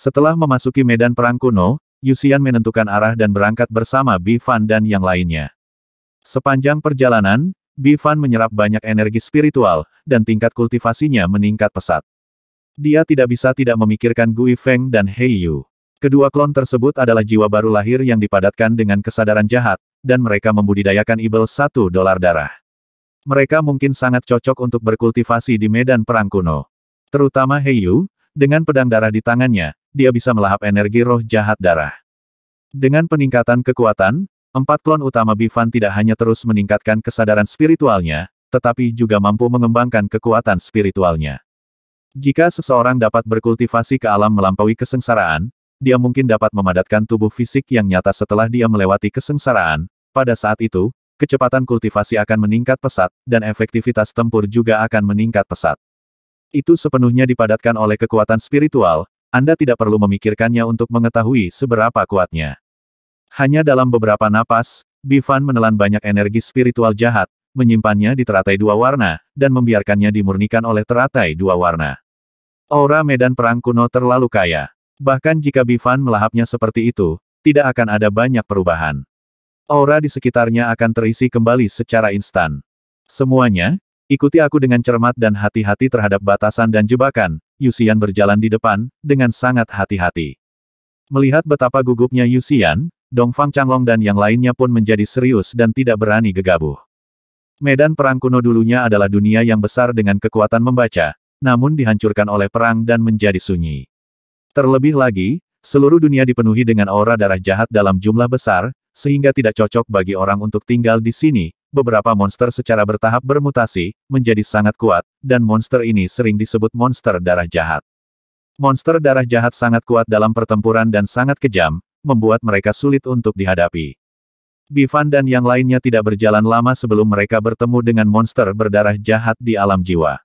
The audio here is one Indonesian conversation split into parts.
Setelah memasuki medan perang kuno, Yusian menentukan arah dan berangkat bersama Bifan dan yang lainnya. Sepanjang perjalanan, Bifan menyerap banyak energi spiritual, dan tingkat kultivasinya meningkat pesat. Dia tidak bisa tidak memikirkan Gui Feng dan Hei Yu. Kedua klon tersebut adalah jiwa baru lahir yang dipadatkan dengan kesadaran jahat, dan mereka membudidayakan ibel satu dolar darah. Mereka mungkin sangat cocok untuk berkultivasi di medan perang kuno. Terutama Hei Yu, dengan pedang darah di tangannya, dia bisa melahap energi roh jahat darah. Dengan peningkatan kekuatan, empat klon utama Bifan tidak hanya terus meningkatkan kesadaran spiritualnya, tetapi juga mampu mengembangkan kekuatan spiritualnya. Jika seseorang dapat berkultivasi ke alam melampaui kesengsaraan, dia mungkin dapat memadatkan tubuh fisik yang nyata setelah dia melewati kesengsaraan. Pada saat itu, kecepatan kultivasi akan meningkat pesat, dan efektivitas tempur juga akan meningkat pesat. Itu sepenuhnya dipadatkan oleh kekuatan spiritual, Anda tidak perlu memikirkannya untuk mengetahui seberapa kuatnya. Hanya dalam beberapa napas, Bifan menelan banyak energi spiritual jahat, menyimpannya di teratai dua warna, dan membiarkannya dimurnikan oleh teratai dua warna. Aura medan perang kuno terlalu kaya. Bahkan jika Bifan melahapnya seperti itu, tidak akan ada banyak perubahan. Aura di sekitarnya akan terisi kembali secara instan. Semuanya, Ikuti aku dengan cermat dan hati-hati terhadap batasan dan jebakan, Yusian berjalan di depan, dengan sangat hati-hati. Melihat betapa gugupnya Yusian, Dongfang Changlong dan yang lainnya pun menjadi serius dan tidak berani gegabah. Medan perang kuno dulunya adalah dunia yang besar dengan kekuatan membaca, namun dihancurkan oleh perang dan menjadi sunyi. Terlebih lagi, seluruh dunia dipenuhi dengan aura darah jahat dalam jumlah besar, sehingga tidak cocok bagi orang untuk tinggal di sini, beberapa monster secara bertahap bermutasi, menjadi sangat kuat, dan monster ini sering disebut monster darah jahat. Monster darah jahat sangat kuat dalam pertempuran dan sangat kejam, membuat mereka sulit untuk dihadapi. Bifan dan yang lainnya tidak berjalan lama sebelum mereka bertemu dengan monster berdarah jahat di alam jiwa.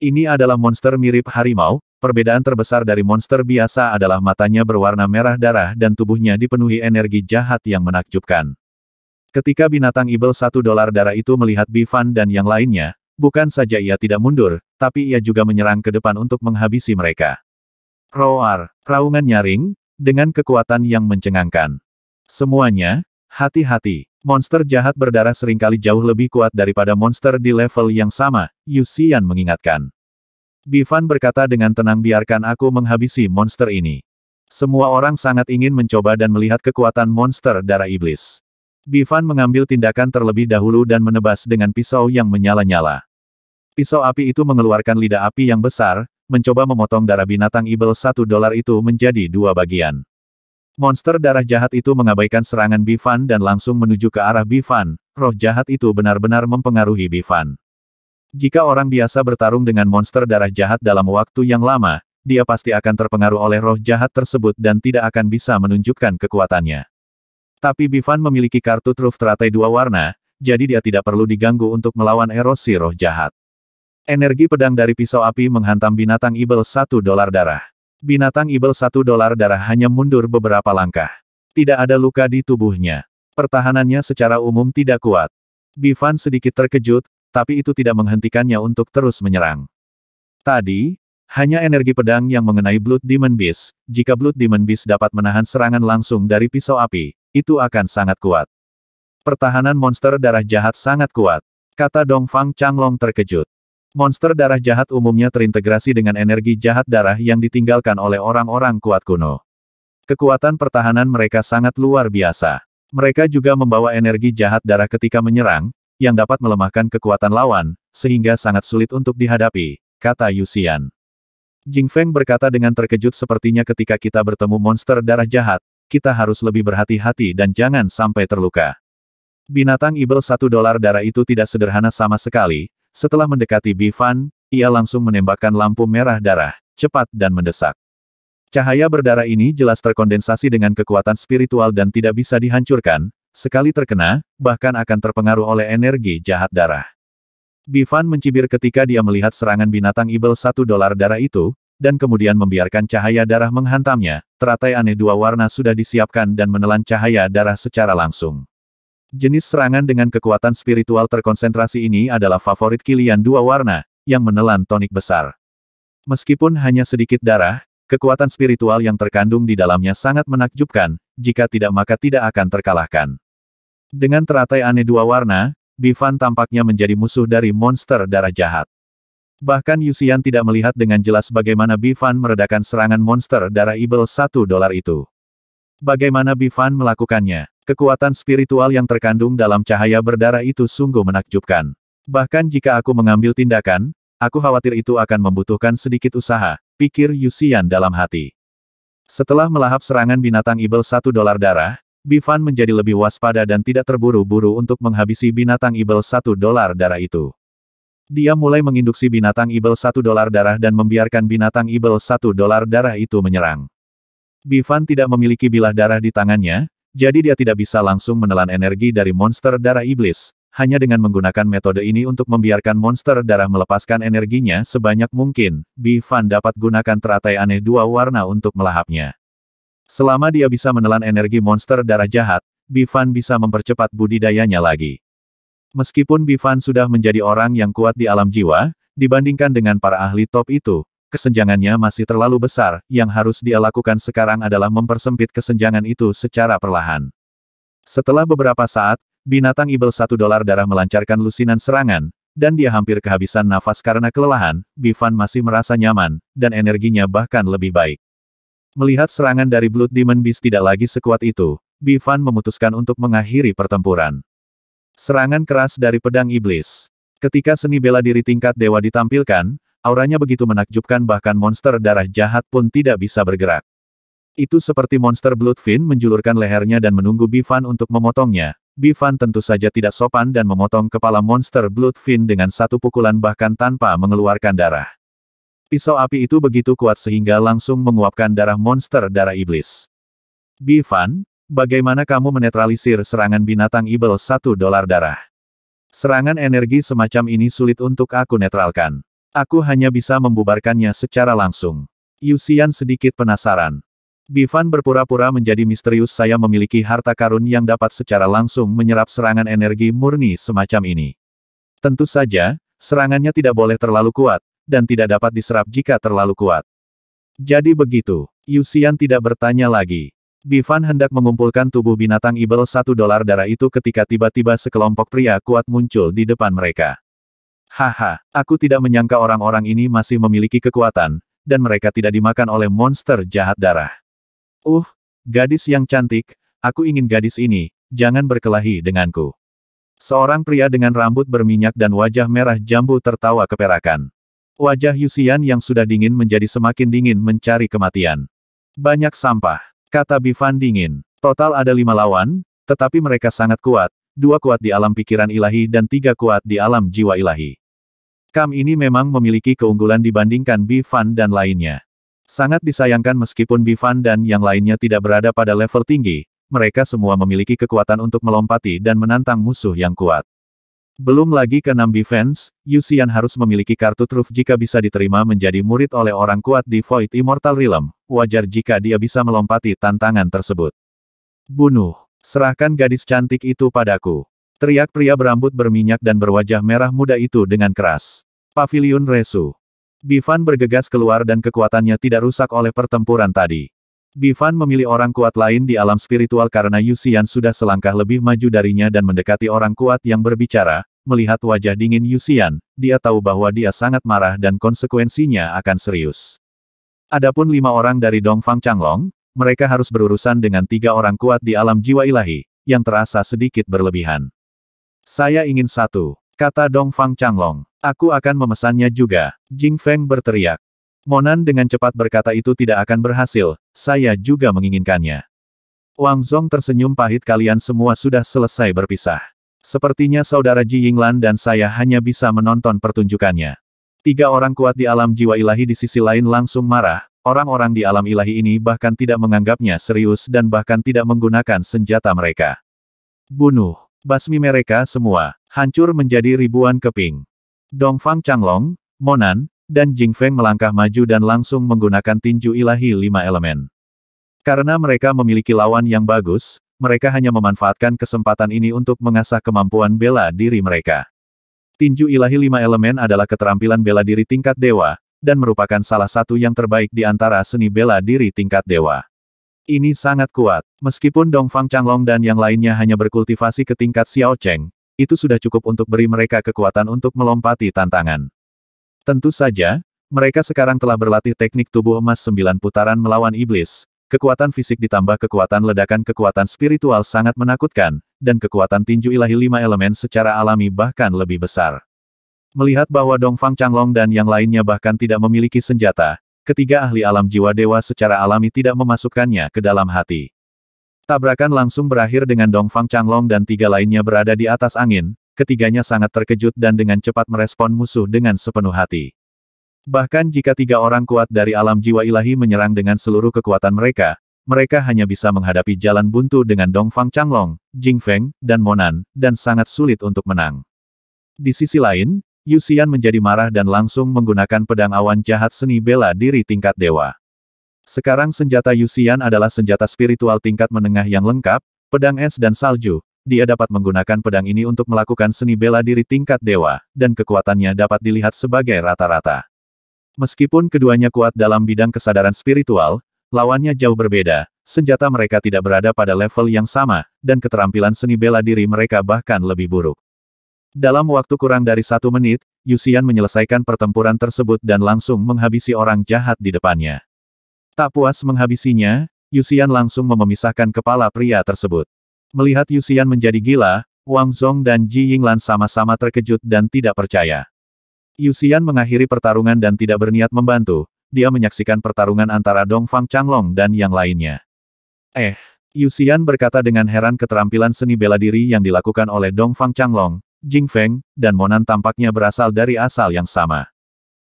Ini adalah monster mirip harimau, perbedaan terbesar dari monster biasa adalah matanya berwarna merah darah dan tubuhnya dipenuhi energi jahat yang menakjubkan. Ketika binatang ibel satu dolar darah itu melihat Bifan dan yang lainnya, bukan saja ia tidak mundur, tapi ia juga menyerang ke depan untuk menghabisi mereka. Roar, raungan nyaring, dengan kekuatan yang mencengangkan. Semuanya, hati-hati. Monster jahat berdarah seringkali jauh lebih kuat daripada monster di level yang sama, Yusian mengingatkan. Bifan berkata dengan tenang biarkan aku menghabisi monster ini. Semua orang sangat ingin mencoba dan melihat kekuatan monster darah iblis. Bifan mengambil tindakan terlebih dahulu dan menebas dengan pisau yang menyala-nyala. Pisau api itu mengeluarkan lidah api yang besar, mencoba memotong darah binatang ibel satu dolar itu menjadi dua bagian. Monster darah jahat itu mengabaikan serangan Bifan dan langsung menuju ke arah Bifan, roh jahat itu benar-benar mempengaruhi Bifan. Jika orang biasa bertarung dengan monster darah jahat dalam waktu yang lama, dia pasti akan terpengaruh oleh roh jahat tersebut dan tidak akan bisa menunjukkan kekuatannya. Tapi Bivan memiliki kartu truf teratai dua warna, jadi dia tidak perlu diganggu untuk melawan erosi roh jahat. Energi pedang dari pisau api menghantam binatang ibel satu dolar darah. Binatang ibel satu dolar darah hanya mundur beberapa langkah. Tidak ada luka di tubuhnya. Pertahanannya secara umum tidak kuat. Bivan sedikit terkejut, tapi itu tidak menghentikannya untuk terus menyerang. Tadi, hanya energi pedang yang mengenai Blood Demon Beast. Jika Blood Demon Beast dapat menahan serangan langsung dari pisau api, itu akan sangat kuat. Pertahanan monster darah jahat sangat kuat, kata Dong Fang Changlong terkejut. Monster darah jahat umumnya terintegrasi dengan energi jahat darah yang ditinggalkan oleh orang-orang kuat kuno. Kekuatan pertahanan mereka sangat luar biasa. Mereka juga membawa energi jahat darah ketika menyerang, yang dapat melemahkan kekuatan lawan, sehingga sangat sulit untuk dihadapi, kata Yusian. Jing Feng berkata dengan terkejut sepertinya ketika kita bertemu monster darah jahat, kita harus lebih berhati-hati dan jangan sampai terluka. Binatang ibel satu dolar darah itu tidak sederhana sama sekali, setelah mendekati Bifan, ia langsung menembakkan lampu merah darah, cepat dan mendesak. Cahaya berdarah ini jelas terkondensasi dengan kekuatan spiritual dan tidak bisa dihancurkan, sekali terkena, bahkan akan terpengaruh oleh energi jahat darah. Bifan mencibir ketika dia melihat serangan binatang ibel satu dolar darah itu, dan kemudian membiarkan cahaya darah menghantamnya, teratai aneh dua warna sudah disiapkan dan menelan cahaya darah secara langsung. Jenis serangan dengan kekuatan spiritual terkonsentrasi ini adalah favorit Kilian dua warna, yang menelan tonik besar. Meskipun hanya sedikit darah, kekuatan spiritual yang terkandung di dalamnya sangat menakjubkan, jika tidak maka tidak akan terkalahkan. Dengan teratai aneh dua warna, Bifan tampaknya menjadi musuh dari monster darah jahat. Bahkan Yusian tidak melihat dengan jelas bagaimana Bifan meredakan serangan monster darah Ibel satu dolar itu. Bagaimana Bifan melakukannya? Kekuatan spiritual yang terkandung dalam cahaya berdarah itu sungguh menakjubkan. Bahkan jika aku mengambil tindakan, aku khawatir itu akan membutuhkan sedikit usaha, pikir Yusian dalam hati. Setelah melahap serangan binatang Ibel satu dolar darah, Bifan menjadi lebih waspada dan tidak terburu-buru untuk menghabisi binatang Ibel satu dolar darah itu. Dia mulai menginduksi binatang ibel satu dolar darah dan membiarkan binatang ibel satu dolar darah itu menyerang. Bivan tidak memiliki bilah darah di tangannya, jadi dia tidak bisa langsung menelan energi dari monster darah iblis, hanya dengan menggunakan metode ini untuk membiarkan monster darah melepaskan energinya sebanyak mungkin, Bivan dapat gunakan teratai aneh dua warna untuk melahapnya. Selama dia bisa menelan energi monster darah jahat, Bivan bisa mempercepat budidayanya lagi. Meskipun Bivan sudah menjadi orang yang kuat di alam jiwa, dibandingkan dengan para ahli top itu, kesenjangannya masih terlalu besar, yang harus dia lakukan sekarang adalah mempersempit kesenjangan itu secara perlahan. Setelah beberapa saat, binatang ibel satu dolar darah melancarkan lusinan serangan, dan dia hampir kehabisan nafas karena kelelahan, Bivan masih merasa nyaman, dan energinya bahkan lebih baik. Melihat serangan dari Blood Demon Beast tidak lagi sekuat itu, Bivan memutuskan untuk mengakhiri pertempuran. Serangan keras dari pedang iblis. Ketika seni bela diri tingkat dewa ditampilkan, auranya begitu menakjubkan bahkan monster darah jahat pun tidak bisa bergerak. Itu seperti monster Bloodfin menjulurkan lehernya dan menunggu Bivan untuk memotongnya. Bivan tentu saja tidak sopan dan memotong kepala monster Bloodfin dengan satu pukulan bahkan tanpa mengeluarkan darah. Pisau api itu begitu kuat sehingga langsung menguapkan darah monster darah iblis. Bivan, Bagaimana kamu menetralisir serangan binatang Ibel satu dolar darah? Serangan energi semacam ini sulit untuk aku netralkan. Aku hanya bisa membubarkannya secara langsung. Yusian sedikit penasaran. Bivan berpura-pura menjadi misterius saya memiliki harta karun yang dapat secara langsung menyerap serangan energi murni semacam ini. Tentu saja, serangannya tidak boleh terlalu kuat, dan tidak dapat diserap jika terlalu kuat. Jadi begitu, Yusian tidak bertanya lagi. Bivan hendak mengumpulkan tubuh binatang ibel satu dolar darah itu ketika tiba-tiba sekelompok pria kuat muncul di depan mereka. Haha, aku tidak menyangka orang-orang ini masih memiliki kekuatan, dan mereka tidak dimakan oleh monster jahat darah. Uh, gadis yang cantik, aku ingin gadis ini, jangan berkelahi denganku. Seorang pria dengan rambut berminyak dan wajah merah jambu tertawa keperakan. Wajah Yusian yang sudah dingin menjadi semakin dingin mencari kematian. Banyak sampah. Kata Bifan dingin. Total ada lima lawan, tetapi mereka sangat kuat, dua kuat di alam pikiran ilahi dan tiga kuat di alam jiwa ilahi. Kam ini memang memiliki keunggulan dibandingkan Bifan dan lainnya. Sangat disayangkan meskipun Bifan dan yang lainnya tidak berada pada level tinggi, mereka semua memiliki kekuatan untuk melompati dan menantang musuh yang kuat. Belum lagi ke Nambi fans, Yusian harus memiliki kartu truf jika bisa diterima menjadi murid oleh orang kuat di Void Immortal Realm, wajar jika dia bisa melompati tantangan tersebut. Bunuh! Serahkan gadis cantik itu padaku. Teriak pria berambut berminyak dan berwajah merah muda itu dengan keras. Pavilion Resu. Bivan bergegas keluar dan kekuatannya tidak rusak oleh pertempuran tadi. Bivan memilih orang kuat lain di alam spiritual karena Yusian sudah selangkah lebih maju darinya dan mendekati orang kuat yang berbicara, melihat wajah dingin Yusian, dia tahu bahwa dia sangat marah dan konsekuensinya akan serius. Adapun lima orang dari Dongfang Changlong, mereka harus berurusan dengan tiga orang kuat di alam jiwa ilahi, yang terasa sedikit berlebihan. Saya ingin satu, kata Dongfang Changlong. Aku akan memesannya juga, Jing Feng berteriak. Monan dengan cepat berkata itu tidak akan berhasil, saya juga menginginkannya. Wang Zong tersenyum pahit kalian semua sudah selesai berpisah. Sepertinya saudara Ji Yinglan dan saya hanya bisa menonton pertunjukannya. Tiga orang kuat di alam jiwa ilahi di sisi lain langsung marah, orang-orang di alam ilahi ini bahkan tidak menganggapnya serius dan bahkan tidak menggunakan senjata mereka. Bunuh, basmi mereka semua, hancur menjadi ribuan keping. Dongfang Changlong, Monan, dan Jing Feng melangkah maju dan langsung menggunakan tinju ilahi lima elemen. Karena mereka memiliki lawan yang bagus, mereka hanya memanfaatkan kesempatan ini untuk mengasah kemampuan bela diri mereka. Tinju ilahi lima elemen adalah keterampilan bela diri tingkat dewa, dan merupakan salah satu yang terbaik di antara seni bela diri tingkat dewa. Ini sangat kuat. Meskipun Dongfang Changlong dan yang lainnya hanya berkultivasi ke tingkat Xiao Cheng, itu sudah cukup untuk beri mereka kekuatan untuk melompati tantangan. Tentu saja, mereka sekarang telah berlatih teknik tubuh emas sembilan putaran melawan iblis, Kekuatan fisik ditambah kekuatan ledakan kekuatan spiritual sangat menakutkan, dan kekuatan tinju ilahi lima elemen secara alami bahkan lebih besar. Melihat bahwa Dongfang Changlong dan yang lainnya bahkan tidak memiliki senjata, ketiga ahli alam jiwa dewa secara alami tidak memasukkannya ke dalam hati. Tabrakan langsung berakhir dengan Dongfang Changlong dan tiga lainnya berada di atas angin, ketiganya sangat terkejut dan dengan cepat merespon musuh dengan sepenuh hati. Bahkan jika tiga orang kuat dari alam jiwa ilahi menyerang dengan seluruh kekuatan mereka, mereka hanya bisa menghadapi jalan buntu dengan Dongfang Changlong, Jingfeng, dan Monan, dan sangat sulit untuk menang. Di sisi lain, Yusian menjadi marah dan langsung menggunakan pedang awan jahat seni bela diri tingkat dewa. Sekarang senjata Yusian adalah senjata spiritual tingkat menengah yang lengkap, pedang es dan salju. Dia dapat menggunakan pedang ini untuk melakukan seni bela diri tingkat dewa, dan kekuatannya dapat dilihat sebagai rata-rata. Meskipun keduanya kuat dalam bidang kesadaran spiritual, lawannya jauh berbeda. Senjata mereka tidak berada pada level yang sama, dan keterampilan seni bela diri mereka bahkan lebih buruk. Dalam waktu kurang dari satu menit, Yusian menyelesaikan pertempuran tersebut dan langsung menghabisi orang jahat di depannya. Tak puas menghabisinya, Yusian langsung memisahkan kepala pria tersebut. Melihat Yusian menjadi gila, Wang Zong dan Ji Yinglan sama-sama terkejut dan tidak percaya. Yusian mengakhiri pertarungan dan tidak berniat membantu, dia menyaksikan pertarungan antara Dong Fang Changlong dan yang lainnya. Eh, Yusian berkata dengan heran keterampilan seni bela diri yang dilakukan oleh Dong Fang Changlong, Jing Feng, dan Monan tampaknya berasal dari asal yang sama.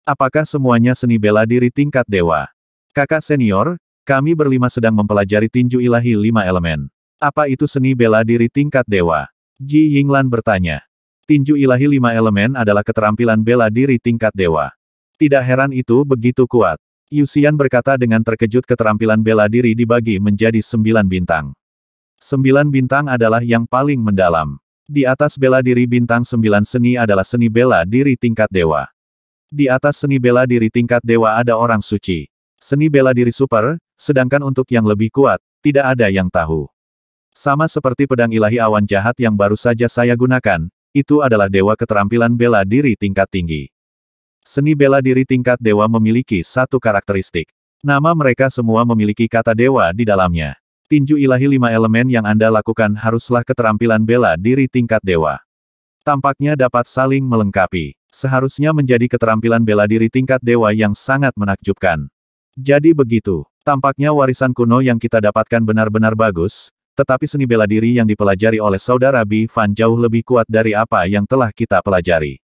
Apakah semuanya seni bela diri tingkat dewa? Kakak senior, kami berlima sedang mempelajari tinju ilahi lima elemen. Apa itu seni bela diri tingkat dewa? Ji Yinglan bertanya. Tinju ilahi lima elemen adalah keterampilan bela diri tingkat dewa. Tidak heran itu begitu kuat. Yusian berkata dengan terkejut keterampilan bela diri dibagi menjadi sembilan bintang. Sembilan bintang adalah yang paling mendalam. Di atas bela diri bintang sembilan seni adalah seni bela diri tingkat dewa. Di atas seni bela diri tingkat dewa ada orang suci. Seni bela diri super, sedangkan untuk yang lebih kuat, tidak ada yang tahu. Sama seperti pedang ilahi awan jahat yang baru saja saya gunakan, itu adalah dewa keterampilan bela diri tingkat tinggi. Seni bela diri tingkat dewa memiliki satu karakteristik. Nama mereka semua memiliki kata dewa di dalamnya. Tinju ilahi lima elemen yang Anda lakukan haruslah keterampilan bela diri tingkat dewa. Tampaknya dapat saling melengkapi. Seharusnya menjadi keterampilan bela diri tingkat dewa yang sangat menakjubkan. Jadi begitu, tampaknya warisan kuno yang kita dapatkan benar-benar bagus, tetapi seni bela diri yang dipelajari oleh saudara Bi Fan jauh lebih kuat dari apa yang telah kita pelajari.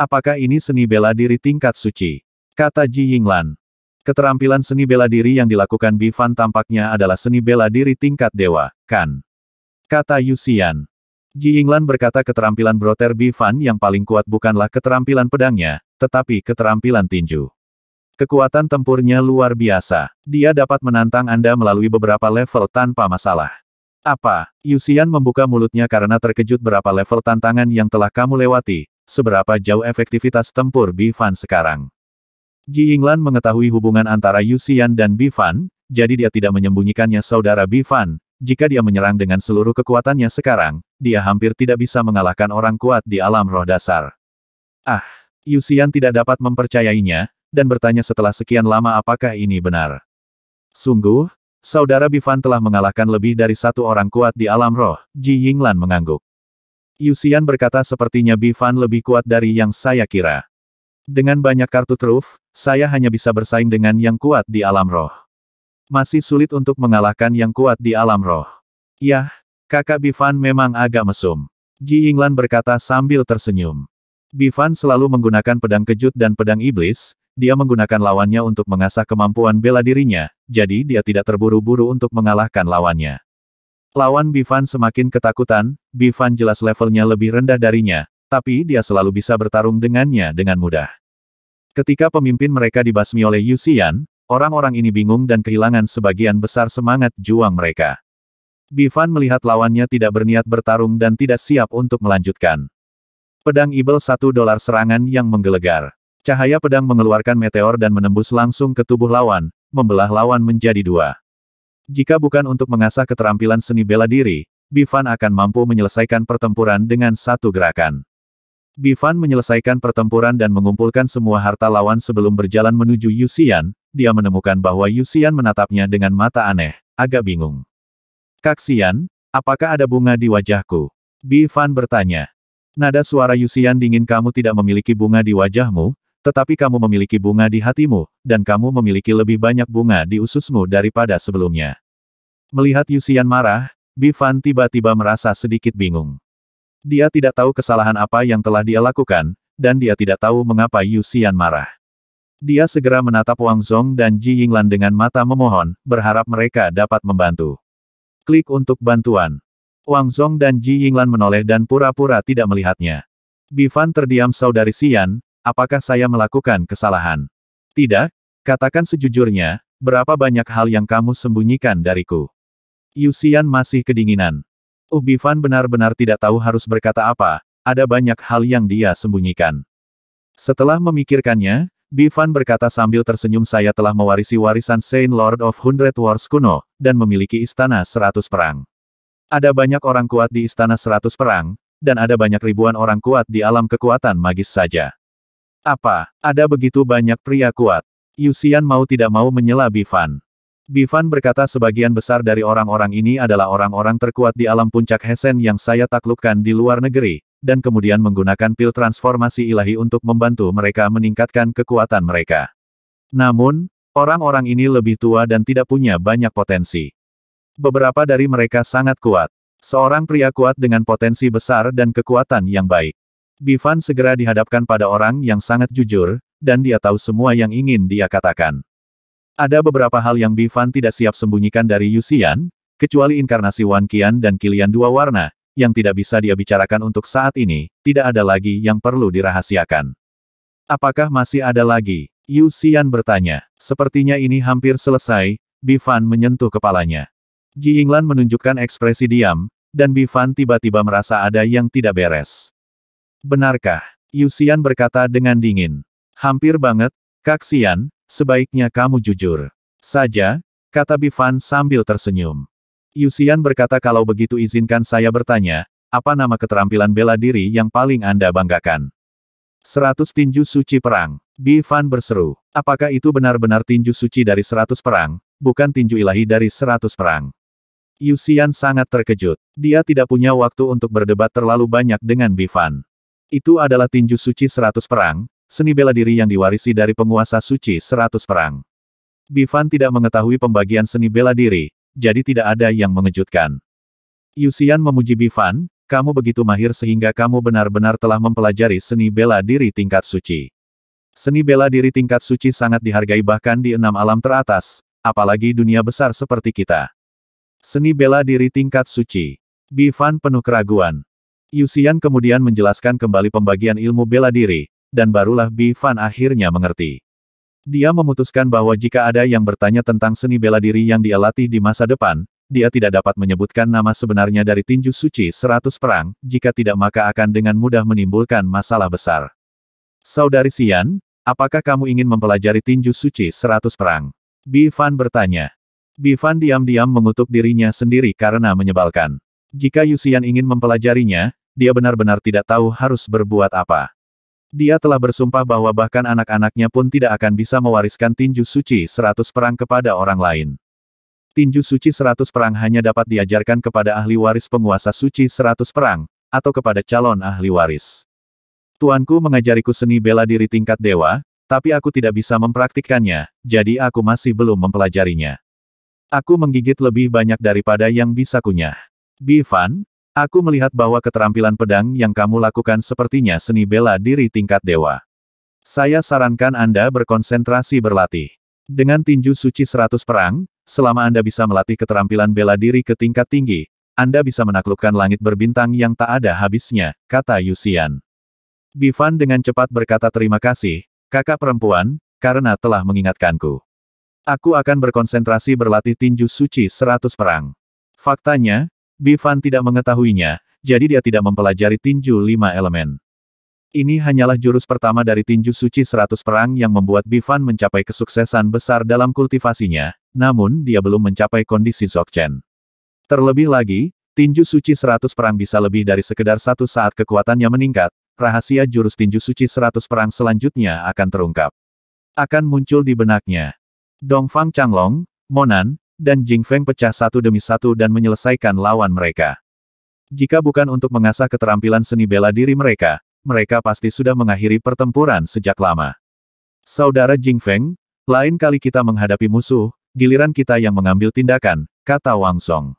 Apakah ini seni bela diri tingkat suci? Kata Ji Yinglan. Keterampilan seni bela diri yang dilakukan Bi Fan tampaknya adalah seni bela diri tingkat dewa, kan? Kata Yu Xian. Ji Yinglan berkata keterampilan Broter Bi Fan yang paling kuat bukanlah keterampilan pedangnya, tetapi keterampilan tinju. Kekuatan tempurnya luar biasa. Dia dapat menantang Anda melalui beberapa level tanpa masalah. Apa? Yusian membuka mulutnya karena terkejut berapa level tantangan yang telah kamu lewati, seberapa jauh efektivitas tempur Bifan sekarang. Ji Yinglan mengetahui hubungan antara Yusian dan Bifan, jadi dia tidak menyembunyikannya saudara Bifan. Jika dia menyerang dengan seluruh kekuatannya sekarang, dia hampir tidak bisa mengalahkan orang kuat di alam roh dasar. Ah, Yusian tidak dapat mempercayainya, dan bertanya setelah sekian lama apakah ini benar. Sungguh, Saudara Bifan telah mengalahkan lebih dari satu orang kuat di alam roh, Ji Yinglan mengangguk. Yusian berkata sepertinya Bifan lebih kuat dari yang saya kira. Dengan banyak kartu truf, saya hanya bisa bersaing dengan yang kuat di alam roh. Masih sulit untuk mengalahkan yang kuat di alam roh. Yah, kakak Bifan memang agak mesum. Ji Yinglan berkata sambil tersenyum. Bifan selalu menggunakan pedang kejut dan pedang iblis, dia menggunakan lawannya untuk mengasah kemampuan bela dirinya, jadi dia tidak terburu-buru untuk mengalahkan lawannya. Lawan Bivan semakin ketakutan, Bivan jelas levelnya lebih rendah darinya, tapi dia selalu bisa bertarung dengannya dengan mudah. Ketika pemimpin mereka dibasmi oleh Yusian, orang-orang ini bingung dan kehilangan sebagian besar semangat juang mereka. Bivan melihat lawannya tidak berniat bertarung dan tidak siap untuk melanjutkan. Pedang Ibel satu dolar serangan yang menggelegar. Cahaya pedang mengeluarkan meteor dan menembus langsung ke tubuh lawan, membelah lawan menjadi dua. Jika bukan untuk mengasah keterampilan seni bela diri, Bifan akan mampu menyelesaikan pertempuran dengan satu gerakan. Bifan menyelesaikan pertempuran dan mengumpulkan semua harta lawan sebelum berjalan menuju Yusian, dia menemukan bahwa Yusian menatapnya dengan mata aneh, agak bingung. Kaksian, apakah ada bunga di wajahku? Bifan bertanya. Nada suara Yusian dingin kamu tidak memiliki bunga di wajahmu, tetapi kamu memiliki bunga di hatimu, dan kamu memiliki lebih banyak bunga di ususmu daripada sebelumnya. Melihat Yusian marah, Bifan tiba-tiba merasa sedikit bingung. Dia tidak tahu kesalahan apa yang telah dia lakukan, dan dia tidak tahu mengapa Yusian marah. Dia segera menatap Wang Zong dan Ji Yinglan dengan mata memohon, berharap mereka dapat membantu. Klik untuk bantuan. Wang Zong dan Ji Yinglan menoleh dan pura-pura tidak melihatnya. Bifan terdiam saudari Sian. Apakah saya melakukan kesalahan? Tidak, katakan sejujurnya, berapa banyak hal yang kamu sembunyikan dariku? Yusian masih kedinginan. Ubivan oh, benar-benar tidak tahu harus berkata apa, ada banyak hal yang dia sembunyikan. Setelah memikirkannya, Bifan berkata sambil tersenyum saya telah mewarisi warisan Saint Lord of Hundred Wars kuno, dan memiliki istana seratus perang. Ada banyak orang kuat di istana seratus perang, dan ada banyak ribuan orang kuat di alam kekuatan magis saja. Apa, ada begitu banyak pria kuat? Yusian mau tidak mau menyela Bifan. Bifan berkata sebagian besar dari orang-orang ini adalah orang-orang terkuat di alam puncak Hesen yang saya taklukkan di luar negeri, dan kemudian menggunakan pil transformasi ilahi untuk membantu mereka meningkatkan kekuatan mereka. Namun, orang-orang ini lebih tua dan tidak punya banyak potensi. Beberapa dari mereka sangat kuat. Seorang pria kuat dengan potensi besar dan kekuatan yang baik. Bifan segera dihadapkan pada orang yang sangat jujur, dan dia tahu semua yang ingin dia katakan. Ada beberapa hal yang Bifan tidak siap sembunyikan dari Yusian, kecuali inkarnasi Wan Qian dan Kilian dua warna, yang tidak bisa dia bicarakan untuk saat ini, tidak ada lagi yang perlu dirahasiakan. Apakah masih ada lagi? Yusian bertanya. Sepertinya ini hampir selesai, Bifan menyentuh kepalanya. Ji Yinglan menunjukkan ekspresi diam, dan Bifan tiba-tiba merasa ada yang tidak beres. Benarkah? Yusian berkata dengan dingin. Hampir banget, Kaksian, sebaiknya kamu jujur. Saja, kata Bifan sambil tersenyum. Yusian berkata kalau begitu izinkan saya bertanya, apa nama keterampilan bela diri yang paling Anda banggakan? Seratus tinju suci perang. Bifan berseru. Apakah itu benar-benar tinju suci dari seratus perang, bukan tinju ilahi dari seratus perang? Yusian sangat terkejut. Dia tidak punya waktu untuk berdebat terlalu banyak dengan Bifan. Itu adalah tinju suci seratus perang, seni bela diri yang diwarisi dari penguasa suci seratus perang. Bivan tidak mengetahui pembagian seni bela diri, jadi tidak ada yang mengejutkan. Yusian memuji Bivan, kamu begitu mahir sehingga kamu benar-benar telah mempelajari seni bela diri tingkat suci. Seni bela diri tingkat suci sangat dihargai bahkan di enam alam teratas, apalagi dunia besar seperti kita. Seni bela diri tingkat suci. Bivan penuh keraguan. Yusian kemudian menjelaskan kembali pembagian ilmu bela diri, dan barulah Bi Fan akhirnya mengerti. Dia memutuskan bahwa jika ada yang bertanya tentang seni bela diri yang dia latih di masa depan, dia tidak dapat menyebutkan nama sebenarnya dari tinju suci Seratus perang, jika tidak maka akan dengan mudah menimbulkan masalah besar. Saudari Sian, apakah kamu ingin mempelajari tinju suci Seratus perang? Bi Fan bertanya. Bi Fan diam-diam mengutuk dirinya sendiri karena menyebalkan. Jika Yusian ingin mempelajarinya, dia benar-benar tidak tahu harus berbuat apa. Dia telah bersumpah bahwa bahkan anak-anaknya pun tidak akan bisa mewariskan tinju suci seratus perang kepada orang lain. Tinju suci seratus perang hanya dapat diajarkan kepada ahli waris penguasa suci seratus perang, atau kepada calon ahli waris. Tuanku mengajariku seni bela diri tingkat dewa, tapi aku tidak bisa mempraktikkannya, jadi aku masih belum mempelajarinya. Aku menggigit lebih banyak daripada yang bisa kunyah. Bifan, Aku melihat bahwa keterampilan pedang yang kamu lakukan sepertinya seni bela diri tingkat dewa. Saya sarankan Anda berkonsentrasi berlatih. Dengan tinju suci 100 perang, selama Anda bisa melatih keterampilan bela diri ke tingkat tinggi, Anda bisa menaklukkan langit berbintang yang tak ada habisnya, kata Yusian. Bivan dengan cepat berkata terima kasih, kakak perempuan, karena telah mengingatkanku. Aku akan berkonsentrasi berlatih tinju suci 100 perang. Faktanya, Bifan tidak mengetahuinya, jadi dia tidak mempelajari tinju lima elemen. Ini hanyalah jurus pertama dari tinju suci Seratus perang yang membuat Bifan mencapai kesuksesan besar dalam kultivasinya, namun dia belum mencapai kondisi Zokchen. Terlebih lagi, tinju suci Seratus perang bisa lebih dari sekedar satu saat kekuatannya meningkat, rahasia jurus tinju suci Seratus perang selanjutnya akan terungkap. Akan muncul di benaknya. Dongfang Changlong, Monan, dan Jing Feng pecah satu demi satu dan menyelesaikan lawan mereka. Jika bukan untuk mengasah keterampilan seni bela diri mereka, mereka pasti sudah mengakhiri pertempuran sejak lama. Saudara Jing Feng, lain kali kita menghadapi musuh, giliran kita yang mengambil tindakan, kata Wang Song.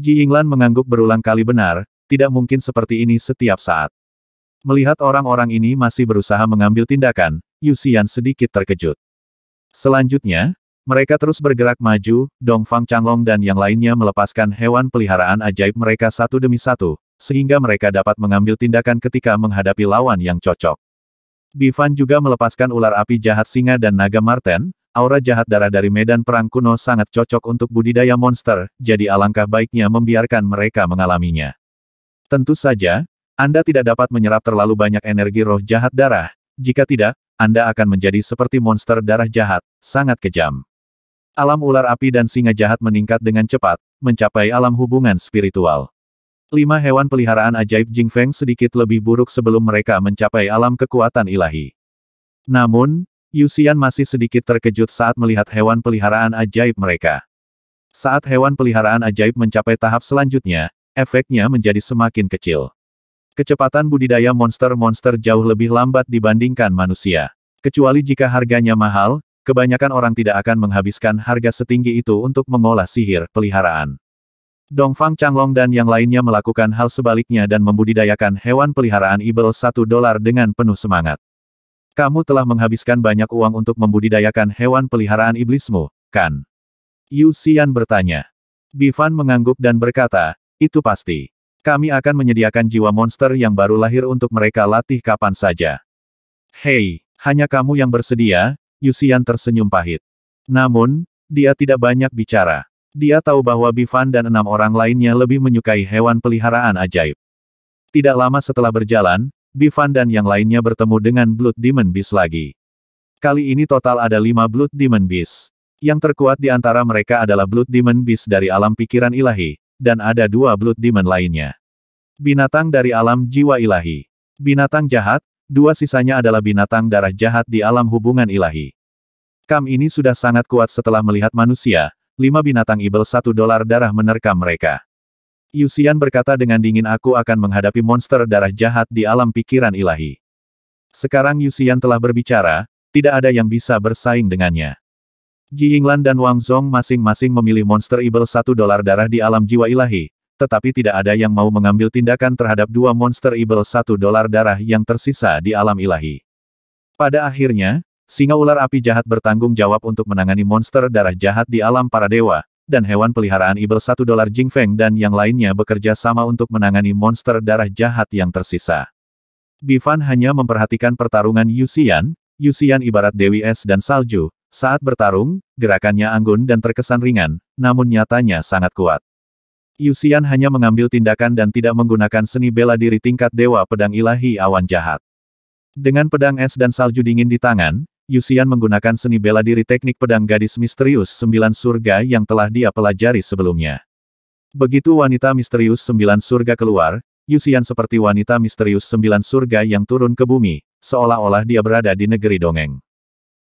Ji Yinglan mengangguk berulang kali benar, tidak mungkin seperti ini setiap saat. Melihat orang-orang ini masih berusaha mengambil tindakan, Yu Xian sedikit terkejut. Selanjutnya, mereka terus bergerak maju, Dongfang Changlong dan yang lainnya melepaskan hewan peliharaan ajaib mereka satu demi satu, sehingga mereka dapat mengambil tindakan ketika menghadapi lawan yang cocok. Bifan juga melepaskan ular api jahat singa dan naga marten, aura jahat darah dari medan perang kuno sangat cocok untuk budidaya monster, jadi alangkah baiknya membiarkan mereka mengalaminya. Tentu saja, Anda tidak dapat menyerap terlalu banyak energi roh jahat darah, jika tidak, Anda akan menjadi seperti monster darah jahat, sangat kejam. Alam ular api dan singa jahat meningkat dengan cepat, mencapai alam hubungan spiritual. Lima hewan peliharaan ajaib Jing Feng sedikit lebih buruk sebelum mereka mencapai alam kekuatan ilahi. Namun, Yusian masih sedikit terkejut saat melihat hewan peliharaan ajaib mereka. Saat hewan peliharaan ajaib mencapai tahap selanjutnya, efeknya menjadi semakin kecil. Kecepatan budidaya monster-monster jauh lebih lambat dibandingkan manusia. Kecuali jika harganya mahal, kebanyakan orang tidak akan menghabiskan harga setinggi itu untuk mengolah sihir peliharaan. Dongfang Changlong dan yang lainnya melakukan hal sebaliknya dan membudidayakan hewan peliharaan ibel satu dolar dengan penuh semangat. Kamu telah menghabiskan banyak uang untuk membudidayakan hewan peliharaan iblismu, kan? Yu Xian bertanya. Bifan mengangguk dan berkata, itu pasti. Kami akan menyediakan jiwa monster yang baru lahir untuk mereka latih kapan saja. Hei, hanya kamu yang bersedia, Yusian tersenyum pahit. Namun, dia tidak banyak bicara. Dia tahu bahwa Bifan dan enam orang lainnya lebih menyukai hewan peliharaan ajaib. Tidak lama setelah berjalan, Bifan dan yang lainnya bertemu dengan Blood Demon Beast lagi. Kali ini total ada lima Blood Demon Beast. Yang terkuat di antara mereka adalah Blood Demon Beast dari alam pikiran ilahi, dan ada dua Blood Demon lainnya. Binatang dari alam jiwa ilahi. Binatang jahat, dua sisanya adalah binatang darah jahat di alam hubungan ilahi. Kam ini sudah sangat kuat setelah melihat manusia, lima binatang ibel satu dolar darah menerkam mereka. Yusian berkata dengan dingin aku akan menghadapi monster darah jahat di alam pikiran ilahi. Sekarang Yusian telah berbicara, tidak ada yang bisa bersaing dengannya. Ji Yinglan dan Wang Zhong masing-masing memilih monster ibel satu dolar darah di alam jiwa ilahi, tetapi tidak ada yang mau mengambil tindakan terhadap dua monster evil satu dolar darah yang tersisa di alam ilahi. Pada akhirnya, singa ular api jahat bertanggung jawab untuk menangani monster darah jahat di alam para dewa, dan hewan peliharaan evil satu dolar Jingfeng dan yang lainnya bekerja sama untuk menangani monster darah jahat yang tersisa. Bivan hanya memperhatikan pertarungan Yusian, Yusian ibarat Dewi Es dan Salju, saat bertarung, gerakannya anggun dan terkesan ringan, namun nyatanya sangat kuat. Yusian hanya mengambil tindakan dan tidak menggunakan seni bela diri tingkat Dewa Pedang Ilahi Awan Jahat. Dengan pedang es dan salju dingin di tangan, Yusian menggunakan seni bela diri teknik pedang gadis misterius sembilan surga yang telah dia pelajari sebelumnya. Begitu wanita misterius sembilan surga keluar, Yusian seperti wanita misterius sembilan surga yang turun ke bumi, seolah-olah dia berada di negeri dongeng.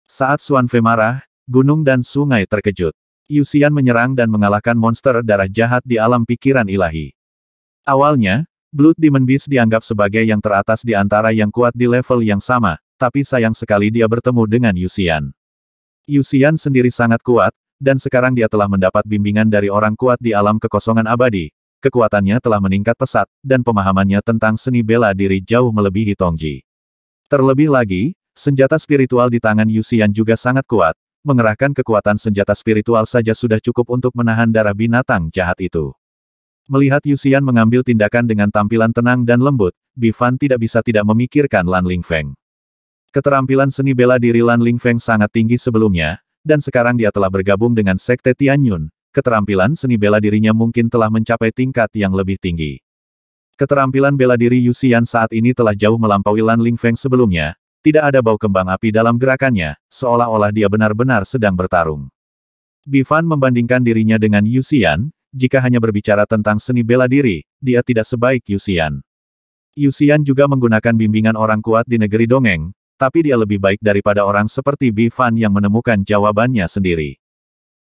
Saat Suan Fe marah, gunung dan sungai terkejut. Yusian menyerang dan mengalahkan monster darah jahat di alam pikiran ilahi. Awalnya, Blood Demon Beast dianggap sebagai yang teratas di antara yang kuat di level yang sama, tapi sayang sekali dia bertemu dengan Yusian. Yusian sendiri sangat kuat, dan sekarang dia telah mendapat bimbingan dari orang kuat di alam kekosongan abadi, kekuatannya telah meningkat pesat, dan pemahamannya tentang seni bela diri jauh melebihi Tongji. Terlebih lagi, senjata spiritual di tangan Yusian juga sangat kuat, mengerahkan kekuatan senjata spiritual saja sudah cukup untuk menahan darah binatang jahat itu. Melihat Yusian mengambil tindakan dengan tampilan tenang dan lembut, Bifan tidak bisa tidak memikirkan Lan Lingfeng. Keterampilan seni bela diri Lan Lingfeng sangat tinggi sebelumnya, dan sekarang dia telah bergabung dengan Sekte Tianyun. Keterampilan seni bela dirinya mungkin telah mencapai tingkat yang lebih tinggi. Keterampilan bela diri Yusian saat ini telah jauh melampaui Lan Lingfeng sebelumnya, tidak ada bau kembang api dalam gerakannya, seolah-olah dia benar-benar sedang bertarung. Bivan membandingkan dirinya dengan Yusian, jika hanya berbicara tentang seni bela diri, dia tidak sebaik Yusian. Yusian juga menggunakan bimbingan orang kuat di negeri dongeng, tapi dia lebih baik daripada orang seperti Bivan yang menemukan jawabannya sendiri.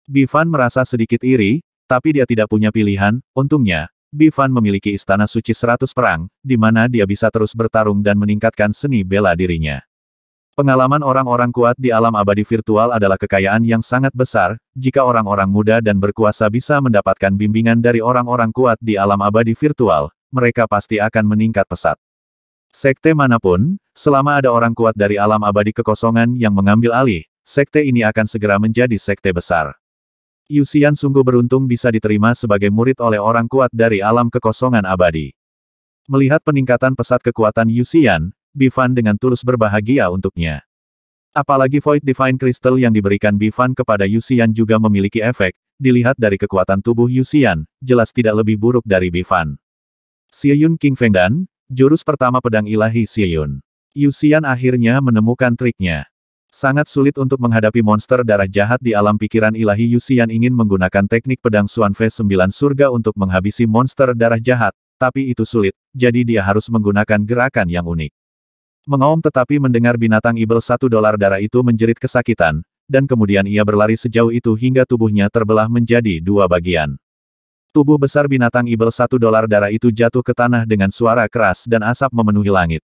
Bivan merasa sedikit iri, tapi dia tidak punya pilihan, untungnya, Bivan memiliki istana suci Seratus perang, di mana dia bisa terus bertarung dan meningkatkan seni bela dirinya. Pengalaman orang-orang kuat di alam abadi virtual adalah kekayaan yang sangat besar, jika orang-orang muda dan berkuasa bisa mendapatkan bimbingan dari orang-orang kuat di alam abadi virtual, mereka pasti akan meningkat pesat. Sekte manapun, selama ada orang kuat dari alam abadi kekosongan yang mengambil alih, sekte ini akan segera menjadi sekte besar. Yusian sungguh beruntung bisa diterima sebagai murid oleh orang kuat dari alam kekosongan abadi. Melihat peningkatan pesat kekuatan Yusian, Bifan dengan tulus berbahagia untuknya. Apalagi Void Divine Crystal yang diberikan Bifan kepada Yusian juga memiliki efek, dilihat dari kekuatan tubuh Yusian, jelas tidak lebih buruk dari Bifan. Siyun King Fengdan, jurus pertama pedang ilahi Siyun. Yusian akhirnya menemukan triknya. Sangat sulit untuk menghadapi monster darah jahat di alam pikiran ilahi Yusian ingin menggunakan teknik pedang Suan V9 surga untuk menghabisi monster darah jahat, tapi itu sulit, jadi dia harus menggunakan gerakan yang unik. Mengaum tetapi mendengar binatang ibel satu dolar darah itu menjerit kesakitan, dan kemudian ia berlari sejauh itu hingga tubuhnya terbelah menjadi dua bagian. Tubuh besar binatang ibel satu dolar darah itu jatuh ke tanah dengan suara keras dan asap memenuhi langit.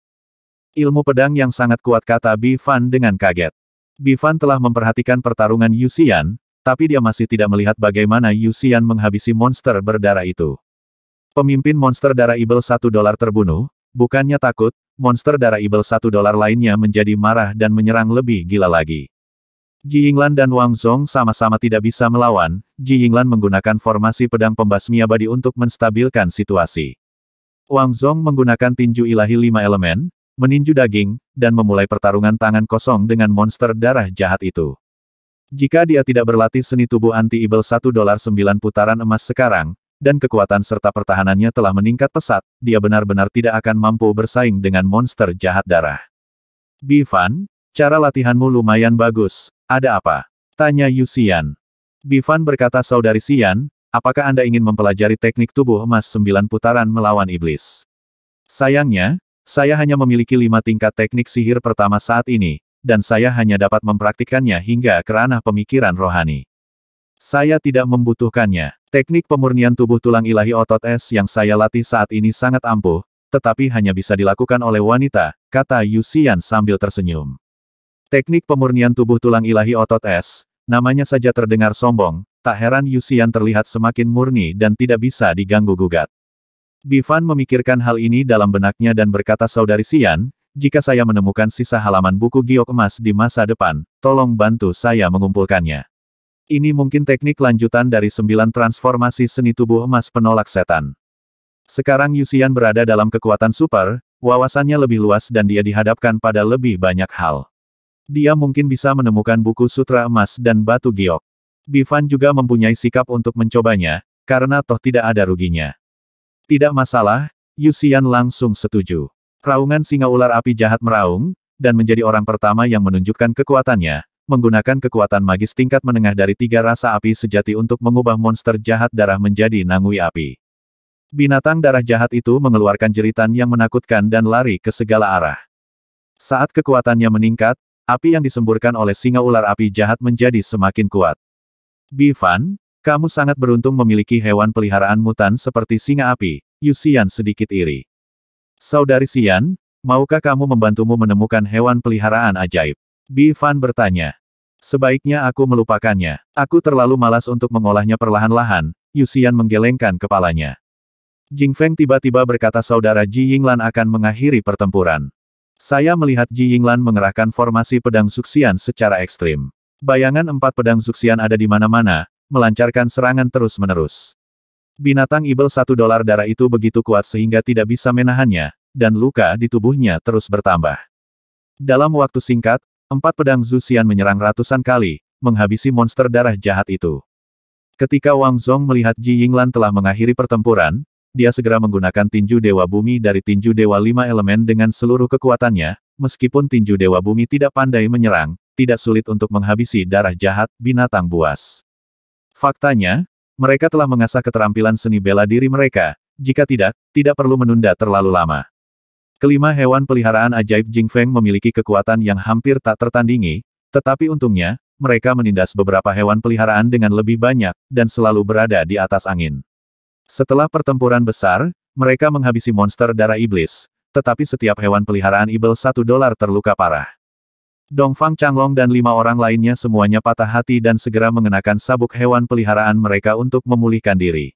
Ilmu pedang yang sangat kuat kata Bifan dengan kaget. Bifan telah memperhatikan pertarungan Yusian, tapi dia masih tidak melihat bagaimana Yusian menghabisi monster berdarah itu. Pemimpin monster darah ibel satu dolar terbunuh, bukannya takut, monster darah ibel satu dolar lainnya menjadi marah dan menyerang lebih gila lagi. Ji Yinglan dan Wang Zhong sama-sama tidak bisa melawan, Ji Yinglan menggunakan formasi pedang pembasmi abadi untuk menstabilkan situasi. Wang Zhong menggunakan tinju ilahi lima elemen, meninju daging, dan memulai pertarungan tangan kosong dengan monster darah jahat itu. Jika dia tidak berlatih seni tubuh anti-ibel satu dolar 9 putaran emas sekarang, dan kekuatan serta pertahanannya telah meningkat pesat, dia benar-benar tidak akan mampu bersaing dengan monster jahat darah. Bifan, cara latihanmu lumayan bagus, ada apa? Tanya Yusian. Bifan berkata saudari Sian, apakah Anda ingin mempelajari teknik tubuh emas sembilan putaran melawan iblis? Sayangnya, saya hanya memiliki lima tingkat teknik sihir pertama saat ini, dan saya hanya dapat mempraktikkannya hingga ke ranah pemikiran rohani. Saya tidak membutuhkannya. Teknik pemurnian tubuh tulang ilahi otot es yang saya latih saat ini sangat ampuh, tetapi hanya bisa dilakukan oleh wanita, kata Yusian sambil tersenyum. Teknik pemurnian tubuh tulang ilahi otot es, namanya saja terdengar sombong, tak heran Yusian terlihat semakin murni dan tidak bisa diganggu-gugat. Bifan memikirkan hal ini dalam benaknya dan berkata saudari Sian, jika saya menemukan sisa halaman buku giok emas di masa depan, tolong bantu saya mengumpulkannya. Ini mungkin teknik lanjutan dari sembilan transformasi seni tubuh emas penolak setan. Sekarang Yusian berada dalam kekuatan super, wawasannya lebih luas dan dia dihadapkan pada lebih banyak hal. Dia mungkin bisa menemukan buku sutra emas dan batu giok. Bivan juga mempunyai sikap untuk mencobanya, karena toh tidak ada ruginya. Tidak masalah, Yusian langsung setuju. Raungan singa ular api jahat meraung, dan menjadi orang pertama yang menunjukkan kekuatannya, menggunakan kekuatan magis tingkat menengah dari tiga rasa api sejati untuk mengubah monster jahat darah menjadi nangui api. Binatang darah jahat itu mengeluarkan jeritan yang menakutkan dan lari ke segala arah. Saat kekuatannya meningkat, api yang disemburkan oleh singa ular api jahat menjadi semakin kuat. Bifan, kamu sangat beruntung memiliki hewan peliharaan mutan seperti singa api, Yusian sedikit iri. Saudari Sian, maukah kamu membantumu menemukan hewan peliharaan ajaib? Bi Fan bertanya. Sebaiknya aku melupakannya. Aku terlalu malas untuk mengolahnya perlahan-lahan, Yusian menggelengkan kepalanya. Jing Feng tiba-tiba berkata saudara Ji Yinglan akan mengakhiri pertempuran. Saya melihat Ji Yinglan mengerahkan formasi pedang suksian secara ekstrim. Bayangan empat pedang suksian ada di mana-mana, melancarkan serangan terus-menerus. Binatang ibel satu dolar darah itu begitu kuat sehingga tidak bisa menahannya, dan luka di tubuhnya terus bertambah. Dalam waktu singkat, Empat pedang Zuxian menyerang ratusan kali, menghabisi monster darah jahat itu. Ketika Wang Zhong melihat Ji Yinglan telah mengakhiri pertempuran, dia segera menggunakan tinju Dewa Bumi dari tinju Dewa Lima Elemen dengan seluruh kekuatannya, meskipun tinju Dewa Bumi tidak pandai menyerang, tidak sulit untuk menghabisi darah jahat binatang buas. Faktanya, mereka telah mengasah keterampilan seni bela diri mereka, jika tidak, tidak perlu menunda terlalu lama. Kelima hewan peliharaan ajaib Jing Feng memiliki kekuatan yang hampir tak tertandingi, tetapi untungnya, mereka menindas beberapa hewan peliharaan dengan lebih banyak, dan selalu berada di atas angin. Setelah pertempuran besar, mereka menghabisi monster darah iblis, tetapi setiap hewan peliharaan ibel satu dolar terluka parah. Dongfang Changlong dan lima orang lainnya semuanya patah hati dan segera mengenakan sabuk hewan peliharaan mereka untuk memulihkan diri.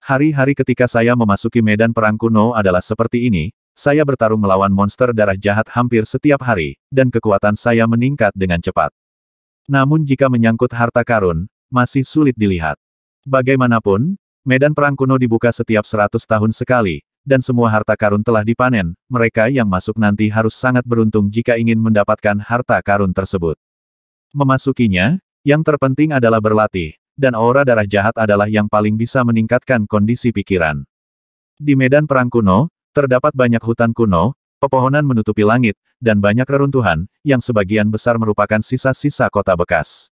Hari-hari ketika saya memasuki medan perang kuno adalah seperti ini, saya bertarung melawan monster darah jahat hampir setiap hari, dan kekuatan saya meningkat dengan cepat. Namun jika menyangkut harta karun, masih sulit dilihat. Bagaimanapun, medan perang kuno dibuka setiap 100 tahun sekali, dan semua harta karun telah dipanen, mereka yang masuk nanti harus sangat beruntung jika ingin mendapatkan harta karun tersebut. Memasukinya, yang terpenting adalah berlatih, dan aura darah jahat adalah yang paling bisa meningkatkan kondisi pikiran. Di medan perang kuno, Terdapat banyak hutan kuno, pepohonan menutupi langit, dan banyak reruntuhan, yang sebagian besar merupakan sisa-sisa kota bekas.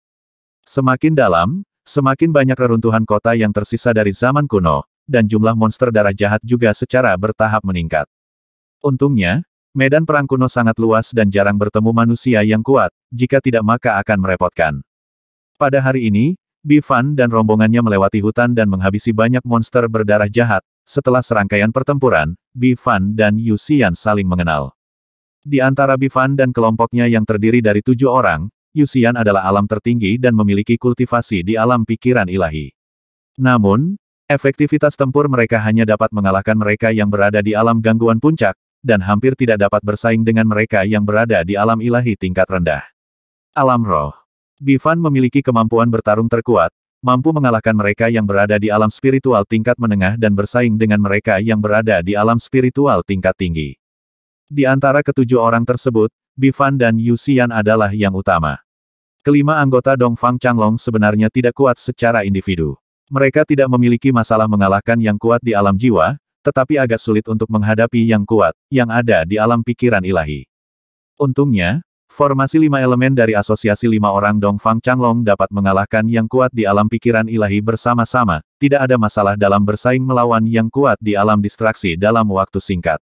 Semakin dalam, semakin banyak reruntuhan kota yang tersisa dari zaman kuno, dan jumlah monster darah jahat juga secara bertahap meningkat. Untungnya, medan perang kuno sangat luas dan jarang bertemu manusia yang kuat, jika tidak maka akan merepotkan. Pada hari ini, Bifan dan rombongannya melewati hutan dan menghabisi banyak monster berdarah jahat, setelah serangkaian pertempuran, Bifan dan Yusian saling mengenal. Di antara Bifan dan kelompoknya yang terdiri dari tujuh orang, Yusian adalah alam tertinggi dan memiliki kultivasi di alam pikiran ilahi. Namun, efektivitas tempur mereka hanya dapat mengalahkan mereka yang berada di alam gangguan puncak, dan hampir tidak dapat bersaing dengan mereka yang berada di alam ilahi tingkat rendah. Alam roh. Bifan memiliki kemampuan bertarung terkuat, mampu mengalahkan mereka yang berada di alam spiritual tingkat menengah dan bersaing dengan mereka yang berada di alam spiritual tingkat tinggi. Di antara ketujuh orang tersebut, Bifan dan Yu adalah yang utama. Kelima anggota Dongfang Changlong sebenarnya tidak kuat secara individu. Mereka tidak memiliki masalah mengalahkan yang kuat di alam jiwa, tetapi agak sulit untuk menghadapi yang kuat, yang ada di alam pikiran ilahi. Untungnya, Formasi lima elemen dari asosiasi lima orang Dongfang Changlong dapat mengalahkan yang kuat di alam pikiran ilahi bersama-sama, tidak ada masalah dalam bersaing melawan yang kuat di alam distraksi dalam waktu singkat.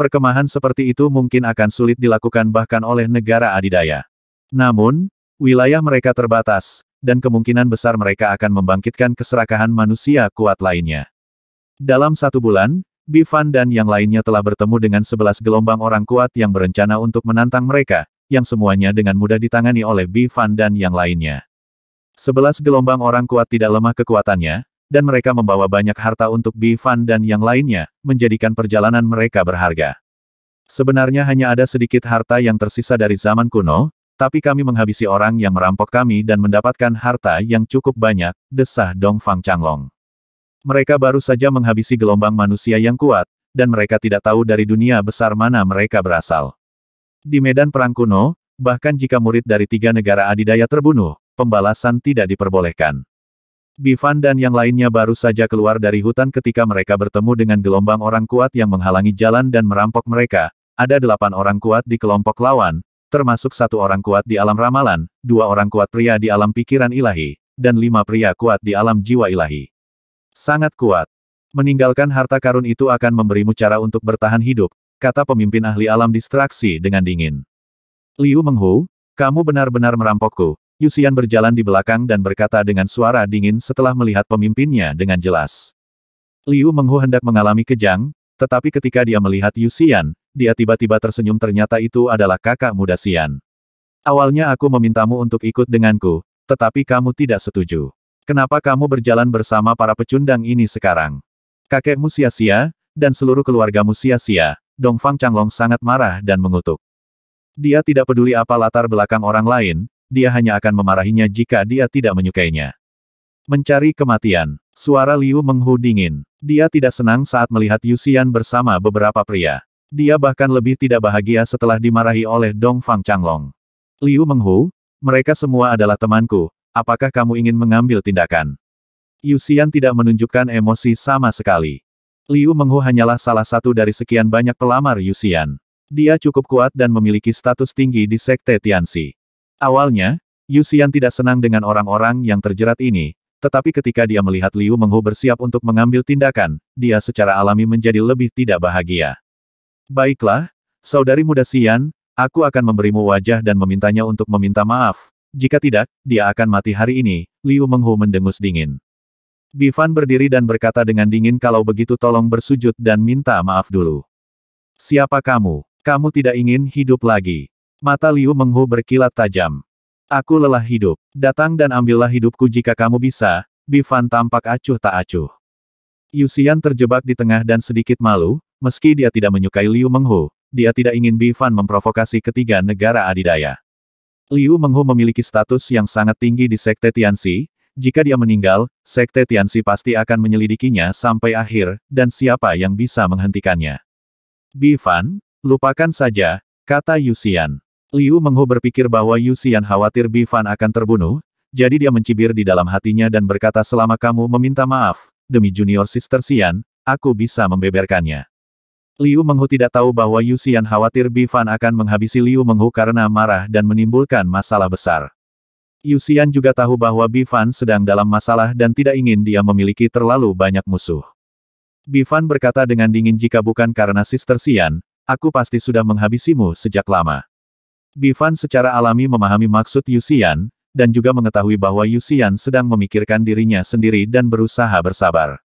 Perkemahan seperti itu mungkin akan sulit dilakukan bahkan oleh negara adidaya. Namun, wilayah mereka terbatas, dan kemungkinan besar mereka akan membangkitkan keserakahan manusia kuat lainnya. Dalam satu bulan, Bifan dan yang lainnya telah bertemu dengan sebelas gelombang orang kuat yang berencana untuk menantang mereka, yang semuanya dengan mudah ditangani oleh Bi Fan dan yang lainnya. Sebelas gelombang orang kuat tidak lemah kekuatannya, dan mereka membawa banyak harta untuk Bi Fan dan yang lainnya, menjadikan perjalanan mereka berharga. Sebenarnya hanya ada sedikit harta yang tersisa dari zaman kuno, tapi kami menghabisi orang yang merampok kami dan mendapatkan harta yang cukup banyak, desah Dong Fang Changlong. Mereka baru saja menghabisi gelombang manusia yang kuat, dan mereka tidak tahu dari dunia besar mana mereka berasal. Di medan perang kuno, bahkan jika murid dari tiga negara adidaya terbunuh, pembalasan tidak diperbolehkan. Bivan dan yang lainnya baru saja keluar dari hutan ketika mereka bertemu dengan gelombang orang kuat yang menghalangi jalan dan merampok mereka. Ada delapan orang kuat di kelompok lawan, termasuk satu orang kuat di alam ramalan, dua orang kuat pria di alam pikiran ilahi, dan lima pria kuat di alam jiwa ilahi. Sangat kuat. Meninggalkan harta karun itu akan memberimu cara untuk bertahan hidup, kata pemimpin ahli alam distraksi dengan dingin. Liu Menghu, kamu benar-benar merampokku. Yusian berjalan di belakang dan berkata dengan suara dingin setelah melihat pemimpinnya dengan jelas. Liu Menghu hendak mengalami kejang, tetapi ketika dia melihat Yusian, dia tiba-tiba tersenyum ternyata itu adalah kakak muda Sian. Awalnya aku memintamu untuk ikut denganku, tetapi kamu tidak setuju. Kenapa kamu berjalan bersama para pecundang ini sekarang? Kakekmu sia-sia, dan seluruh keluargamu sia-sia, Dongfang Changlong sangat marah dan mengutuk. Dia tidak peduli apa latar belakang orang lain, dia hanya akan memarahinya jika dia tidak menyukainya. Mencari kematian. Suara Liu Menghu dingin. Dia tidak senang saat melihat Yusian bersama beberapa pria. Dia bahkan lebih tidak bahagia setelah dimarahi oleh Dong Fang Changlong. Liu Menghu, mereka semua adalah temanku, apakah kamu ingin mengambil tindakan? Yusian tidak menunjukkan emosi sama sekali. Liu Menghu hanyalah salah satu dari sekian banyak pelamar Yusian. Dia cukup kuat dan memiliki status tinggi di Sekte Tianxi. Awalnya, Yusian tidak senang dengan orang-orang yang terjerat ini, tetapi ketika dia melihat Liu Menghu bersiap untuk mengambil tindakan, dia secara alami menjadi lebih tidak bahagia. Baiklah, saudari muda Sian, aku akan memberimu wajah dan memintanya untuk meminta maaf. Jika tidak, dia akan mati hari ini, Liu Menghu mendengus dingin. Bifan berdiri dan berkata dengan dingin kalau begitu tolong bersujud dan minta maaf dulu. Siapa kamu? Kamu tidak ingin hidup lagi. Mata Liu Menghu berkilat tajam. Aku lelah hidup. Datang dan ambillah hidupku jika kamu bisa. Bifan tampak acuh tak acuh. Yusian terjebak di tengah dan sedikit malu, meski dia tidak menyukai Liu Menghu, dia tidak ingin Bifan memprovokasi ketiga negara adidaya. Liu Menghu memiliki status yang sangat tinggi di Sekte Tianxi, jika dia meninggal, Sekte Tianxi pasti akan menyelidikinya sampai akhir, dan siapa yang bisa menghentikannya. Bifan, lupakan saja, kata Yusian. Liu Menghu berpikir bahwa Yusian khawatir Bifan akan terbunuh, jadi dia mencibir di dalam hatinya dan berkata selama kamu meminta maaf, demi junior sister Xian, aku bisa membeberkannya. Liu Menghu tidak tahu bahwa Yusian khawatir Bifan akan menghabisi Liu Menghu karena marah dan menimbulkan masalah besar. Yusian juga tahu bahwa Bifan sedang dalam masalah dan tidak ingin dia memiliki terlalu banyak musuh. Bifan berkata dengan dingin jika bukan karena Sister Xian, aku pasti sudah menghabisimu sejak lama. Bifan secara alami memahami maksud Yusian, dan juga mengetahui bahwa Yusian sedang memikirkan dirinya sendiri dan berusaha bersabar.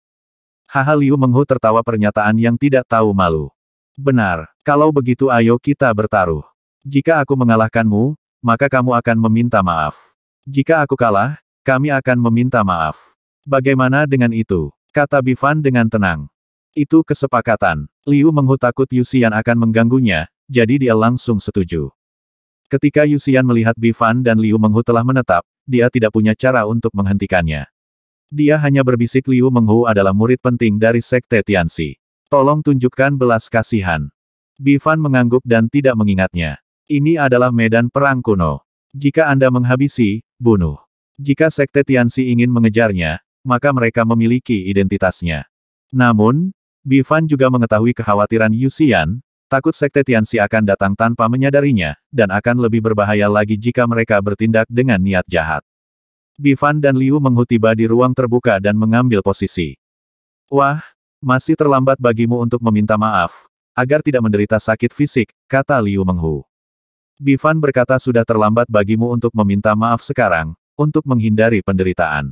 Haha Liu Menghu tertawa pernyataan yang tidak tahu malu. Benar, kalau begitu ayo kita bertaruh. Jika aku mengalahkanmu, maka kamu akan meminta maaf. Jika aku kalah, kami akan meminta maaf. Bagaimana dengan itu? Kata Bifan dengan tenang. Itu kesepakatan. Liu Menghu takut Yusian akan mengganggunya, jadi dia langsung setuju. Ketika Yusian melihat Bifan dan Liu Menghu telah menetap, dia tidak punya cara untuk menghentikannya. Dia hanya berbisik Liu Menghu adalah murid penting dari Sekte Tianxi. Tolong tunjukkan belas kasihan. Bifan mengangguk dan tidak mengingatnya. Ini adalah medan perang kuno. Jika Anda menghabisi, bunuh. Jika Sekte Tianxi ingin mengejarnya, maka mereka memiliki identitasnya. Namun, Bifan juga mengetahui kekhawatiran Yusian, takut Sekte Tianxi akan datang tanpa menyadarinya, dan akan lebih berbahaya lagi jika mereka bertindak dengan niat jahat. Bifan dan Liu Menghu tiba di ruang terbuka dan mengambil posisi. Wah, masih terlambat bagimu untuk meminta maaf, agar tidak menderita sakit fisik, kata Liu Menghu. Bifan berkata sudah terlambat bagimu untuk meminta maaf sekarang, untuk menghindari penderitaan.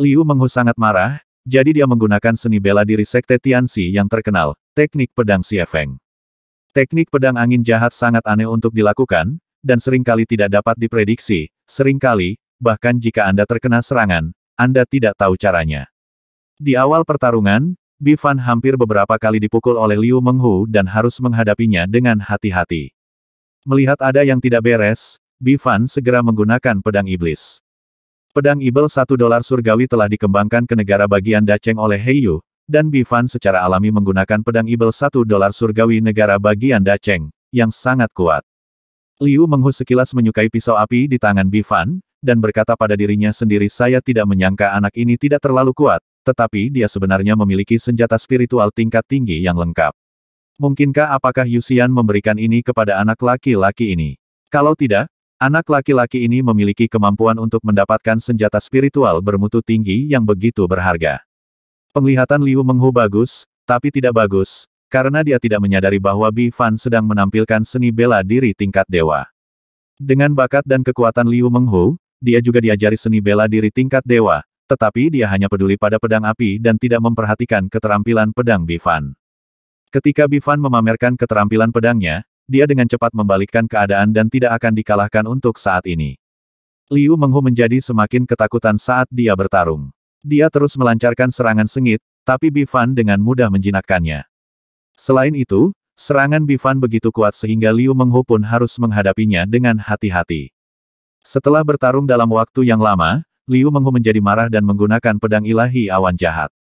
Liu Menghu sangat marah, jadi dia menggunakan seni bela diri Sekte Tianxi yang terkenal, teknik pedang Feng. Teknik pedang angin jahat sangat aneh untuk dilakukan, dan seringkali tidak dapat diprediksi, seringkali, bahkan jika Anda terkena serangan, Anda tidak tahu caranya. Di awal pertarungan, Bifan hampir beberapa kali dipukul oleh Liu Menghu dan harus menghadapinya dengan hati-hati. Melihat ada yang tidak beres, Bifan segera menggunakan pedang iblis. Pedang ibel satu dolar surgawi telah dikembangkan ke negara bagian Daceng oleh Heiyu, dan Bifan secara alami menggunakan pedang ibel satu dolar surgawi negara bagian Daceng, yang sangat kuat. Liu menghus sekilas menyukai pisau api di tangan Bifan, dan berkata pada dirinya sendiri saya tidak menyangka anak ini tidak terlalu kuat, tetapi dia sebenarnya memiliki senjata spiritual tingkat tinggi yang lengkap. Mungkinkah apakah Yusian memberikan ini kepada anak laki-laki ini? Kalau tidak, anak laki-laki ini memiliki kemampuan untuk mendapatkan senjata spiritual bermutu tinggi yang begitu berharga. Penglihatan Liu Menghu bagus, tapi tidak bagus, karena dia tidak menyadari bahwa Bi Fan sedang menampilkan seni bela diri tingkat dewa. Dengan bakat dan kekuatan Liu Menghu, dia juga diajari seni bela diri tingkat dewa, tetapi dia hanya peduli pada pedang api dan tidak memperhatikan keterampilan pedang Bi Fan. Ketika Bifan memamerkan keterampilan pedangnya, dia dengan cepat membalikkan keadaan dan tidak akan dikalahkan untuk saat ini. Liu Menghu menjadi semakin ketakutan saat dia bertarung. Dia terus melancarkan serangan sengit, tapi Bifan dengan mudah menjinakkannya. Selain itu, serangan Bifan begitu kuat sehingga Liu Menghu pun harus menghadapinya dengan hati-hati. Setelah bertarung dalam waktu yang lama, Liu Menghu menjadi marah dan menggunakan pedang ilahi awan jahat.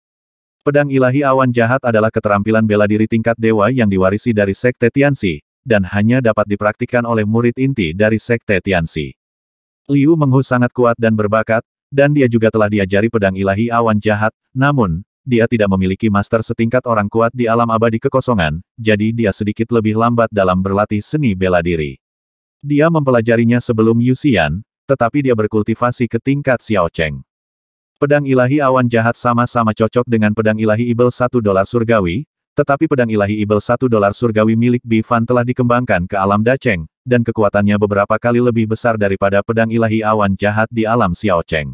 Pedang ilahi awan jahat adalah keterampilan bela diri tingkat dewa yang diwarisi dari Sekte Tianxi, dan hanya dapat dipraktikkan oleh murid inti dari Sekte Tianxi. Liu Menghu sangat kuat dan berbakat, dan dia juga telah diajari pedang ilahi awan jahat, namun, dia tidak memiliki master setingkat orang kuat di alam abadi kekosongan, jadi dia sedikit lebih lambat dalam berlatih seni bela diri. Dia mempelajarinya sebelum Yusian, tetapi dia berkultivasi ke tingkat Xiao Cheng. Pedang ilahi awan jahat sama-sama cocok dengan pedang ilahi ibel satu dolar surgawi, tetapi pedang ilahi ibel satu dolar surgawi milik Bifan telah dikembangkan ke alam Daceng, dan kekuatannya beberapa kali lebih besar daripada pedang ilahi awan jahat di alam Xiaocheng.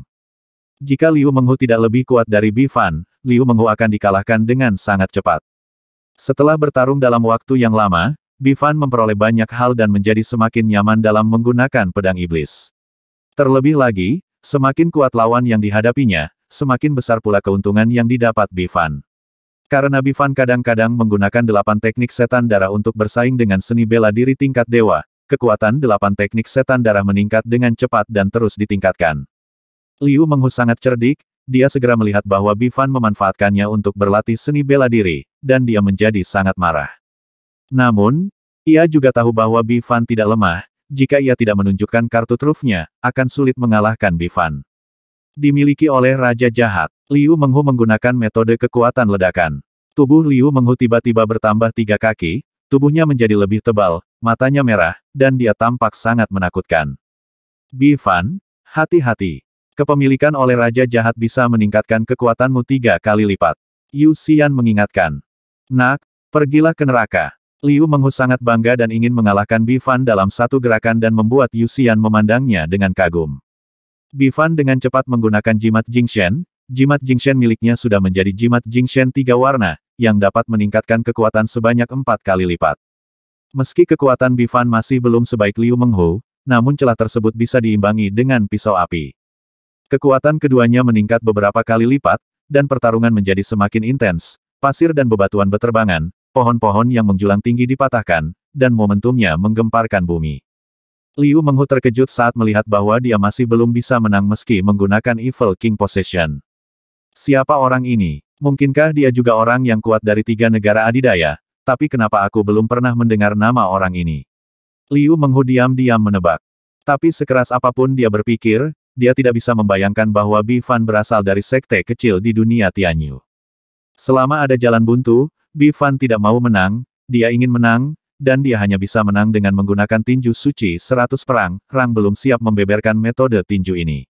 Jika Liu Menghu tidak lebih kuat dari Bifan, Liu Menghu akan dikalahkan dengan sangat cepat. Setelah bertarung dalam waktu yang lama, Bifan memperoleh banyak hal dan menjadi semakin nyaman dalam menggunakan pedang iblis. Terlebih lagi, Semakin kuat lawan yang dihadapinya, semakin besar pula keuntungan yang didapat Bifan. Karena Bifan kadang-kadang menggunakan delapan teknik setan darah untuk bersaing dengan seni bela diri tingkat dewa, kekuatan delapan teknik setan darah meningkat dengan cepat dan terus ditingkatkan. Liu menghuj sangat cerdik, dia segera melihat bahwa Bifan memanfaatkannya untuk berlatih seni bela diri, dan dia menjadi sangat marah. Namun, ia juga tahu bahwa Bifan tidak lemah, jika ia tidak menunjukkan kartu trufnya, akan sulit mengalahkan Bifan. Dimiliki oleh Raja Jahat, Liu Menghu menggunakan metode kekuatan ledakan. Tubuh Liu Menghu tiba-tiba bertambah tiga kaki, tubuhnya menjadi lebih tebal, matanya merah, dan dia tampak sangat menakutkan. Bifan, hati-hati. Kepemilikan oleh Raja Jahat bisa meningkatkan kekuatanmu tiga kali lipat. Yu Xian mengingatkan. Nak, pergilah ke neraka. Liu Menghu sangat bangga dan ingin mengalahkan Bifan dalam satu gerakan dan membuat Yusian memandangnya dengan kagum. Bifan dengan cepat menggunakan jimat Jingshen, jimat Jingshen miliknya sudah menjadi jimat Jingshen tiga warna, yang dapat meningkatkan kekuatan sebanyak empat kali lipat. Meski kekuatan Bifan masih belum sebaik Liu Menghu, namun celah tersebut bisa diimbangi dengan pisau api. Kekuatan keduanya meningkat beberapa kali lipat, dan pertarungan menjadi semakin intens, pasir dan bebatuan beterbangan, pohon-pohon yang menjulang tinggi dipatahkan, dan momentumnya menggemparkan bumi. Liu Menghu terkejut saat melihat bahwa dia masih belum bisa menang meski menggunakan Evil King Possession. Siapa orang ini? Mungkinkah dia juga orang yang kuat dari tiga negara adidaya, tapi kenapa aku belum pernah mendengar nama orang ini? Liu Menghu diam-diam menebak. Tapi sekeras apapun dia berpikir, dia tidak bisa membayangkan bahwa Bi Fan berasal dari sekte kecil di dunia Tianyu. Selama ada jalan buntu, Bifan tidak mau menang, dia ingin menang, dan dia hanya bisa menang dengan menggunakan tinju suci 100 perang, Rang belum siap membeberkan metode tinju ini.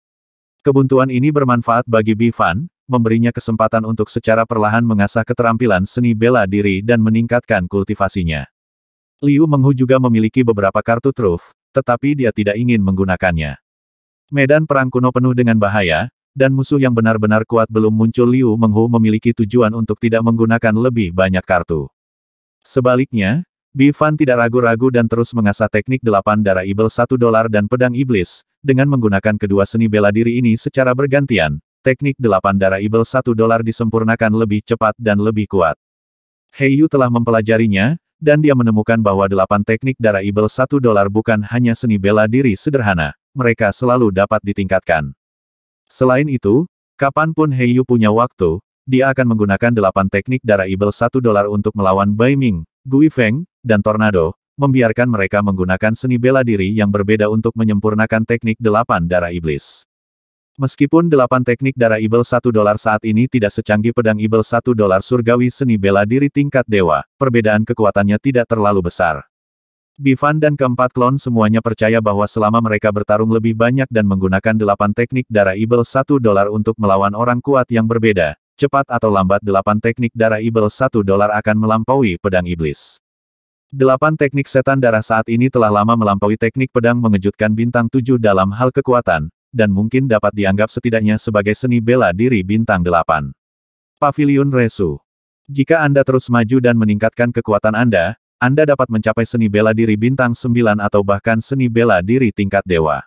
Kebuntuan ini bermanfaat bagi Bifan, memberinya kesempatan untuk secara perlahan mengasah keterampilan seni bela diri dan meningkatkan kultivasinya. Liu Menghu juga memiliki beberapa kartu truf, tetapi dia tidak ingin menggunakannya. Medan perang kuno penuh dengan bahaya, dan musuh yang benar-benar kuat belum muncul Liu Menghu memiliki tujuan untuk tidak menggunakan lebih banyak kartu. Sebaliknya, Bifan tidak ragu-ragu dan terus mengasah teknik delapan darah ibel satu dolar dan pedang iblis, dengan menggunakan kedua seni bela diri ini secara bergantian, teknik delapan darah ibel satu dolar disempurnakan lebih cepat dan lebih kuat. Heiyu telah mempelajarinya, dan dia menemukan bahwa delapan teknik darah ibel satu dolar bukan hanya seni bela diri sederhana, mereka selalu dapat ditingkatkan. Selain itu, kapanpun Heiyu punya waktu, dia akan menggunakan delapan teknik darah ibel satu dolar untuk melawan Bai Ming, Gui Feng, dan Tornado, membiarkan mereka menggunakan seni bela diri yang berbeda untuk menyempurnakan teknik delapan darah iblis. Meskipun delapan teknik darah ibel satu dolar saat ini tidak secanggih pedang ibel satu dolar surgawi seni bela diri tingkat dewa, perbedaan kekuatannya tidak terlalu besar. Bivan dan keempat klon semuanya percaya bahwa selama mereka bertarung lebih banyak dan menggunakan delapan teknik darah Ibel satu dolar untuk melawan orang kuat yang berbeda, cepat atau lambat delapan teknik darah Ibel satu dolar akan melampaui pedang iblis. Delapan teknik setan darah saat ini telah lama melampaui teknik pedang mengejutkan bintang tujuh dalam hal kekuatan, dan mungkin dapat dianggap setidaknya sebagai seni bela diri bintang delapan. Pavilion Resu Jika Anda terus maju dan meningkatkan kekuatan Anda, anda dapat mencapai seni bela diri bintang 9 atau bahkan seni bela diri tingkat dewa.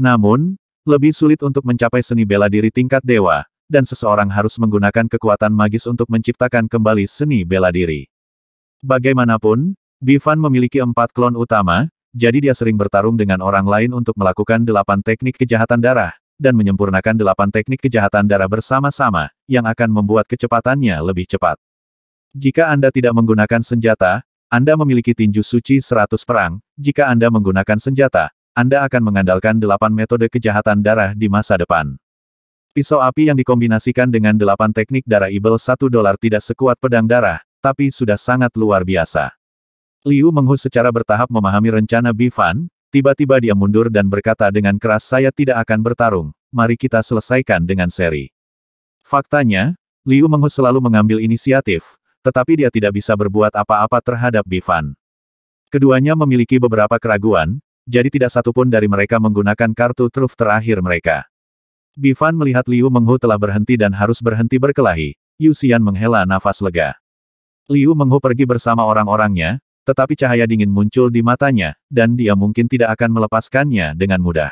Namun, lebih sulit untuk mencapai seni bela diri tingkat dewa, dan seseorang harus menggunakan kekuatan magis untuk menciptakan kembali seni bela diri. Bagaimanapun, Bivan memiliki empat klon utama, jadi dia sering bertarung dengan orang lain untuk melakukan delapan teknik kejahatan darah, dan menyempurnakan delapan teknik kejahatan darah bersama-sama, yang akan membuat kecepatannya lebih cepat. Jika Anda tidak menggunakan senjata, anda memiliki tinju suci 100 perang, jika Anda menggunakan senjata, Anda akan mengandalkan 8 metode kejahatan darah di masa depan. Pisau api yang dikombinasikan dengan 8 teknik darah ibel 1 dolar tidak sekuat pedang darah, tapi sudah sangat luar biasa. Liu Menghu secara bertahap memahami rencana Bifan, tiba-tiba dia mundur dan berkata dengan keras saya tidak akan bertarung, mari kita selesaikan dengan seri. Faktanya, Liu Menghu selalu mengambil inisiatif, tetapi dia tidak bisa berbuat apa-apa terhadap Bifan. Keduanya memiliki beberapa keraguan, jadi tidak satupun dari mereka menggunakan kartu truf terakhir mereka. Bifan melihat Liu Menghu telah berhenti dan harus berhenti berkelahi, Yu Xian menghela nafas lega. Liu Menghu pergi bersama orang-orangnya, tetapi cahaya dingin muncul di matanya, dan dia mungkin tidak akan melepaskannya dengan mudah.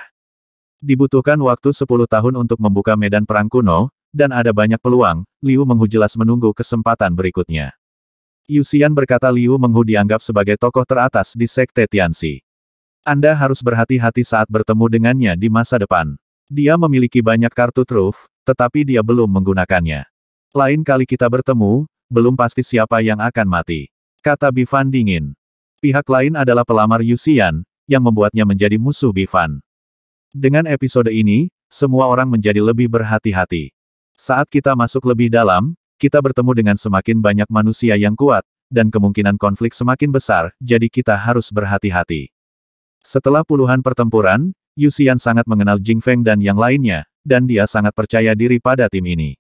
Dibutuhkan waktu 10 tahun untuk membuka medan perang kuno, dan ada banyak peluang, Liu Menghu jelas menunggu kesempatan berikutnya. Yusian berkata Liu Menghu dianggap sebagai tokoh teratas di Sekte Tianxi. Anda harus berhati-hati saat bertemu dengannya di masa depan. Dia memiliki banyak kartu truf, tetapi dia belum menggunakannya. Lain kali kita bertemu, belum pasti siapa yang akan mati. Kata Bifan dingin. Pihak lain adalah pelamar Yusian, yang membuatnya menjadi musuh Bifan. Dengan episode ini, semua orang menjadi lebih berhati-hati. Saat kita masuk lebih dalam, kita bertemu dengan semakin banyak manusia yang kuat, dan kemungkinan konflik semakin besar, jadi kita harus berhati-hati. Setelah puluhan pertempuran, Yusian sangat mengenal Jing Feng dan yang lainnya, dan dia sangat percaya diri pada tim ini.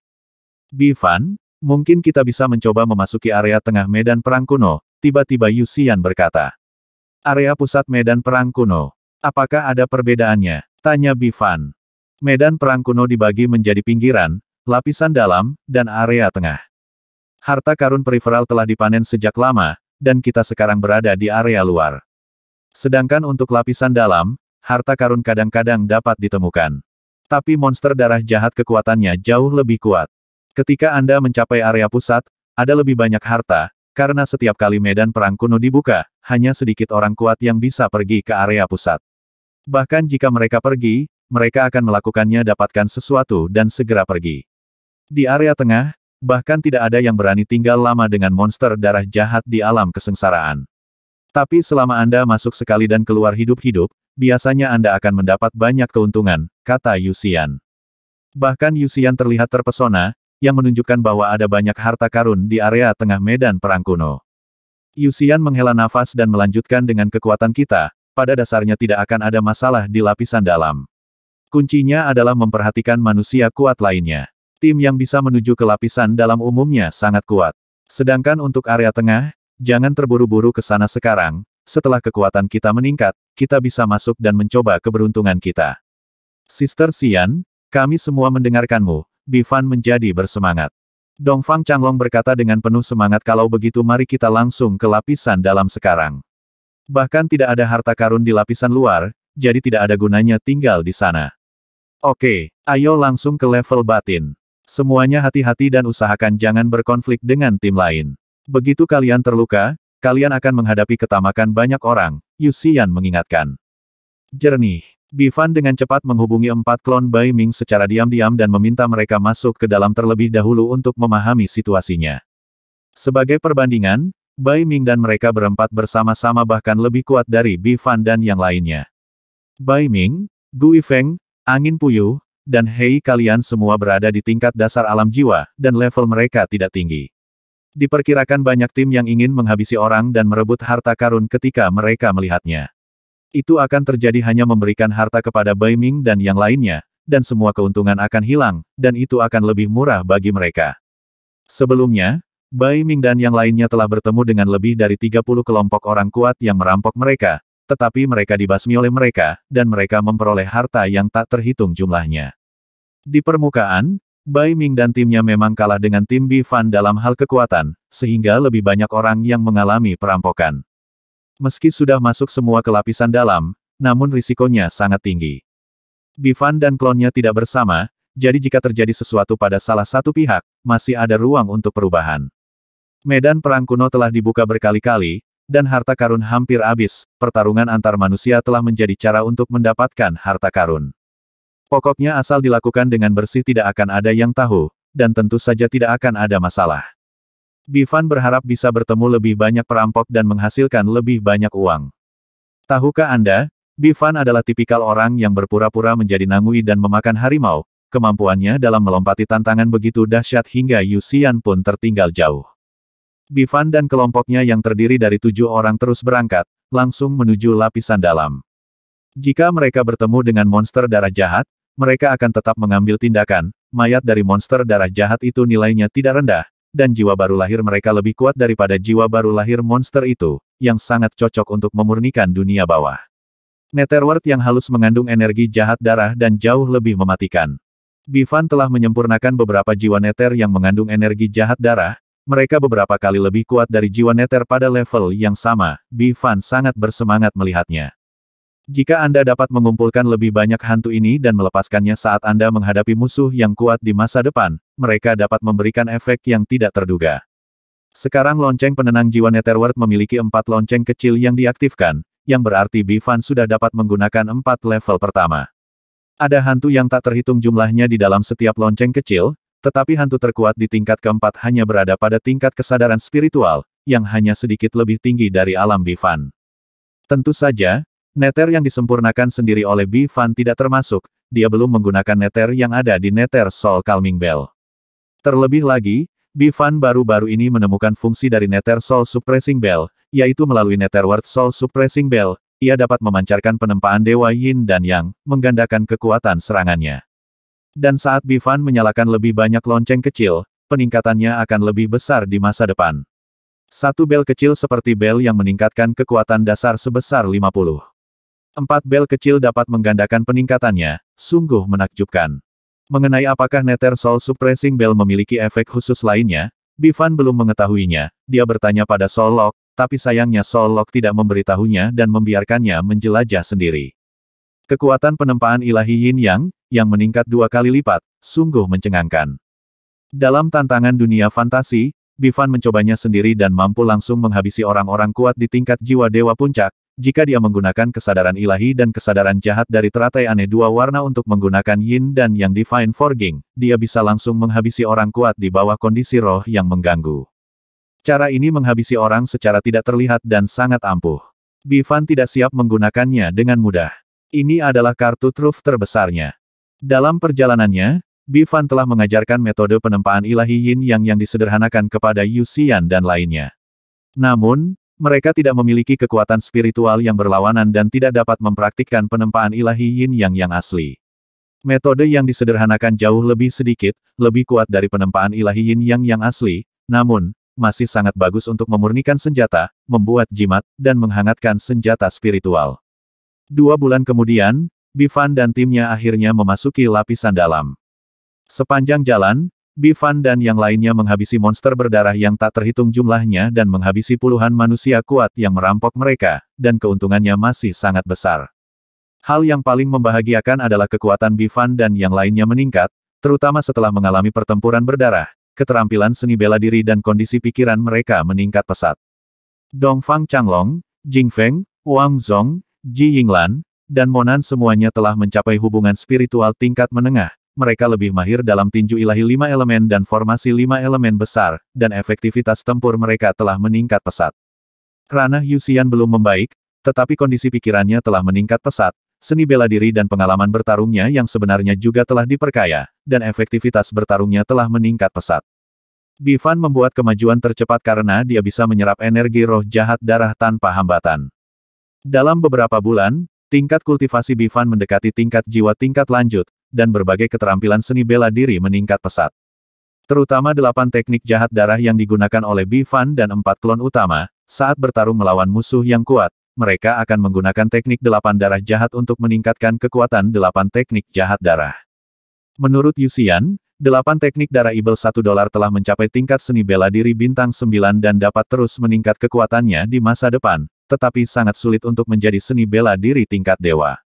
Bifan, mungkin kita bisa mencoba memasuki area tengah medan perang kuno, tiba-tiba Yusian berkata. Area pusat medan perang kuno. Apakah ada perbedaannya? Tanya Bifan. Medan perang kuno dibagi menjadi pinggiran, lapisan dalam, dan area tengah. Harta karun peripheral telah dipanen sejak lama, dan kita sekarang berada di area luar. Sedangkan untuk lapisan dalam, harta karun kadang-kadang dapat ditemukan. Tapi monster darah jahat kekuatannya jauh lebih kuat. Ketika Anda mencapai area pusat, ada lebih banyak harta, karena setiap kali medan perang kuno dibuka, hanya sedikit orang kuat yang bisa pergi ke area pusat. Bahkan jika mereka pergi, mereka akan melakukannya dapatkan sesuatu dan segera pergi. Di area tengah, bahkan tidak ada yang berani tinggal lama dengan monster darah jahat di alam kesengsaraan. Tapi selama Anda masuk sekali dan keluar hidup-hidup, biasanya Anda akan mendapat banyak keuntungan, kata Yusian. Bahkan Yusian terlihat terpesona, yang menunjukkan bahwa ada banyak harta karun di area tengah medan perang kuno. Yusian menghela nafas dan melanjutkan dengan kekuatan kita, pada dasarnya tidak akan ada masalah di lapisan dalam. Kuncinya adalah memperhatikan manusia kuat lainnya. Tim yang bisa menuju ke lapisan dalam umumnya sangat kuat. Sedangkan untuk area tengah, jangan terburu-buru ke sana sekarang. Setelah kekuatan kita meningkat, kita bisa masuk dan mencoba keberuntungan kita. Sister Xian, kami semua mendengarkanmu. Bifan menjadi bersemangat. Dongfang Changlong berkata dengan penuh semangat kalau begitu mari kita langsung ke lapisan dalam sekarang. Bahkan tidak ada harta karun di lapisan luar, jadi tidak ada gunanya tinggal di sana. Oke, ayo langsung ke level batin. Semuanya hati-hati dan usahakan jangan berkonflik dengan tim lain. Begitu kalian terluka, kalian akan menghadapi ketamakan banyak orang, Yusian mengingatkan. Jernih, Bifan dengan cepat menghubungi empat klon Bai Ming secara diam-diam dan meminta mereka masuk ke dalam terlebih dahulu untuk memahami situasinya. Sebagai perbandingan, Bai Ming dan mereka berempat bersama-sama bahkan lebih kuat dari Bifan dan yang lainnya. Bai Ming, Gui Feng, Angin Puyuh, dan hei kalian semua berada di tingkat dasar alam jiwa, dan level mereka tidak tinggi. Diperkirakan banyak tim yang ingin menghabisi orang dan merebut harta karun ketika mereka melihatnya. Itu akan terjadi hanya memberikan harta kepada Bai Ming dan yang lainnya, dan semua keuntungan akan hilang, dan itu akan lebih murah bagi mereka. Sebelumnya, Bai Ming dan yang lainnya telah bertemu dengan lebih dari 30 kelompok orang kuat yang merampok mereka, tetapi mereka dibasmi oleh mereka, dan mereka memperoleh harta yang tak terhitung jumlahnya. Di permukaan, Bai Ming dan timnya memang kalah dengan tim Bifan dalam hal kekuatan, sehingga lebih banyak orang yang mengalami perampokan. Meski sudah masuk semua ke lapisan dalam, namun risikonya sangat tinggi. Bifan dan klonnya tidak bersama, jadi jika terjadi sesuatu pada salah satu pihak, masih ada ruang untuk perubahan. Medan perang kuno telah dibuka berkali-kali, dan harta karun hampir habis, pertarungan antar manusia telah menjadi cara untuk mendapatkan harta karun. Pokoknya asal dilakukan dengan bersih tidak akan ada yang tahu, dan tentu saja tidak akan ada masalah. Bivan berharap bisa bertemu lebih banyak perampok dan menghasilkan lebih banyak uang. Tahukah Anda, Bivan adalah tipikal orang yang berpura-pura menjadi Nangui dan memakan harimau, kemampuannya dalam melompati tantangan begitu dahsyat hingga Yusian pun tertinggal jauh. Bivan dan kelompoknya yang terdiri dari tujuh orang terus berangkat, langsung menuju lapisan dalam. Jika mereka bertemu dengan monster darah jahat, mereka akan tetap mengambil tindakan, mayat dari monster darah jahat itu nilainya tidak rendah, dan jiwa baru lahir mereka lebih kuat daripada jiwa baru lahir monster itu, yang sangat cocok untuk memurnikan dunia bawah. Netherworld yang halus mengandung energi jahat darah dan jauh lebih mematikan. Bivan telah menyempurnakan beberapa jiwa neter yang mengandung energi jahat darah, mereka beberapa kali lebih kuat dari jiwa neter pada level yang sama, Bifan sangat bersemangat melihatnya. Jika Anda dapat mengumpulkan lebih banyak hantu ini dan melepaskannya saat Anda menghadapi musuh yang kuat di masa depan, mereka dapat memberikan efek yang tidak terduga. Sekarang lonceng penenang jiwa Netherworld memiliki empat lonceng kecil yang diaktifkan, yang berarti Bifan sudah dapat menggunakan empat level pertama. Ada hantu yang tak terhitung jumlahnya di dalam setiap lonceng kecil, tetapi hantu terkuat di tingkat keempat hanya berada pada tingkat kesadaran spiritual, yang hanya sedikit lebih tinggi dari alam Bifan. Tentu saja, neter yang disempurnakan sendiri oleh Bifan tidak termasuk, dia belum menggunakan neter yang ada di neter Soul Calming Bell. Terlebih lagi, Bifan baru-baru ini menemukan fungsi dari Nether Soul Suppressing Bell, yaitu melalui World Soul Suppressing Bell, ia dapat memancarkan penempaan Dewa Yin dan Yang, menggandakan kekuatan serangannya. Dan saat Bivan menyalakan lebih banyak lonceng kecil, peningkatannya akan lebih besar di masa depan. Satu bel kecil seperti bel yang meningkatkan kekuatan dasar sebesar 50. Empat bel kecil dapat menggandakan peningkatannya, sungguh menakjubkan. Mengenai apakah Nether Soul Suppressing Bell memiliki efek khusus lainnya, Bivan belum mengetahuinya, dia bertanya pada Soul Lock, tapi sayangnya Soul Lock tidak memberitahunya dan membiarkannya menjelajah sendiri. Kekuatan penempaan ilahi Yin Yang, yang meningkat dua kali lipat, sungguh mencengangkan. Dalam tantangan dunia fantasi, Bivan mencobanya sendiri dan mampu langsung menghabisi orang-orang kuat di tingkat jiwa dewa puncak, jika dia menggunakan kesadaran ilahi dan kesadaran jahat dari teratai aneh dua warna untuk menggunakan Yin dan Yang Divine Forging, dia bisa langsung menghabisi orang kuat di bawah kondisi roh yang mengganggu. Cara ini menghabisi orang secara tidak terlihat dan sangat ampuh. Bivan tidak siap menggunakannya dengan mudah ini adalah kartu truf terbesarnya. Dalam perjalanannya, Bifan telah mengajarkan metode penempaan ilahi yin yang yang disederhanakan kepada Yusian dan lainnya. Namun, mereka tidak memiliki kekuatan spiritual yang berlawanan dan tidak dapat mempraktikkan penempaan ilahi yin yang yang asli. Metode yang disederhanakan jauh lebih sedikit, lebih kuat dari penempaan ilahi yin yang yang asli, namun, masih sangat bagus untuk memurnikan senjata, membuat jimat, dan menghangatkan senjata spiritual. Dua bulan kemudian, Bifan dan timnya akhirnya memasuki lapisan dalam. Sepanjang jalan, Bifan dan yang lainnya menghabisi monster berdarah yang tak terhitung jumlahnya dan menghabisi puluhan manusia kuat yang merampok mereka, dan keuntungannya masih sangat besar. Hal yang paling membahagiakan adalah kekuatan Bifan dan yang lainnya meningkat, terutama setelah mengalami pertempuran berdarah, keterampilan seni bela diri dan kondisi pikiran mereka meningkat pesat. Dongfang Changlong, Jingfeng, Wang Zong, Ji Yinglan, dan Monan semuanya telah mencapai hubungan spiritual tingkat menengah. Mereka lebih mahir dalam tinju ilahi lima elemen dan formasi lima elemen besar, dan efektivitas tempur mereka telah meningkat pesat. Ranah Yusian belum membaik, tetapi kondisi pikirannya telah meningkat pesat, seni bela diri dan pengalaman bertarungnya yang sebenarnya juga telah diperkaya, dan efektivitas bertarungnya telah meningkat pesat. Bifan membuat kemajuan tercepat karena dia bisa menyerap energi roh jahat darah tanpa hambatan. Dalam beberapa bulan, tingkat kultivasi Bifan mendekati tingkat jiwa tingkat lanjut, dan berbagai keterampilan seni bela diri meningkat pesat. Terutama delapan teknik jahat darah yang digunakan oleh Bifan dan empat klon utama, saat bertarung melawan musuh yang kuat, mereka akan menggunakan teknik delapan darah jahat untuk meningkatkan kekuatan delapan teknik jahat darah. Menurut Yusian, delapan teknik darah Ibel satu dolar telah mencapai tingkat seni bela diri bintang sembilan dan dapat terus meningkat kekuatannya di masa depan, tetapi sangat sulit untuk menjadi seni bela diri tingkat dewa.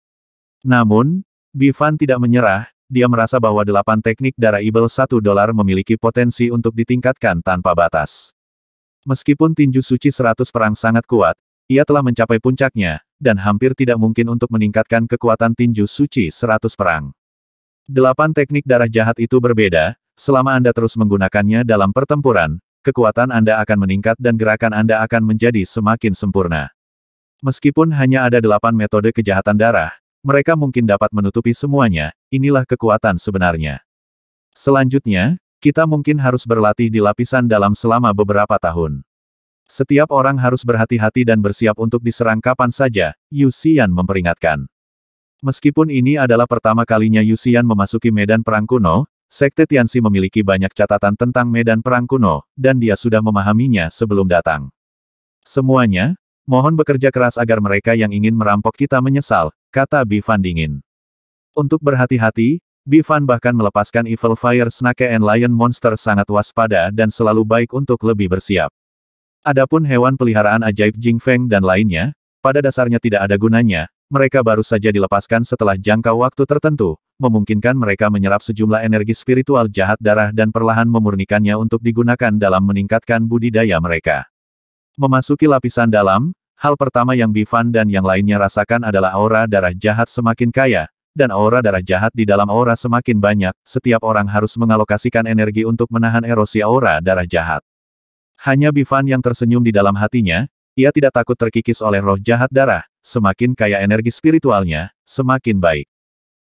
Namun, Bivan tidak menyerah, dia merasa bahwa delapan teknik darah ibel satu dolar memiliki potensi untuk ditingkatkan tanpa batas. Meskipun tinju suci seratus perang sangat kuat, ia telah mencapai puncaknya, dan hampir tidak mungkin untuk meningkatkan kekuatan tinju suci seratus perang. Delapan teknik darah jahat itu berbeda, selama Anda terus menggunakannya dalam pertempuran, kekuatan Anda akan meningkat dan gerakan Anda akan menjadi semakin sempurna. Meskipun hanya ada delapan metode kejahatan darah, mereka mungkin dapat menutupi semuanya, inilah kekuatan sebenarnya. Selanjutnya, kita mungkin harus berlatih di lapisan dalam selama beberapa tahun. Setiap orang harus berhati-hati dan bersiap untuk diserang kapan saja, Yusian memperingatkan. Meskipun ini adalah pertama kalinya Yusian memasuki medan perang kuno, Sekte Tianxi memiliki banyak catatan tentang medan perang kuno, dan dia sudah memahaminya sebelum datang. Semuanya, mohon bekerja keras agar mereka yang ingin merampok kita menyesal, kata Bifan dingin. Untuk berhati-hati, Bifan bahkan melepaskan Evil Fire Snake and Lion Monster sangat waspada dan selalu baik untuk lebih bersiap. Adapun hewan peliharaan ajaib Jing Feng dan lainnya, pada dasarnya tidak ada gunanya, mereka baru saja dilepaskan setelah jangka waktu tertentu, memungkinkan mereka menyerap sejumlah energi spiritual jahat darah dan perlahan memurnikannya untuk digunakan dalam meningkatkan budidaya mereka. Memasuki lapisan dalam, hal pertama yang Bifan dan yang lainnya rasakan adalah aura darah jahat semakin kaya, dan aura darah jahat di dalam aura semakin banyak, setiap orang harus mengalokasikan energi untuk menahan erosi aura darah jahat. Hanya Bifan yang tersenyum di dalam hatinya, ia tidak takut terkikis oleh roh jahat darah, semakin kaya energi spiritualnya, semakin baik.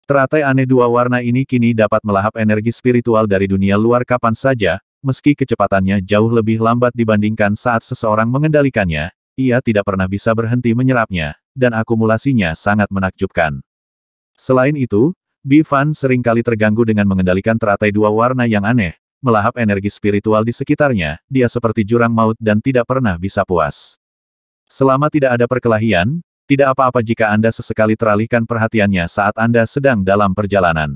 Teratai aneh dua warna ini kini dapat melahap energi spiritual dari dunia luar kapan saja, meski kecepatannya jauh lebih lambat dibandingkan saat seseorang mengendalikannya, ia tidak pernah bisa berhenti menyerapnya, dan akumulasinya sangat menakjubkan. Selain itu, Bifan seringkali terganggu dengan mengendalikan teratai dua warna yang aneh, melahap energi spiritual di sekitarnya, dia seperti jurang maut dan tidak pernah bisa puas. Selama tidak ada perkelahian, tidak apa-apa jika Anda sesekali teralihkan perhatiannya saat Anda sedang dalam perjalanan.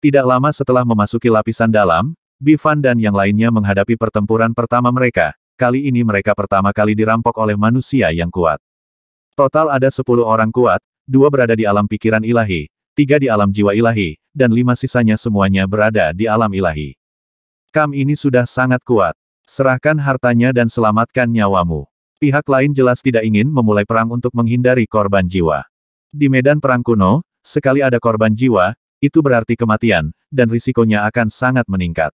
Tidak lama setelah memasuki lapisan dalam, Bifan dan yang lainnya menghadapi pertempuran pertama mereka, kali ini mereka pertama kali dirampok oleh manusia yang kuat. Total ada 10 orang kuat, dua berada di alam pikiran ilahi, tiga di alam jiwa ilahi, dan lima sisanya semuanya berada di alam ilahi. Kam ini sudah sangat kuat. Serahkan hartanya dan selamatkan nyawamu. Pihak lain jelas tidak ingin memulai perang untuk menghindari korban jiwa. Di medan perang kuno, sekali ada korban jiwa, itu berarti kematian, dan risikonya akan sangat meningkat.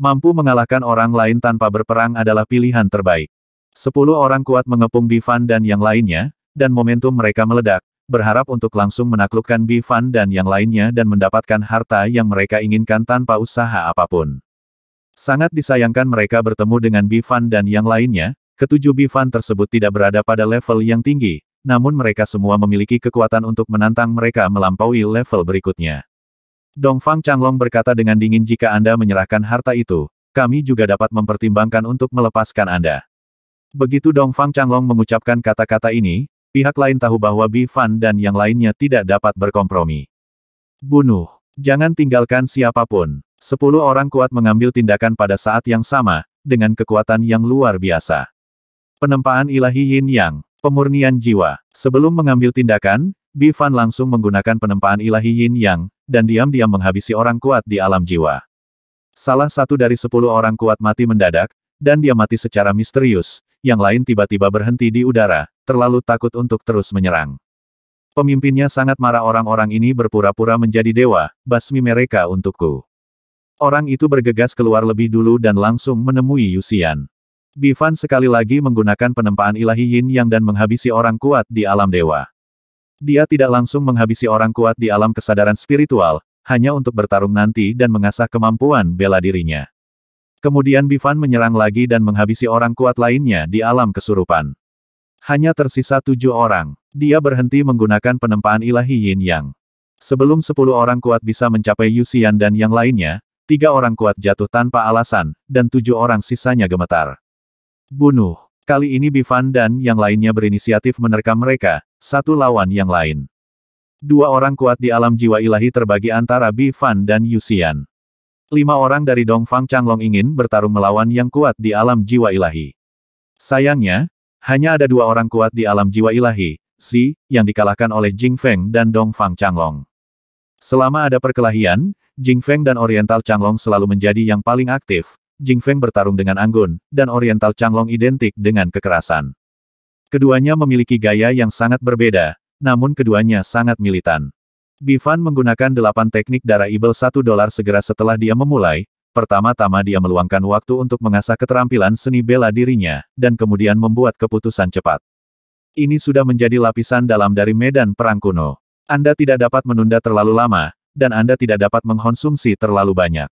Mampu mengalahkan orang lain tanpa berperang adalah pilihan terbaik. Sepuluh orang kuat mengepung Bifan dan yang lainnya, dan momentum mereka meledak, berharap untuk langsung menaklukkan Bifan dan yang lainnya dan mendapatkan harta yang mereka inginkan tanpa usaha apapun. Sangat disayangkan mereka bertemu dengan Bifan dan yang lainnya, Ketujuh Bifan tersebut tidak berada pada level yang tinggi, namun mereka semua memiliki kekuatan untuk menantang mereka melampaui level berikutnya. Dongfang Changlong berkata dengan dingin jika Anda menyerahkan harta itu, kami juga dapat mempertimbangkan untuk melepaskan Anda. Begitu Dongfang Changlong mengucapkan kata-kata ini, pihak lain tahu bahwa Bifan dan yang lainnya tidak dapat berkompromi. Bunuh. Jangan tinggalkan siapapun. Sepuluh orang kuat mengambil tindakan pada saat yang sama, dengan kekuatan yang luar biasa. Penempaan ilahi yin yang, pemurnian jiwa. Sebelum mengambil tindakan, Bifan langsung menggunakan penempaan ilahi yin yang, dan diam-diam menghabisi orang kuat di alam jiwa. Salah satu dari sepuluh orang kuat mati mendadak, dan dia mati secara misterius, yang lain tiba-tiba berhenti di udara, terlalu takut untuk terus menyerang. Pemimpinnya sangat marah orang-orang ini berpura-pura menjadi dewa, basmi mereka untukku. Orang itu bergegas keluar lebih dulu dan langsung menemui Yusian. Bifan sekali lagi menggunakan penempaan ilahi Yin Yang dan menghabisi orang kuat di alam dewa. Dia tidak langsung menghabisi orang kuat di alam kesadaran spiritual, hanya untuk bertarung nanti dan mengasah kemampuan bela dirinya. Kemudian Bifan menyerang lagi dan menghabisi orang kuat lainnya di alam kesurupan. Hanya tersisa tujuh orang. Dia berhenti menggunakan penempaan ilahi Yin Yang. Sebelum sepuluh orang kuat bisa mencapai Yusian dan yang lainnya, tiga orang kuat jatuh tanpa alasan, dan tujuh orang sisanya gemetar. Bunuh. Kali ini Bifan dan yang lainnya berinisiatif menerkam mereka, satu lawan yang lain. Dua orang kuat di alam jiwa ilahi terbagi antara Bifan dan Yusian. Lima orang dari Dongfang Changlong ingin bertarung melawan yang kuat di alam jiwa ilahi. Sayangnya, hanya ada dua orang kuat di alam jiwa ilahi, Si, yang dikalahkan oleh Jing Feng dan Dongfang Changlong. Selama ada perkelahian, Jing Feng dan Oriental Changlong selalu menjadi yang paling aktif, Jing Feng bertarung dengan anggun, dan Oriental Changlong identik dengan kekerasan. Keduanya memiliki gaya yang sangat berbeda, namun keduanya sangat militan. Bifan menggunakan delapan teknik darah ibel satu dolar segera setelah dia memulai, pertama-tama dia meluangkan waktu untuk mengasah keterampilan seni bela dirinya, dan kemudian membuat keputusan cepat. Ini sudah menjadi lapisan dalam dari medan perang kuno. Anda tidak dapat menunda terlalu lama, dan Anda tidak dapat mengkonsumsi terlalu banyak.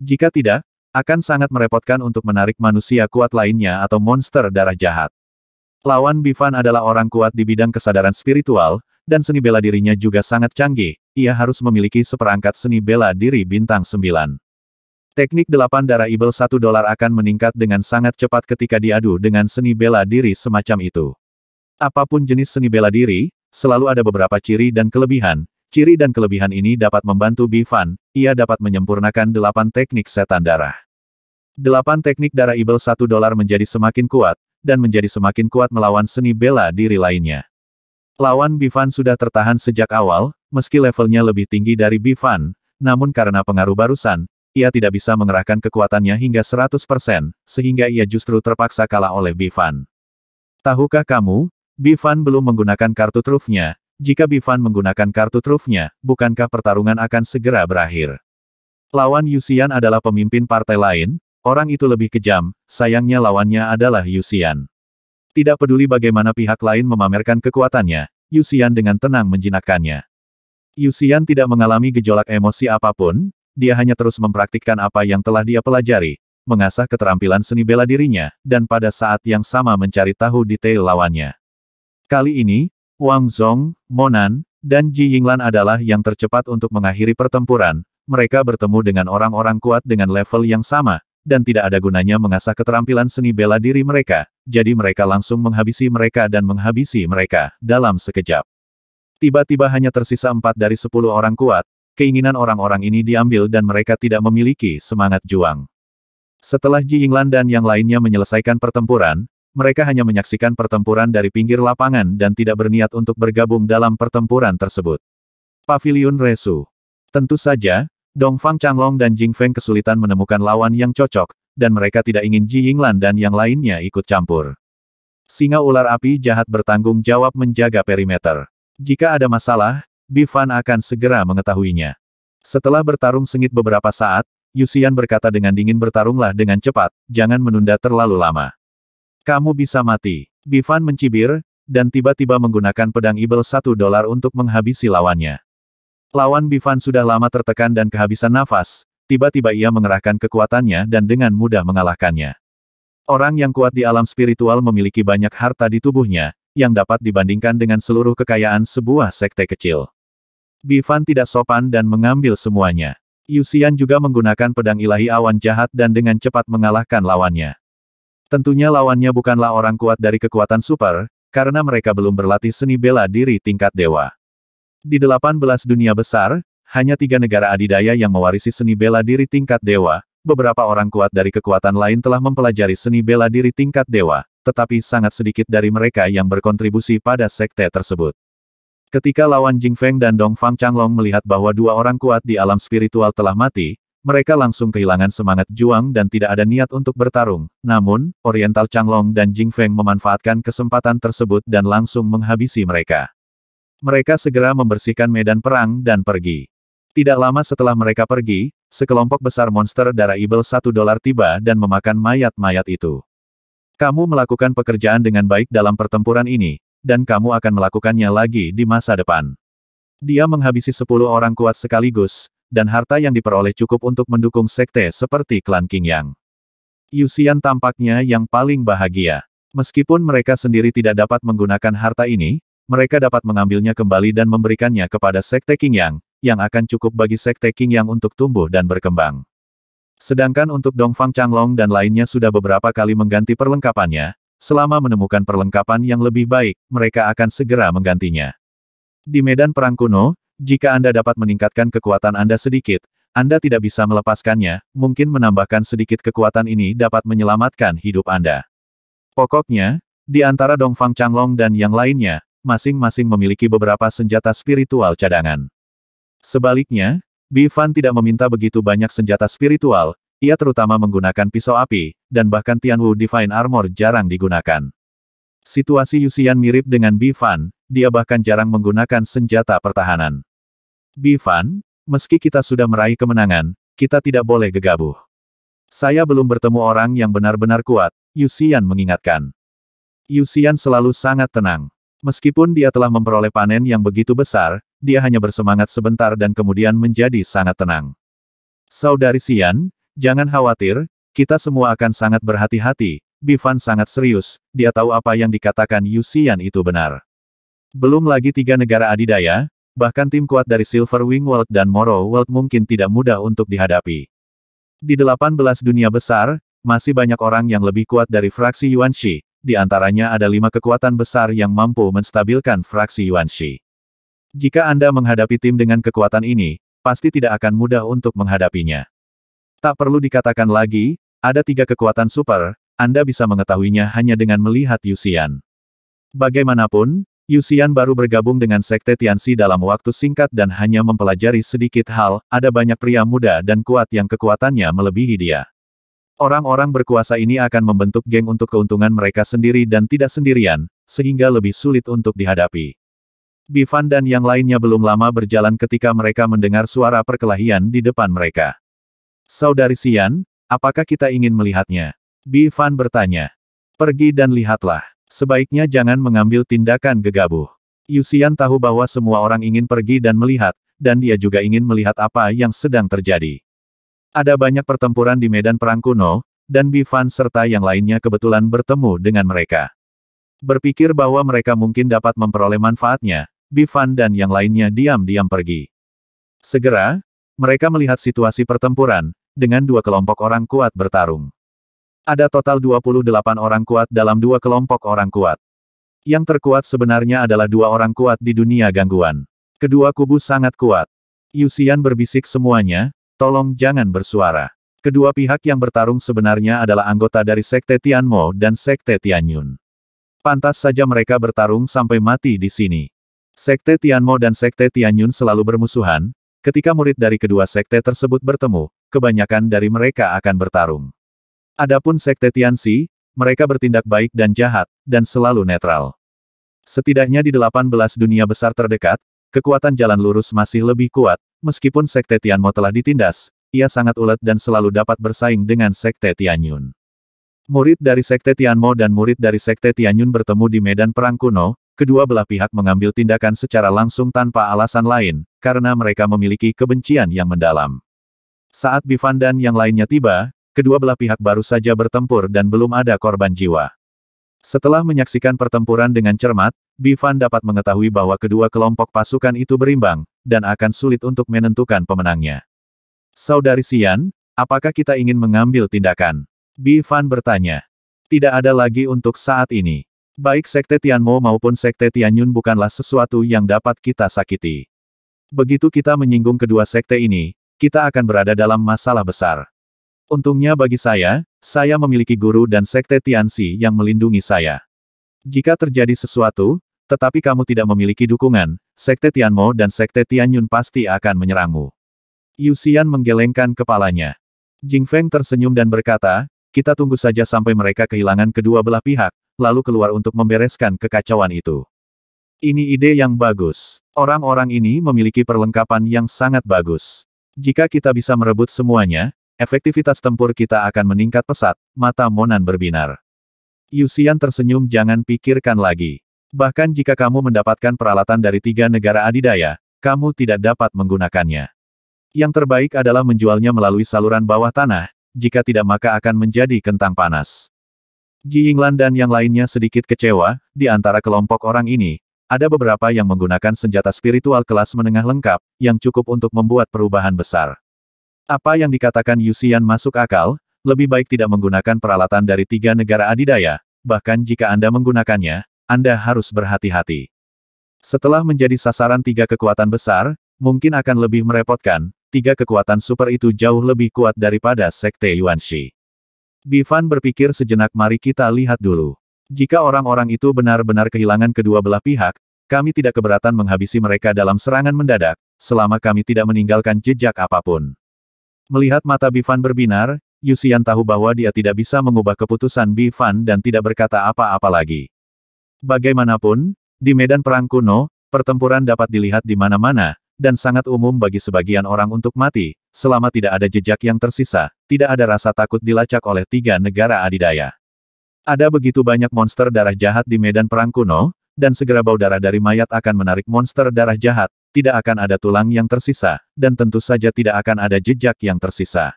Jika tidak, akan sangat merepotkan untuk menarik manusia kuat lainnya atau monster darah jahat. Lawan Bifan adalah orang kuat di bidang kesadaran spiritual, dan seni bela dirinya juga sangat canggih, ia harus memiliki seperangkat seni bela diri bintang 9. Teknik delapan darah ibel satu dolar akan meningkat dengan sangat cepat ketika diadu dengan seni bela diri semacam itu. Apapun jenis seni bela diri, selalu ada beberapa ciri dan kelebihan, Ciri dan kelebihan ini dapat membantu Bifan, ia dapat menyempurnakan delapan teknik setan darah. Delapan teknik darah Ibel satu dolar menjadi semakin kuat, dan menjadi semakin kuat melawan seni bela diri lainnya. Lawan Bifan sudah tertahan sejak awal, meski levelnya lebih tinggi dari Bifan, namun karena pengaruh barusan, ia tidak bisa mengerahkan kekuatannya hingga 100%, sehingga ia justru terpaksa kalah oleh Bifan. Tahukah kamu, Bifan belum menggunakan kartu trufnya, jika Bivan menggunakan kartu trufnya, bukankah pertarungan akan segera berakhir? Lawan Yusian adalah pemimpin partai lain, orang itu lebih kejam, sayangnya lawannya adalah Yusian. Tidak peduli bagaimana pihak lain memamerkan kekuatannya, Yusian dengan tenang menjinakkannya. Yusian tidak mengalami gejolak emosi apapun, dia hanya terus mempraktikkan apa yang telah dia pelajari, mengasah keterampilan seni bela dirinya, dan pada saat yang sama mencari tahu detail lawannya. Kali ini, Wang Zhong, Monan, dan Ji Yinglan adalah yang tercepat untuk mengakhiri pertempuran, mereka bertemu dengan orang-orang kuat dengan level yang sama, dan tidak ada gunanya mengasah keterampilan seni bela diri mereka, jadi mereka langsung menghabisi mereka dan menghabisi mereka, dalam sekejap. Tiba-tiba hanya tersisa empat dari sepuluh orang kuat, keinginan orang-orang ini diambil dan mereka tidak memiliki semangat juang. Setelah Ji Yinglan dan yang lainnya menyelesaikan pertempuran, mereka hanya menyaksikan pertempuran dari pinggir lapangan dan tidak berniat untuk bergabung dalam pertempuran tersebut. Pavilion Resu Tentu saja, Dongfang Changlong dan Jing Feng kesulitan menemukan lawan yang cocok, dan mereka tidak ingin Ji Yinglan dan yang lainnya ikut campur. Singa ular api jahat bertanggung jawab menjaga perimeter. Jika ada masalah, Bifan akan segera mengetahuinya. Setelah bertarung sengit beberapa saat, Yusian berkata dengan dingin bertarunglah dengan cepat, jangan menunda terlalu lama. Kamu bisa mati. Bivan mencibir, dan tiba-tiba menggunakan pedang ibel satu dolar untuk menghabisi lawannya. Lawan Bivan sudah lama tertekan dan kehabisan nafas, tiba-tiba ia mengerahkan kekuatannya dan dengan mudah mengalahkannya. Orang yang kuat di alam spiritual memiliki banyak harta di tubuhnya, yang dapat dibandingkan dengan seluruh kekayaan sebuah sekte kecil. Bivan tidak sopan dan mengambil semuanya. Yusian juga menggunakan pedang ilahi awan jahat dan dengan cepat mengalahkan lawannya. Tentunya lawannya bukanlah orang kuat dari kekuatan super, karena mereka belum berlatih seni bela diri tingkat dewa. Di delapan belas dunia besar, hanya tiga negara adidaya yang mewarisi seni bela diri tingkat dewa, beberapa orang kuat dari kekuatan lain telah mempelajari seni bela diri tingkat dewa, tetapi sangat sedikit dari mereka yang berkontribusi pada sekte tersebut. Ketika lawan Jing Feng dan Dong Fang Changlong melihat bahwa dua orang kuat di alam spiritual telah mati, mereka langsung kehilangan semangat juang dan tidak ada niat untuk bertarung. Namun, Oriental Changlong dan Jing Feng memanfaatkan kesempatan tersebut dan langsung menghabisi mereka. Mereka segera membersihkan medan perang dan pergi. Tidak lama setelah mereka pergi, sekelompok besar monster darah ibel satu dolar tiba dan memakan mayat-mayat itu. Kamu melakukan pekerjaan dengan baik dalam pertempuran ini, dan kamu akan melakukannya lagi di masa depan. Dia menghabisi sepuluh orang kuat sekaligus, dan harta yang diperoleh cukup untuk mendukung sekte seperti klan King Yang. Yusian tampaknya yang paling bahagia. Meskipun mereka sendiri tidak dapat menggunakan harta ini, mereka dapat mengambilnya kembali dan memberikannya kepada sekte King Yang, yang akan cukup bagi sekte King Yang untuk tumbuh dan berkembang. Sedangkan untuk Dongfang Changlong dan lainnya sudah beberapa kali mengganti perlengkapannya, selama menemukan perlengkapan yang lebih baik, mereka akan segera menggantinya. Di medan perang kuno, jika Anda dapat meningkatkan kekuatan Anda sedikit, Anda tidak bisa melepaskannya, mungkin menambahkan sedikit kekuatan ini dapat menyelamatkan hidup Anda. Pokoknya, di antara Dongfang Changlong dan yang lainnya, masing-masing memiliki beberapa senjata spiritual cadangan. Sebaliknya, Bifan tidak meminta begitu banyak senjata spiritual, ia terutama menggunakan pisau api, dan bahkan Tianwu Divine Armor jarang digunakan. Situasi Yusian mirip dengan Bifan, dia bahkan jarang menggunakan senjata pertahanan. Bifan, meski kita sudah meraih kemenangan, kita tidak boleh gegabah. Saya belum bertemu orang yang benar-benar kuat, Yusian mengingatkan. Yusian selalu sangat tenang. Meskipun dia telah memperoleh panen yang begitu besar, dia hanya bersemangat sebentar dan kemudian menjadi sangat tenang. Saudari Sian, jangan khawatir, kita semua akan sangat berhati-hati, Bifan sangat serius, dia tahu apa yang dikatakan Yusian itu benar. Belum lagi tiga negara adidaya, Bahkan tim kuat dari Silver Wing World dan Moro World mungkin tidak mudah untuk dihadapi. Di 18 dunia besar, masih banyak orang yang lebih kuat dari fraksi Yuan Yuanxi, di antaranya ada lima kekuatan besar yang mampu menstabilkan fraksi Yuan Yuanxi. Jika Anda menghadapi tim dengan kekuatan ini, pasti tidak akan mudah untuk menghadapinya. Tak perlu dikatakan lagi, ada tiga kekuatan super, Anda bisa mengetahuinya hanya dengan melihat Yusian. Bagaimanapun, Yusian baru bergabung dengan Sekte Tianxi dalam waktu singkat dan hanya mempelajari sedikit hal, ada banyak pria muda dan kuat yang kekuatannya melebihi dia. Orang-orang berkuasa ini akan membentuk geng untuk keuntungan mereka sendiri dan tidak sendirian, sehingga lebih sulit untuk dihadapi. Bifan dan yang lainnya belum lama berjalan ketika mereka mendengar suara perkelahian di depan mereka. Saudari Sian, apakah kita ingin melihatnya? Bifan bertanya. Pergi dan lihatlah. Sebaiknya jangan mengambil tindakan gegabah. Yusian tahu bahwa semua orang ingin pergi dan melihat, dan dia juga ingin melihat apa yang sedang terjadi. Ada banyak pertempuran di medan perang kuno, dan Bifan serta yang lainnya kebetulan bertemu dengan mereka. Berpikir bahwa mereka mungkin dapat memperoleh manfaatnya, Bifan dan yang lainnya diam-diam pergi. Segera, mereka melihat situasi pertempuran, dengan dua kelompok orang kuat bertarung. Ada total 28 orang kuat dalam dua kelompok orang kuat. Yang terkuat sebenarnya adalah dua orang kuat di dunia gangguan. Kedua kubu sangat kuat. Yusian berbisik semuanya, tolong jangan bersuara. Kedua pihak yang bertarung sebenarnya adalah anggota dari Sekte Tianmo dan Sekte Tianyun. Pantas saja mereka bertarung sampai mati di sini. Sekte Tianmo dan Sekte Tianyun selalu bermusuhan, ketika murid dari kedua sekte tersebut bertemu, kebanyakan dari mereka akan bertarung. Adapun sekte Tianxi, mereka bertindak baik dan jahat, dan selalu netral. Setidaknya di 18 dunia besar terdekat, kekuatan jalan lurus masih lebih kuat, meskipun sekte Tianmo telah ditindas, ia sangat ulet dan selalu dapat bersaing dengan sekte Tianyun. Murid dari sekte Tianmo dan murid dari sekte Tianyun bertemu di medan perang kuno, kedua belah pihak mengambil tindakan secara langsung tanpa alasan lain, karena mereka memiliki kebencian yang mendalam. Saat Bifan dan yang lainnya tiba, kedua belah pihak baru saja bertempur dan belum ada korban jiwa. Setelah menyaksikan pertempuran dengan cermat, Bifan dapat mengetahui bahwa kedua kelompok pasukan itu berimbang, dan akan sulit untuk menentukan pemenangnya. Saudari Sian, apakah kita ingin mengambil tindakan? Bifan bertanya. Tidak ada lagi untuk saat ini. Baik Sekte Tianmo maupun Sekte Tianyun bukanlah sesuatu yang dapat kita sakiti. Begitu kita menyinggung kedua sekte ini, kita akan berada dalam masalah besar. Untungnya bagi saya, saya memiliki guru dan sekte Tianxi yang melindungi saya. Jika terjadi sesuatu, tetapi kamu tidak memiliki dukungan, sekte Tianmo dan sekte Tianyun pasti akan menyerangmu. Yusian menggelengkan kepalanya. Jing Feng tersenyum dan berkata, kita tunggu saja sampai mereka kehilangan kedua belah pihak, lalu keluar untuk membereskan kekacauan itu. Ini ide yang bagus. Orang-orang ini memiliki perlengkapan yang sangat bagus. Jika kita bisa merebut semuanya, Efektivitas tempur kita akan meningkat pesat, mata Monan berbinar. Yusian tersenyum jangan pikirkan lagi. Bahkan jika kamu mendapatkan peralatan dari tiga negara adidaya, kamu tidak dapat menggunakannya. Yang terbaik adalah menjualnya melalui saluran bawah tanah, jika tidak maka akan menjadi kentang panas. Ji Yinglan dan yang lainnya sedikit kecewa, di antara kelompok orang ini, ada beberapa yang menggunakan senjata spiritual kelas menengah lengkap, yang cukup untuk membuat perubahan besar. Apa yang dikatakan Yusian masuk akal, lebih baik tidak menggunakan peralatan dari tiga negara adidaya, bahkan jika Anda menggunakannya, Anda harus berhati-hati. Setelah menjadi sasaran tiga kekuatan besar, mungkin akan lebih merepotkan, tiga kekuatan super itu jauh lebih kuat daripada Sekte Yuan Yuanshi. Bifan berpikir sejenak mari kita lihat dulu. Jika orang-orang itu benar-benar kehilangan kedua belah pihak, kami tidak keberatan menghabisi mereka dalam serangan mendadak, selama kami tidak meninggalkan jejak apapun. Melihat mata Bifan berbinar, Yusian tahu bahwa dia tidak bisa mengubah keputusan Bifan dan tidak berkata apa-apa lagi. Bagaimanapun, di medan perang kuno, pertempuran dapat dilihat di mana-mana, dan sangat umum bagi sebagian orang untuk mati, selama tidak ada jejak yang tersisa, tidak ada rasa takut dilacak oleh tiga negara adidaya. Ada begitu banyak monster darah jahat di medan perang kuno, dan segera bau darah dari mayat akan menarik monster darah jahat, tidak akan ada tulang yang tersisa, dan tentu saja tidak akan ada jejak yang tersisa.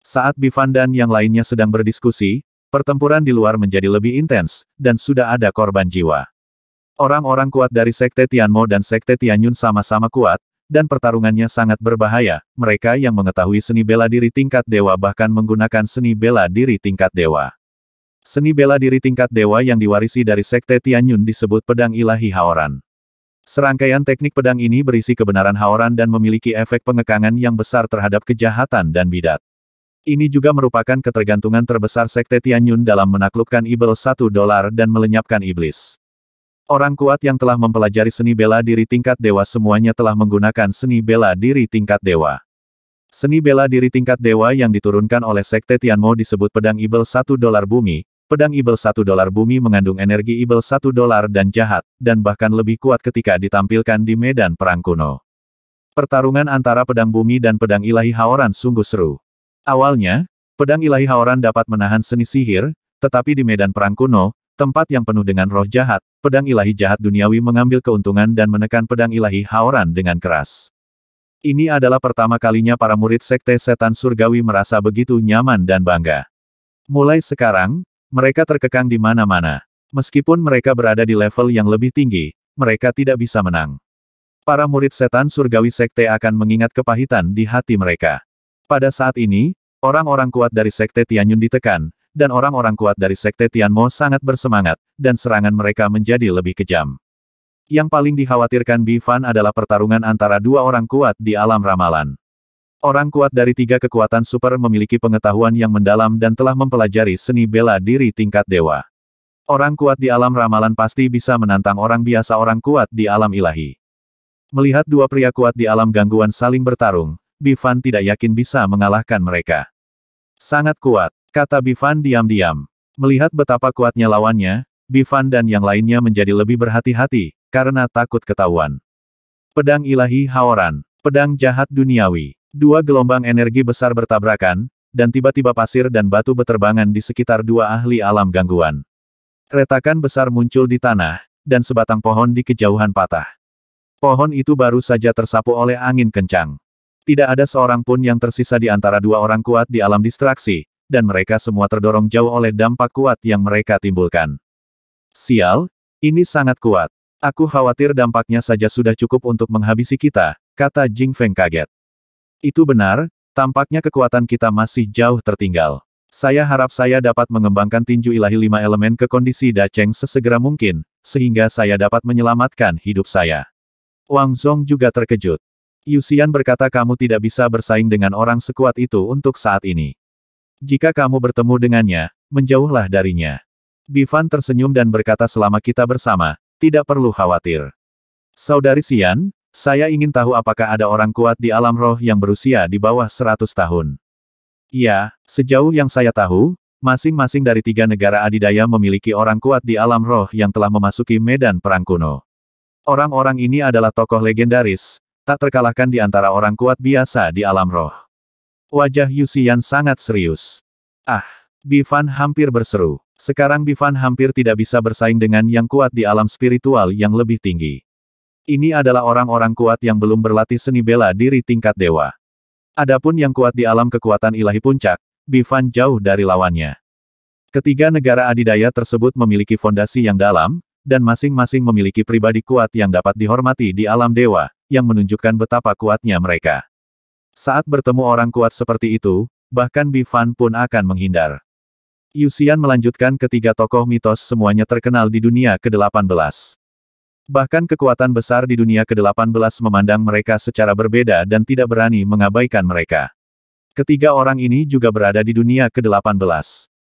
Saat Bivandan dan yang lainnya sedang berdiskusi, pertempuran di luar menjadi lebih intens, dan sudah ada korban jiwa. Orang-orang kuat dari Sekte Tianmo dan Sekte Tianyun sama-sama kuat, dan pertarungannya sangat berbahaya. Mereka yang mengetahui seni bela diri tingkat dewa bahkan menggunakan seni bela diri tingkat dewa. Seni bela diri tingkat dewa yang diwarisi dari Sekte Tianyun disebut pedang ilahi Haoran. Serangkaian teknik pedang ini berisi kebenaran Haoran dan memiliki efek pengekangan yang besar terhadap kejahatan dan bidat. Ini juga merupakan ketergantungan terbesar Sekte Tianyun dalam menaklukkan Ibel satu dolar dan melenyapkan iblis. Orang kuat yang telah mempelajari seni bela diri tingkat dewa semuanya telah menggunakan seni bela diri tingkat dewa. Seni bela diri tingkat dewa yang diturunkan oleh Sekte Tianmo disebut pedang Ibel satu dolar bumi, Pedang Ibel satu dolar bumi mengandung energi Ibel satu dolar dan jahat, dan bahkan lebih kuat ketika ditampilkan di medan perang kuno. Pertarungan antara pedang bumi dan pedang ilahi Haoran sungguh seru. Awalnya, pedang ilahi Haoran dapat menahan seni sihir, tetapi di medan perang kuno, tempat yang penuh dengan roh jahat, pedang ilahi jahat duniawi mengambil keuntungan dan menekan pedang ilahi Haoran dengan keras. Ini adalah pertama kalinya para murid sekte setan surgawi merasa begitu nyaman dan bangga. Mulai sekarang, mereka terkekang di mana-mana. Meskipun mereka berada di level yang lebih tinggi, mereka tidak bisa menang. Para murid setan surgawi sekte akan mengingat kepahitan di hati mereka. Pada saat ini, orang-orang kuat dari sekte Tianyun ditekan, dan orang-orang kuat dari sekte Tianmo sangat bersemangat, dan serangan mereka menjadi lebih kejam. Yang paling dikhawatirkan Bifan adalah pertarungan antara dua orang kuat di alam ramalan. Orang kuat dari tiga kekuatan super memiliki pengetahuan yang mendalam dan telah mempelajari seni bela diri tingkat dewa. Orang kuat di alam ramalan pasti bisa menantang orang biasa orang kuat di alam ilahi. Melihat dua pria kuat di alam gangguan saling bertarung, Bifan tidak yakin bisa mengalahkan mereka. Sangat kuat, kata Bifan diam-diam. Melihat betapa kuatnya lawannya, Bifan dan yang lainnya menjadi lebih berhati-hati, karena takut ketahuan. Pedang ilahi Haoran, pedang jahat duniawi. Dua gelombang energi besar bertabrakan, dan tiba-tiba pasir dan batu beterbangan di sekitar dua ahli alam gangguan. Retakan besar muncul di tanah, dan sebatang pohon di kejauhan patah. Pohon itu baru saja tersapu oleh angin kencang. Tidak ada seorang pun yang tersisa di antara dua orang kuat di alam distraksi, dan mereka semua terdorong jauh oleh dampak kuat yang mereka timbulkan. Sial, ini sangat kuat. Aku khawatir dampaknya saja sudah cukup untuk menghabisi kita, kata Jing Feng kaget. Itu benar, tampaknya kekuatan kita masih jauh tertinggal. Saya harap saya dapat mengembangkan tinju ilahi lima elemen ke kondisi Daceng sesegera mungkin, sehingga saya dapat menyelamatkan hidup saya. Wang Zhong juga terkejut. Yusian berkata kamu tidak bisa bersaing dengan orang sekuat itu untuk saat ini. Jika kamu bertemu dengannya, menjauhlah darinya. Bifan tersenyum dan berkata selama kita bersama, tidak perlu khawatir. Saudari Sian, saya ingin tahu apakah ada orang kuat di alam roh yang berusia di bawah 100 tahun. Ya, sejauh yang saya tahu, masing-masing dari tiga negara adidaya memiliki orang kuat di alam roh yang telah memasuki medan perang kuno. Orang-orang ini adalah tokoh legendaris, tak terkalahkan di antara orang kuat biasa di alam roh. Wajah Yusian sangat serius. Ah, Bifan hampir berseru. Sekarang Bifan hampir tidak bisa bersaing dengan yang kuat di alam spiritual yang lebih tinggi. Ini adalah orang-orang kuat yang belum berlatih seni bela diri tingkat dewa. Adapun yang kuat di alam kekuatan ilahi puncak, Bifan jauh dari lawannya. Ketiga negara adidaya tersebut memiliki fondasi yang dalam, dan masing-masing memiliki pribadi kuat yang dapat dihormati di alam dewa, yang menunjukkan betapa kuatnya mereka. Saat bertemu orang kuat seperti itu, bahkan Bifan pun akan menghindar. Yusian melanjutkan ketiga tokoh mitos semuanya terkenal di dunia ke-18. Bahkan kekuatan besar di dunia ke-18 memandang mereka secara berbeda dan tidak berani mengabaikan mereka. Ketiga orang ini juga berada di dunia ke-18.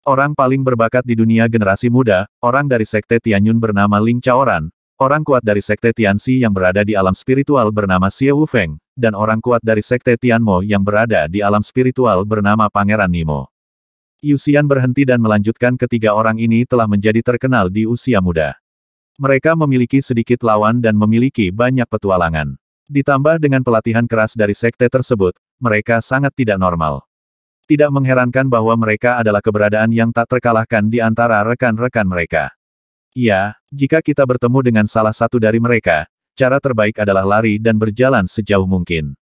Orang paling berbakat di dunia generasi muda, orang dari sekte Tianyun bernama Ling Chaoran, orang kuat dari sekte Tianxi yang berada di alam spiritual bernama Xie Wufeng, dan orang kuat dari sekte Tianmo yang berada di alam spiritual bernama Pangeran Nimo. Yusian berhenti dan melanjutkan ketiga orang ini telah menjadi terkenal di usia muda. Mereka memiliki sedikit lawan dan memiliki banyak petualangan. Ditambah dengan pelatihan keras dari sekte tersebut, mereka sangat tidak normal. Tidak mengherankan bahwa mereka adalah keberadaan yang tak terkalahkan di antara rekan-rekan mereka. Ya, jika kita bertemu dengan salah satu dari mereka, cara terbaik adalah lari dan berjalan sejauh mungkin.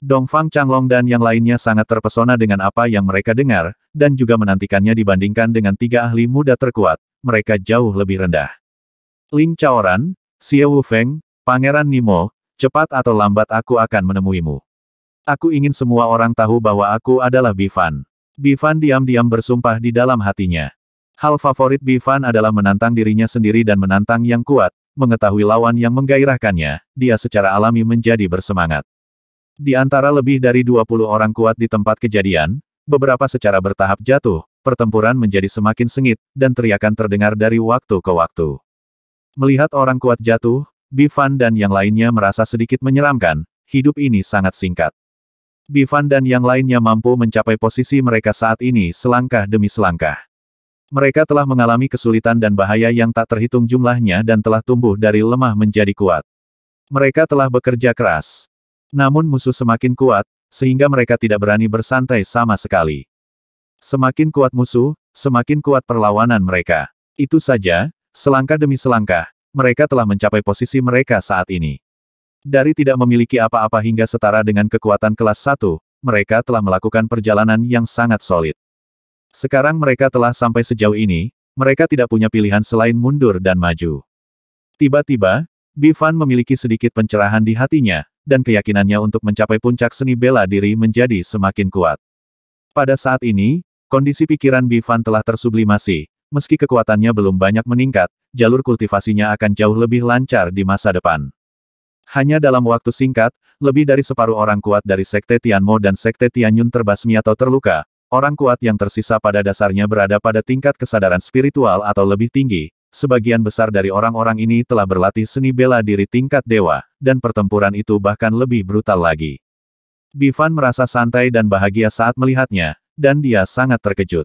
Dongfang Changlong dan yang lainnya sangat terpesona dengan apa yang mereka dengar, dan juga menantikannya dibandingkan dengan tiga ahli muda terkuat, mereka jauh lebih rendah. Ling Chaoran, Wu Feng, Pangeran Nimo, cepat atau lambat aku akan menemuimu. Aku ingin semua orang tahu bahwa aku adalah Bifan. Bifan diam-diam bersumpah di dalam hatinya. Hal favorit Bifan adalah menantang dirinya sendiri dan menantang yang kuat, mengetahui lawan yang menggairahkannya, dia secara alami menjadi bersemangat. Di antara lebih dari 20 orang kuat di tempat kejadian, beberapa secara bertahap jatuh, pertempuran menjadi semakin sengit, dan teriakan terdengar dari waktu ke waktu. Melihat orang kuat jatuh, Bifan dan yang lainnya merasa sedikit menyeramkan, hidup ini sangat singkat. Bifan dan yang lainnya mampu mencapai posisi mereka saat ini selangkah demi selangkah. Mereka telah mengalami kesulitan dan bahaya yang tak terhitung jumlahnya dan telah tumbuh dari lemah menjadi kuat. Mereka telah bekerja keras. Namun musuh semakin kuat, sehingga mereka tidak berani bersantai sama sekali. Semakin kuat musuh, semakin kuat perlawanan mereka. Itu saja, Selangkah demi selangkah, mereka telah mencapai posisi mereka saat ini. Dari tidak memiliki apa-apa hingga setara dengan kekuatan kelas 1, mereka telah melakukan perjalanan yang sangat solid. Sekarang mereka telah sampai sejauh ini, mereka tidak punya pilihan selain mundur dan maju. Tiba-tiba, Bifan memiliki sedikit pencerahan di hatinya, dan keyakinannya untuk mencapai puncak seni bela diri menjadi semakin kuat. Pada saat ini, kondisi pikiran Bifan telah tersublimasi, meski kekuatannya belum banyak meningkat, jalur kultivasinya akan jauh lebih lancar di masa depan. Hanya dalam waktu singkat, lebih dari separuh orang kuat dari Sekte Tianmo dan Sekte Tianyun terbasmi atau terluka, orang kuat yang tersisa pada dasarnya berada pada tingkat kesadaran spiritual atau lebih tinggi, Sebagian besar dari orang-orang ini telah berlatih seni bela diri tingkat dewa, dan pertempuran itu bahkan lebih brutal lagi. Bivan merasa santai dan bahagia saat melihatnya, dan dia sangat terkejut.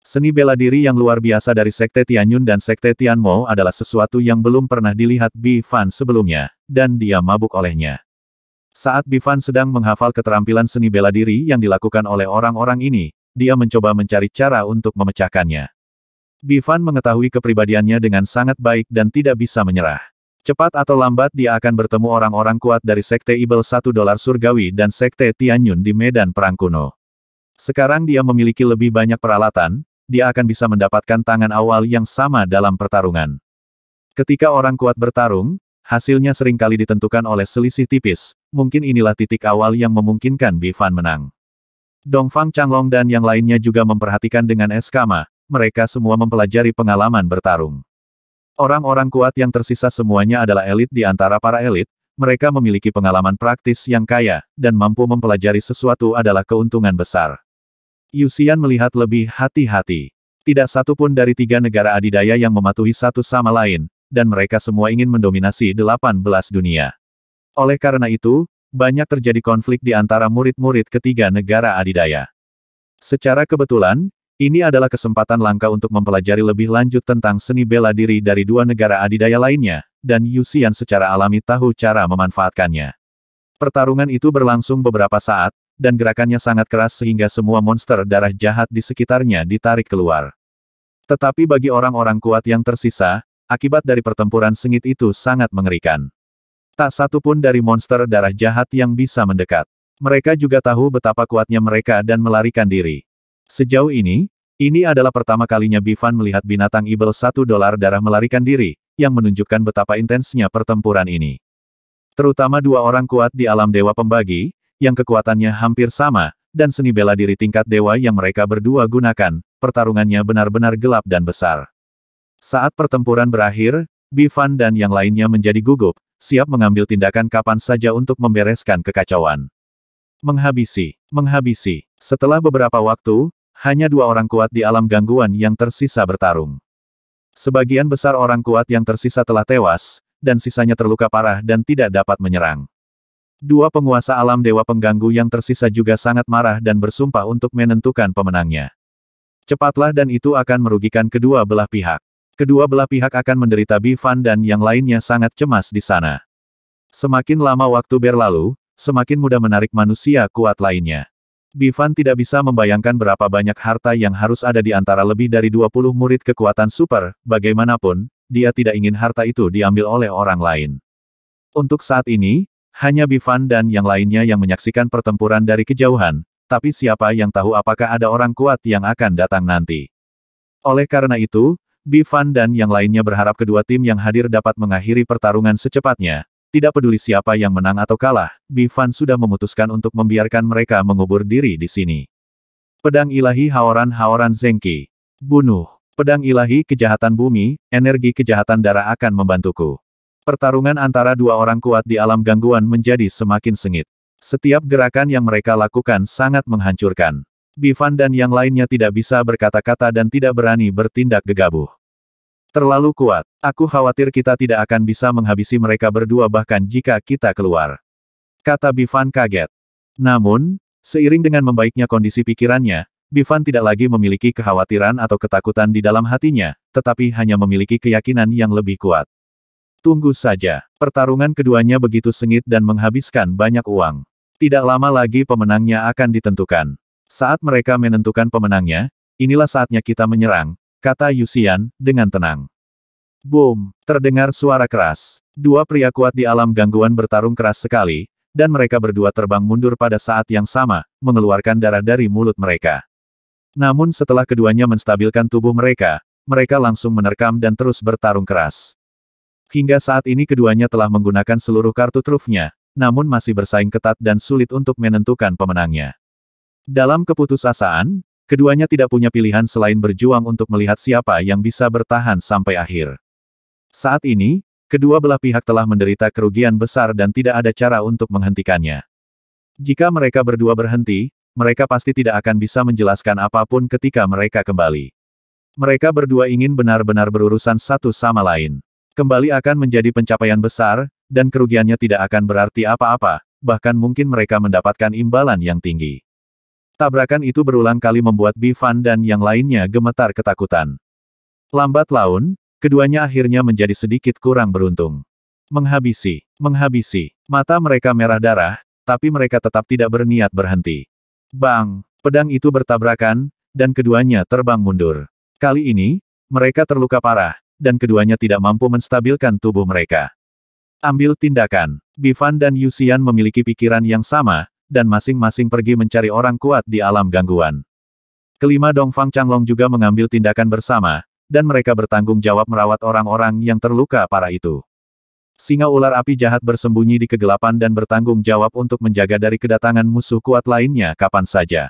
Seni bela diri yang luar biasa dari Sekte Tianyun dan Sekte Tianmo adalah sesuatu yang belum pernah dilihat Bi Fan sebelumnya, dan dia mabuk olehnya. Saat Bi Fan sedang menghafal keterampilan seni bela diri yang dilakukan oleh orang-orang ini, dia mencoba mencari cara untuk memecahkannya. Bi Fan mengetahui kepribadiannya dengan sangat baik dan tidak bisa menyerah. Cepat atau lambat dia akan bertemu orang-orang kuat dari Sekte Ibel Satu Dolar Surgawi dan Sekte Tianyun di medan perang kuno. Sekarang dia memiliki lebih banyak peralatan, dia akan bisa mendapatkan tangan awal yang sama dalam pertarungan. Ketika orang kuat bertarung, hasilnya seringkali ditentukan oleh selisih tipis, mungkin inilah titik awal yang memungkinkan Bifan menang. Dongfang Changlong dan yang lainnya juga memperhatikan dengan eskama, mereka semua mempelajari pengalaman bertarung. Orang-orang kuat yang tersisa semuanya adalah elit di antara para elit, mereka memiliki pengalaman praktis yang kaya, dan mampu mempelajari sesuatu adalah keuntungan besar. Yusian melihat lebih hati-hati. Tidak satu pun dari tiga negara adidaya yang mematuhi satu sama lain, dan mereka semua ingin mendominasi delapan belas dunia. Oleh karena itu, banyak terjadi konflik di antara murid-murid ketiga negara adidaya. Secara kebetulan, ini adalah kesempatan langka untuk mempelajari lebih lanjut tentang seni bela diri dari dua negara adidaya lainnya, dan Yusian secara alami tahu cara memanfaatkannya. Pertarungan itu berlangsung beberapa saat, dan gerakannya sangat keras sehingga semua monster darah jahat di sekitarnya ditarik keluar. Tetapi bagi orang-orang kuat yang tersisa, akibat dari pertempuran sengit itu sangat mengerikan. Tak satu pun dari monster darah jahat yang bisa mendekat. Mereka juga tahu betapa kuatnya mereka dan melarikan diri. Sejauh ini, ini adalah pertama kalinya Bivan melihat binatang ibel satu dolar darah melarikan diri, yang menunjukkan betapa intensnya pertempuran ini. Terutama dua orang kuat di alam dewa pembagi, yang kekuatannya hampir sama, dan seni bela diri tingkat dewa yang mereka berdua gunakan, pertarungannya benar-benar gelap dan besar. Saat pertempuran berakhir, Bifan dan yang lainnya menjadi gugup, siap mengambil tindakan kapan saja untuk membereskan kekacauan. Menghabisi, menghabisi. Setelah beberapa waktu, hanya dua orang kuat di alam gangguan yang tersisa bertarung. Sebagian besar orang kuat yang tersisa telah tewas, dan sisanya terluka parah dan tidak dapat menyerang. Dua penguasa alam dewa pengganggu yang tersisa juga sangat marah dan bersumpah untuk menentukan pemenangnya. Cepatlah dan itu akan merugikan kedua belah pihak. Kedua belah pihak akan menderita Bifan dan yang lainnya sangat cemas di sana. Semakin lama waktu berlalu, semakin mudah menarik manusia kuat lainnya. Bifan tidak bisa membayangkan berapa banyak harta yang harus ada di antara lebih dari 20 murid kekuatan super, bagaimanapun, dia tidak ingin harta itu diambil oleh orang lain. Untuk saat ini, hanya Bifan dan yang lainnya yang menyaksikan pertempuran dari kejauhan, tapi siapa yang tahu apakah ada orang kuat yang akan datang nanti. Oleh karena itu, Bifan dan yang lainnya berharap kedua tim yang hadir dapat mengakhiri pertarungan secepatnya. Tidak peduli siapa yang menang atau kalah, Bifan sudah memutuskan untuk membiarkan mereka mengubur diri di sini. Pedang ilahi Haoran-Haoran Zengki. Bunuh. Pedang ilahi kejahatan bumi, energi kejahatan darah akan membantuku. Pertarungan antara dua orang kuat di alam gangguan menjadi semakin sengit. Setiap gerakan yang mereka lakukan sangat menghancurkan. Bivan dan yang lainnya tidak bisa berkata-kata dan tidak berani bertindak gegabah. Terlalu kuat. Aku khawatir kita tidak akan bisa menghabisi mereka berdua bahkan jika kita keluar. Kata Bivan kaget. Namun, seiring dengan membaiknya kondisi pikirannya, Bivan tidak lagi memiliki kekhawatiran atau ketakutan di dalam hatinya, tetapi hanya memiliki keyakinan yang lebih kuat. Tunggu saja. Pertarungan keduanya begitu sengit dan menghabiskan banyak uang. Tidak lama lagi pemenangnya akan ditentukan. Saat mereka menentukan pemenangnya, inilah saatnya kita menyerang, kata Yusian, dengan tenang. Boom! Terdengar suara keras. Dua pria kuat di alam gangguan bertarung keras sekali, dan mereka berdua terbang mundur pada saat yang sama, mengeluarkan darah dari mulut mereka. Namun setelah keduanya menstabilkan tubuh mereka, mereka langsung menerkam dan terus bertarung keras. Hingga saat ini keduanya telah menggunakan seluruh kartu trufnya, namun masih bersaing ketat dan sulit untuk menentukan pemenangnya. Dalam keputusasaan, keduanya tidak punya pilihan selain berjuang untuk melihat siapa yang bisa bertahan sampai akhir. Saat ini, kedua belah pihak telah menderita kerugian besar dan tidak ada cara untuk menghentikannya. Jika mereka berdua berhenti, mereka pasti tidak akan bisa menjelaskan apapun ketika mereka kembali. Mereka berdua ingin benar-benar berurusan satu sama lain. Kembali akan menjadi pencapaian besar, dan kerugiannya tidak akan berarti apa-apa, bahkan mungkin mereka mendapatkan imbalan yang tinggi. Tabrakan itu berulang kali membuat Bifan dan yang lainnya gemetar ketakutan. Lambat laun, keduanya akhirnya menjadi sedikit kurang beruntung. Menghabisi, menghabisi, mata mereka merah darah, tapi mereka tetap tidak berniat berhenti. Bang, pedang itu bertabrakan, dan keduanya terbang mundur. Kali ini, mereka terluka parah, dan keduanya tidak mampu menstabilkan tubuh mereka. Ambil tindakan. Bivan dan Yusian memiliki pikiran yang sama, dan masing-masing pergi mencari orang kuat di alam gangguan. Kelima Dongfang Changlong juga mengambil tindakan bersama, dan mereka bertanggung jawab merawat orang-orang yang terluka parah itu. Singa ular api jahat bersembunyi di kegelapan dan bertanggung jawab untuk menjaga dari kedatangan musuh kuat lainnya kapan saja.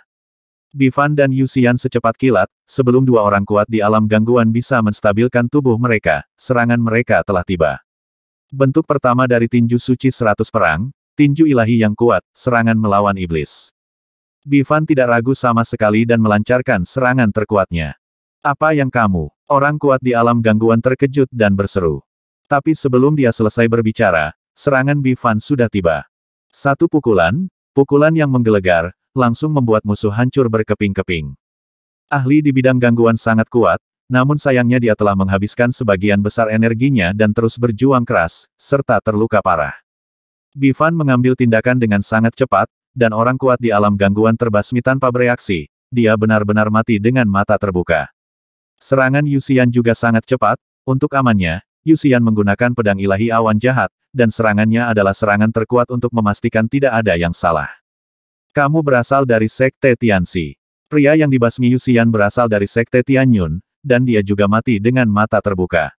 Bivan dan Yusian secepat kilat, sebelum dua orang kuat di alam gangguan bisa menstabilkan tubuh mereka, serangan mereka telah tiba. Bentuk pertama dari tinju suci seratus perang, tinju ilahi yang kuat, serangan melawan iblis. Bivan tidak ragu sama sekali dan melancarkan serangan terkuatnya. Apa yang kamu? Orang kuat di alam gangguan terkejut dan berseru. Tapi sebelum dia selesai berbicara, serangan Bivan sudah tiba. Satu pukulan, pukulan yang menggelegar, langsung membuat musuh hancur berkeping-keping. Ahli di bidang gangguan sangat kuat, namun sayangnya dia telah menghabiskan sebagian besar energinya dan terus berjuang keras, serta terluka parah. Bivan mengambil tindakan dengan sangat cepat, dan orang kuat di alam gangguan terbasmi tanpa bereaksi, dia benar-benar mati dengan mata terbuka. Serangan Yusian juga sangat cepat, untuk amannya, Yusian menggunakan pedang ilahi awan jahat, dan serangannya adalah serangan terkuat untuk memastikan tidak ada yang salah. Kamu berasal dari Sekte Tianxi. Pria yang dibasmi Yusian berasal dari Sekte Tianyun, dan dia juga mati dengan mata terbuka.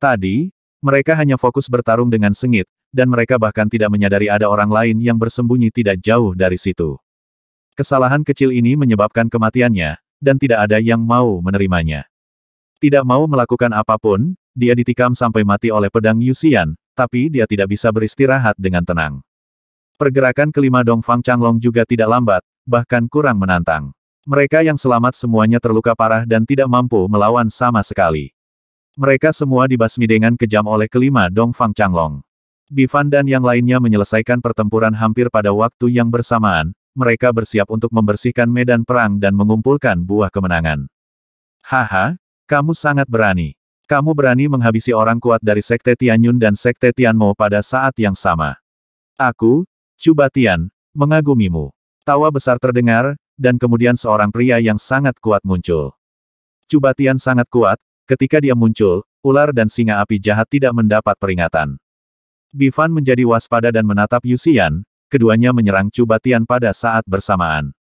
Tadi, mereka hanya fokus bertarung dengan sengit, dan mereka bahkan tidak menyadari ada orang lain yang bersembunyi tidak jauh dari situ. Kesalahan kecil ini menyebabkan kematiannya, dan tidak ada yang mau menerimanya. Tidak mau melakukan apapun, dia ditikam sampai mati oleh pedang Yusian, tapi dia tidak bisa beristirahat dengan tenang. Pergerakan kelima Dong Dongfang Changlong juga tidak lambat, bahkan kurang menantang. Mereka yang selamat semuanya terluka parah dan tidak mampu melawan sama sekali. Mereka semua dibasmi dengan kejam oleh kelima Dong Dongfang Changlong. Bifan dan yang lainnya menyelesaikan pertempuran hampir pada waktu yang bersamaan, mereka bersiap untuk membersihkan medan perang dan mengumpulkan buah kemenangan. Haha, kamu sangat berani. Kamu berani menghabisi orang kuat dari Sekte Tianyun dan Sekte Tianmo pada saat yang sama. Aku, Cubatian, mengagumimu. Tawa besar terdengar, dan kemudian seorang pria yang sangat kuat muncul. Cubatian sangat kuat, ketika dia muncul, ular dan singa api jahat tidak mendapat peringatan. Bifan menjadi waspada dan menatap Yusian, keduanya menyerang Cubatian pada saat bersamaan.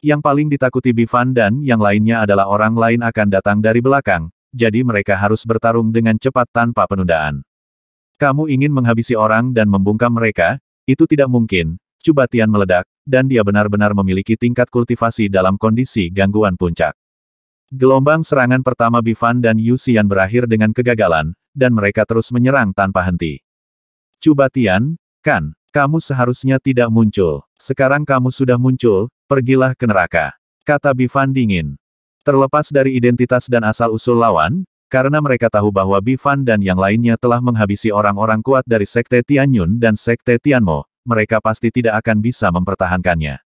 Yang paling ditakuti Bifan dan yang lainnya adalah orang lain akan datang dari belakang, jadi mereka harus bertarung dengan cepat tanpa penundaan. Kamu ingin menghabisi orang dan membungkam mereka, itu tidak mungkin, Cubatian meledak, dan dia benar-benar memiliki tingkat kultivasi dalam kondisi gangguan puncak. Gelombang serangan pertama Bifan dan Yusian berakhir dengan kegagalan, dan mereka terus menyerang tanpa henti. Cubatian, kan, kamu seharusnya tidak muncul. Sekarang kamu sudah muncul, pergilah ke neraka. Kata Bifan dingin. Terlepas dari identitas dan asal-usul lawan, karena mereka tahu bahwa Bifan dan yang lainnya telah menghabisi orang-orang kuat dari Sekte Tianyun dan Sekte Tianmo, mereka pasti tidak akan bisa mempertahankannya.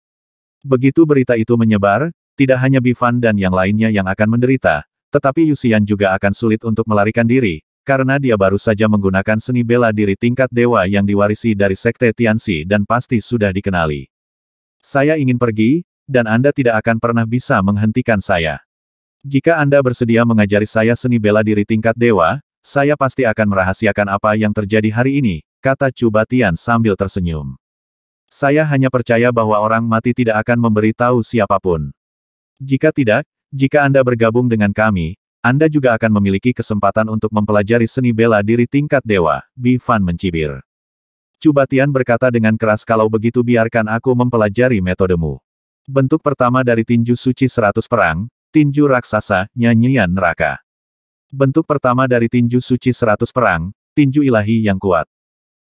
Begitu berita itu menyebar, tidak hanya Bifan dan yang lainnya yang akan menderita, tetapi Yusian juga akan sulit untuk melarikan diri, karena dia baru saja menggunakan seni bela diri tingkat dewa yang diwarisi dari Sekte Tianxi dan pasti sudah dikenali. Saya ingin pergi, dan Anda tidak akan pernah bisa menghentikan saya. Jika Anda bersedia mengajari saya seni bela diri tingkat dewa, saya pasti akan merahasiakan apa yang terjadi hari ini, kata Cubatian sambil tersenyum. Saya hanya percaya bahwa orang mati tidak akan memberi memberitahu siapapun. Jika tidak, jika Anda bergabung dengan kami, Anda juga akan memiliki kesempatan untuk mempelajari seni bela diri tingkat dewa, Bifan mencibir. Cubatian berkata dengan keras kalau begitu biarkan aku mempelajari metodemu. Bentuk pertama dari tinju suci seratus perang, Tinju Raksasa, Nyanyian Neraka. Bentuk pertama dari tinju suci seratus perang, tinju ilahi yang kuat.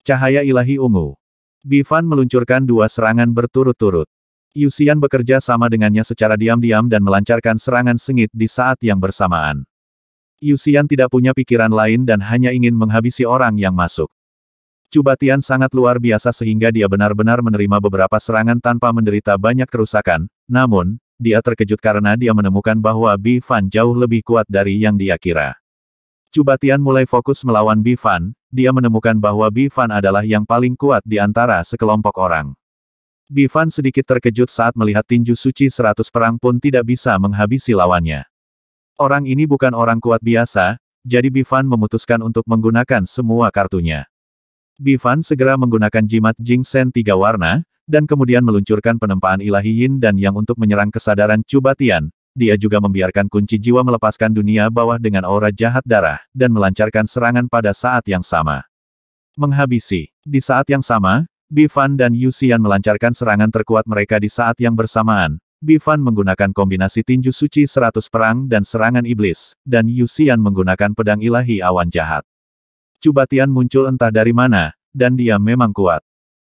Cahaya ilahi ungu. Bivan meluncurkan dua serangan berturut-turut. Yusian bekerja sama dengannya secara diam-diam dan melancarkan serangan sengit di saat yang bersamaan. Yusian tidak punya pikiran lain dan hanya ingin menghabisi orang yang masuk. Cubatian sangat luar biasa sehingga dia benar-benar menerima beberapa serangan tanpa menderita banyak kerusakan, namun, dia terkejut karena dia menemukan bahwa Bi Fan jauh lebih kuat dari yang dia kira. Cubatian mulai fokus melawan Bi Fan, dia menemukan bahwa Bi Fan adalah yang paling kuat di antara sekelompok orang. Bi Fan sedikit terkejut saat melihat tinju suci seratus perang pun tidak bisa menghabisi lawannya. Orang ini bukan orang kuat biasa, jadi Bi Fan memutuskan untuk menggunakan semua kartunya. Bi Fan segera menggunakan jimat Jing Sen tiga warna, dan kemudian meluncurkan penempaan ilahi Yin dan Yang untuk menyerang kesadaran Cubatian. Dia juga membiarkan kunci jiwa melepaskan dunia bawah dengan aura jahat darah, dan melancarkan serangan pada saat yang sama. Menghabisi. Di saat yang sama, Bifan dan Yusian melancarkan serangan terkuat mereka di saat yang bersamaan, Bifan menggunakan kombinasi tinju suci seratus perang dan serangan iblis, dan Yusian menggunakan pedang ilahi awan jahat. Cubatian muncul entah dari mana, dan dia memang kuat.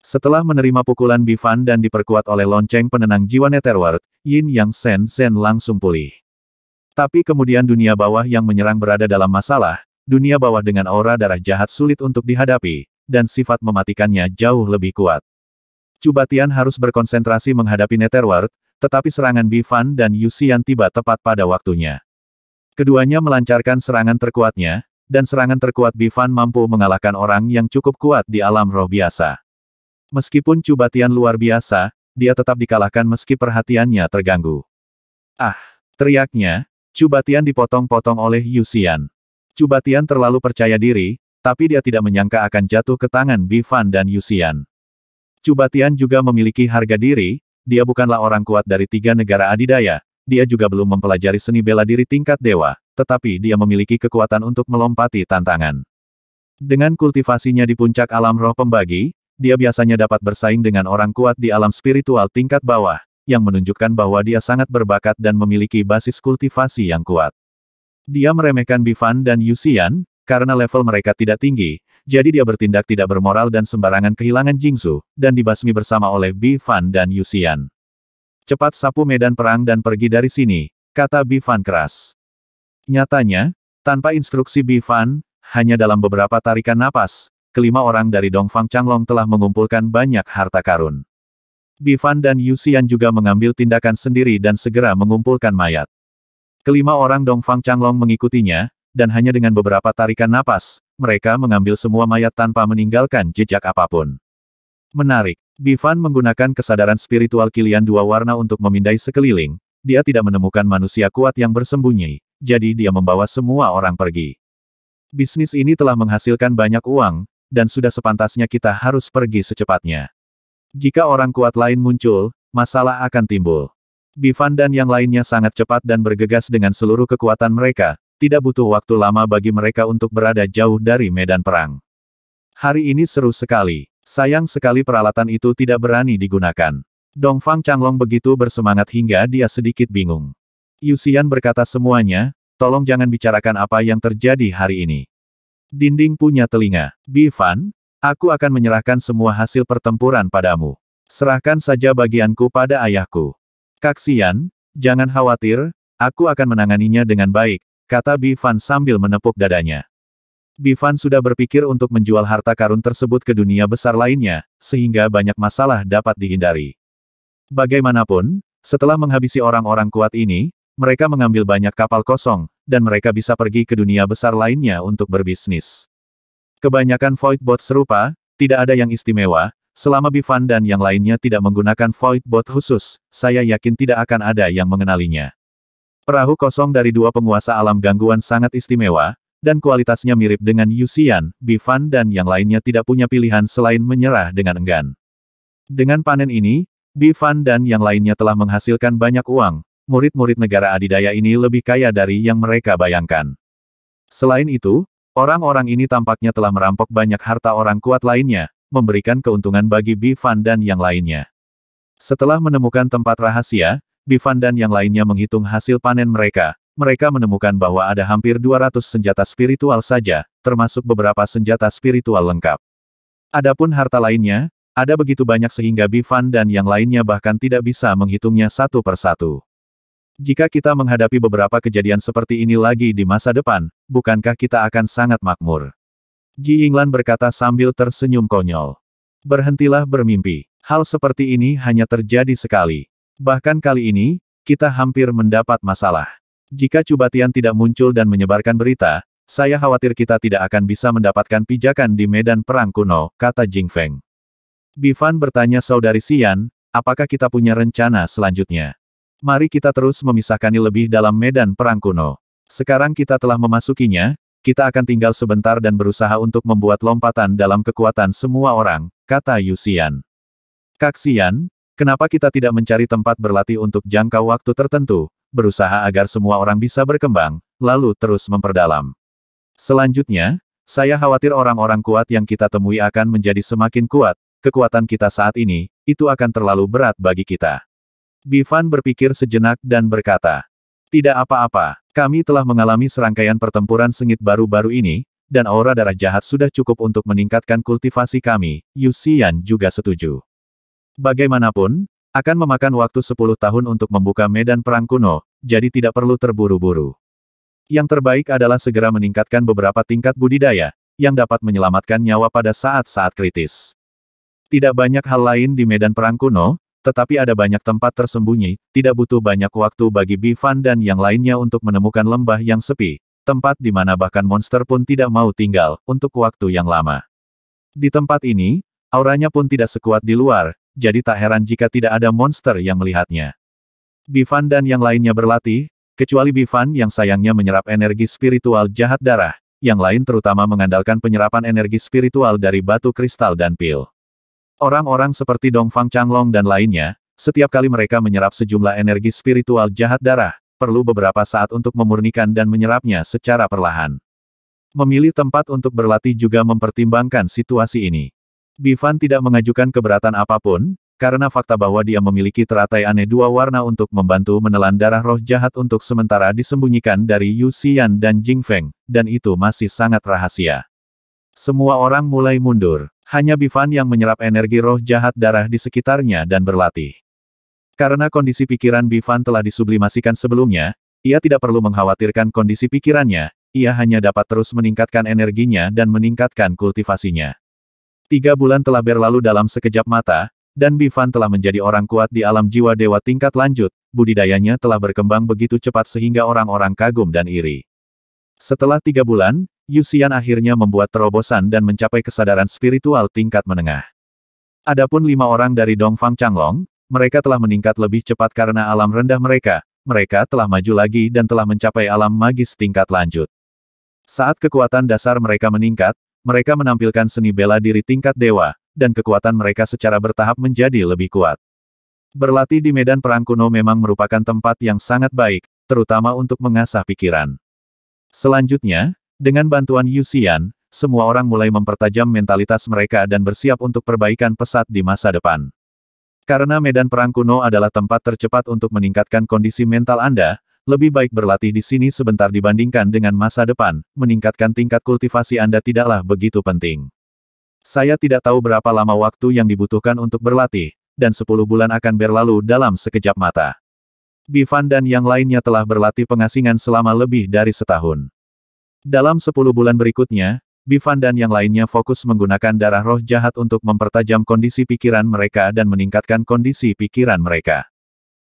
Setelah menerima pukulan Bifan dan diperkuat oleh lonceng penenang jiwa Netherworld, Yin Yang Sen Sen langsung pulih. Tapi kemudian dunia bawah yang menyerang berada dalam masalah, dunia bawah dengan aura darah jahat sulit untuk dihadapi, dan sifat mematikannya jauh lebih kuat. Cubatian harus berkonsentrasi menghadapi Netherworld, tetapi serangan Bifan dan Yusian tiba tepat pada waktunya. Keduanya melancarkan serangan terkuatnya, dan serangan terkuat Bifan mampu mengalahkan orang yang cukup kuat di alam roh biasa. Meskipun Cubatian luar biasa, dia tetap dikalahkan meski perhatiannya terganggu. Ah! Teriaknya, Cubatian dipotong-potong oleh Yusian. Cubatian terlalu percaya diri, tapi dia tidak menyangka akan jatuh ke tangan Bifan dan Yusian. Cubatian juga memiliki harga diri, dia bukanlah orang kuat dari tiga negara adidaya, dia juga belum mempelajari seni bela diri tingkat dewa, tetapi dia memiliki kekuatan untuk melompati tantangan. Dengan kultivasinya di puncak alam roh pembagi, dia biasanya dapat bersaing dengan orang kuat di alam spiritual tingkat bawah, yang menunjukkan bahwa dia sangat berbakat dan memiliki basis kultivasi yang kuat. Dia meremehkan Bifan dan Yusian, karena level mereka tidak tinggi, jadi dia bertindak tidak bermoral dan sembarangan kehilangan Jingsu, dan dibasmi bersama oleh Bifan dan Yusian. Cepat sapu medan perang dan pergi dari sini, kata Bifan keras. Nyatanya, tanpa instruksi Bifan, hanya dalam beberapa tarikan napas, kelima orang dari Dongfang Changlong telah mengumpulkan banyak harta karun. Bifan dan Yusian juga mengambil tindakan sendiri dan segera mengumpulkan mayat. Kelima orang Dongfang Changlong mengikutinya, dan hanya dengan beberapa tarikan napas, mereka mengambil semua mayat tanpa meninggalkan jejak apapun. Menarik, Bifan menggunakan kesadaran spiritual kilian dua warna untuk memindai sekeliling, dia tidak menemukan manusia kuat yang bersembunyi, jadi dia membawa semua orang pergi. Bisnis ini telah menghasilkan banyak uang, dan sudah sepantasnya kita harus pergi secepatnya. Jika orang kuat lain muncul, masalah akan timbul. Bifan dan yang lainnya sangat cepat dan bergegas dengan seluruh kekuatan mereka, tidak butuh waktu lama bagi mereka untuk berada jauh dari medan perang. Hari ini seru sekali. Sayang sekali peralatan itu tidak berani digunakan. Dongfang Changlong begitu bersemangat hingga dia sedikit bingung. Yusian berkata semuanya, tolong jangan bicarakan apa yang terjadi hari ini. Dinding punya telinga. Bifan, aku akan menyerahkan semua hasil pertempuran padamu. Serahkan saja bagianku pada ayahku. Kaksian, jangan khawatir, aku akan menanganinya dengan baik, kata Bifan sambil menepuk dadanya. Bifan sudah berpikir untuk menjual harta karun tersebut ke dunia besar lainnya, sehingga banyak masalah dapat dihindari. Bagaimanapun, setelah menghabisi orang-orang kuat ini, mereka mengambil banyak kapal kosong, dan mereka bisa pergi ke dunia besar lainnya untuk berbisnis. Kebanyakan void bot serupa, tidak ada yang istimewa, selama Bifan dan yang lainnya tidak menggunakan void bot khusus, saya yakin tidak akan ada yang mengenalinya. Perahu kosong dari dua penguasa alam gangguan sangat istimewa, dan kualitasnya mirip dengan Yusian, Bifan dan yang lainnya tidak punya pilihan selain menyerah dengan enggan. Dengan panen ini, Bifan dan yang lainnya telah menghasilkan banyak uang, murid-murid negara adidaya ini lebih kaya dari yang mereka bayangkan. Selain itu, orang-orang ini tampaknya telah merampok banyak harta orang kuat lainnya, memberikan keuntungan bagi Bifan dan yang lainnya. Setelah menemukan tempat rahasia, Bifan dan yang lainnya menghitung hasil panen mereka, mereka menemukan bahwa ada hampir 200 senjata spiritual saja, termasuk beberapa senjata spiritual lengkap. Adapun harta lainnya, ada begitu banyak sehingga Bifan dan yang lainnya bahkan tidak bisa menghitungnya satu persatu. Jika kita menghadapi beberapa kejadian seperti ini lagi di masa depan, bukankah kita akan sangat makmur? Ji Yinglan berkata sambil tersenyum konyol. Berhentilah bermimpi. Hal seperti ini hanya terjadi sekali. Bahkan kali ini, kita hampir mendapat masalah. Jika Cubatian tidak muncul dan menyebarkan berita, saya khawatir kita tidak akan bisa mendapatkan pijakan di medan perang kuno, kata Jing Feng. Bifan bertanya saudari Sian, apakah kita punya rencana selanjutnya? Mari kita terus memisahkannya lebih dalam medan perang kuno. Sekarang kita telah memasukinya, kita akan tinggal sebentar dan berusaha untuk membuat lompatan dalam kekuatan semua orang, kata Yusian. Kaksian, kenapa kita tidak mencari tempat berlatih untuk jangka waktu tertentu, berusaha agar semua orang bisa berkembang, lalu terus memperdalam. Selanjutnya, saya khawatir orang-orang kuat yang kita temui akan menjadi semakin kuat, kekuatan kita saat ini, itu akan terlalu berat bagi kita. Bifan berpikir sejenak dan berkata, Tidak apa-apa, kami telah mengalami serangkaian pertempuran sengit baru-baru ini, dan aura darah jahat sudah cukup untuk meningkatkan kultivasi kami, Yusian juga setuju. Bagaimanapun, akan memakan waktu 10 tahun untuk membuka medan perang kuno, jadi tidak perlu terburu-buru. Yang terbaik adalah segera meningkatkan beberapa tingkat budidaya, yang dapat menyelamatkan nyawa pada saat-saat kritis. Tidak banyak hal lain di medan perang kuno, tetapi ada banyak tempat tersembunyi, tidak butuh banyak waktu bagi Bifan dan yang lainnya untuk menemukan lembah yang sepi, tempat di mana bahkan monster pun tidak mau tinggal, untuk waktu yang lama. Di tempat ini, auranya pun tidak sekuat di luar, jadi tak heran jika tidak ada monster yang melihatnya. Bifan dan yang lainnya berlatih, kecuali Bifan yang sayangnya menyerap energi spiritual jahat darah, yang lain terutama mengandalkan penyerapan energi spiritual dari batu kristal dan pil. Orang-orang seperti Dongfang Changlong dan lainnya, setiap kali mereka menyerap sejumlah energi spiritual jahat darah, perlu beberapa saat untuk memurnikan dan menyerapnya secara perlahan. Memilih tempat untuk berlatih juga mempertimbangkan situasi ini. Bifan tidak mengajukan keberatan apapun, karena fakta bahwa dia memiliki teratai aneh dua warna untuk membantu menelan darah roh jahat untuk sementara disembunyikan dari Yu Xian dan Jing Feng, dan itu masih sangat rahasia. Semua orang mulai mundur. Hanya Bivan yang menyerap energi roh jahat darah di sekitarnya dan berlatih. Karena kondisi pikiran Bivan telah disublimasikan sebelumnya, ia tidak perlu mengkhawatirkan kondisi pikirannya, ia hanya dapat terus meningkatkan energinya dan meningkatkan kultivasinya. Tiga bulan telah berlalu dalam sekejap mata, dan Bivan telah menjadi orang kuat di alam jiwa dewa tingkat lanjut, budidayanya telah berkembang begitu cepat sehingga orang-orang kagum dan iri. Setelah tiga bulan, Yusian akhirnya membuat terobosan dan mencapai kesadaran spiritual tingkat menengah. Adapun lima orang dari Dongfang Changlong, mereka telah meningkat lebih cepat karena alam rendah mereka, mereka telah maju lagi dan telah mencapai alam magis tingkat lanjut. Saat kekuatan dasar mereka meningkat, mereka menampilkan seni bela diri tingkat dewa, dan kekuatan mereka secara bertahap menjadi lebih kuat. Berlatih di medan perang kuno memang merupakan tempat yang sangat baik, terutama untuk mengasah pikiran. Selanjutnya, dengan bantuan Yusian, semua orang mulai mempertajam mentalitas mereka dan bersiap untuk perbaikan pesat di masa depan. Karena medan perang kuno adalah tempat tercepat untuk meningkatkan kondisi mental Anda, lebih baik berlatih di sini sebentar dibandingkan dengan masa depan, meningkatkan tingkat kultivasi Anda tidaklah begitu penting. Saya tidak tahu berapa lama waktu yang dibutuhkan untuk berlatih, dan 10 bulan akan berlalu dalam sekejap mata. Bivan dan yang lainnya telah berlatih pengasingan selama lebih dari setahun. Dalam sepuluh bulan berikutnya, Bivan dan yang lainnya fokus menggunakan darah roh jahat untuk mempertajam kondisi pikiran mereka dan meningkatkan kondisi pikiran mereka.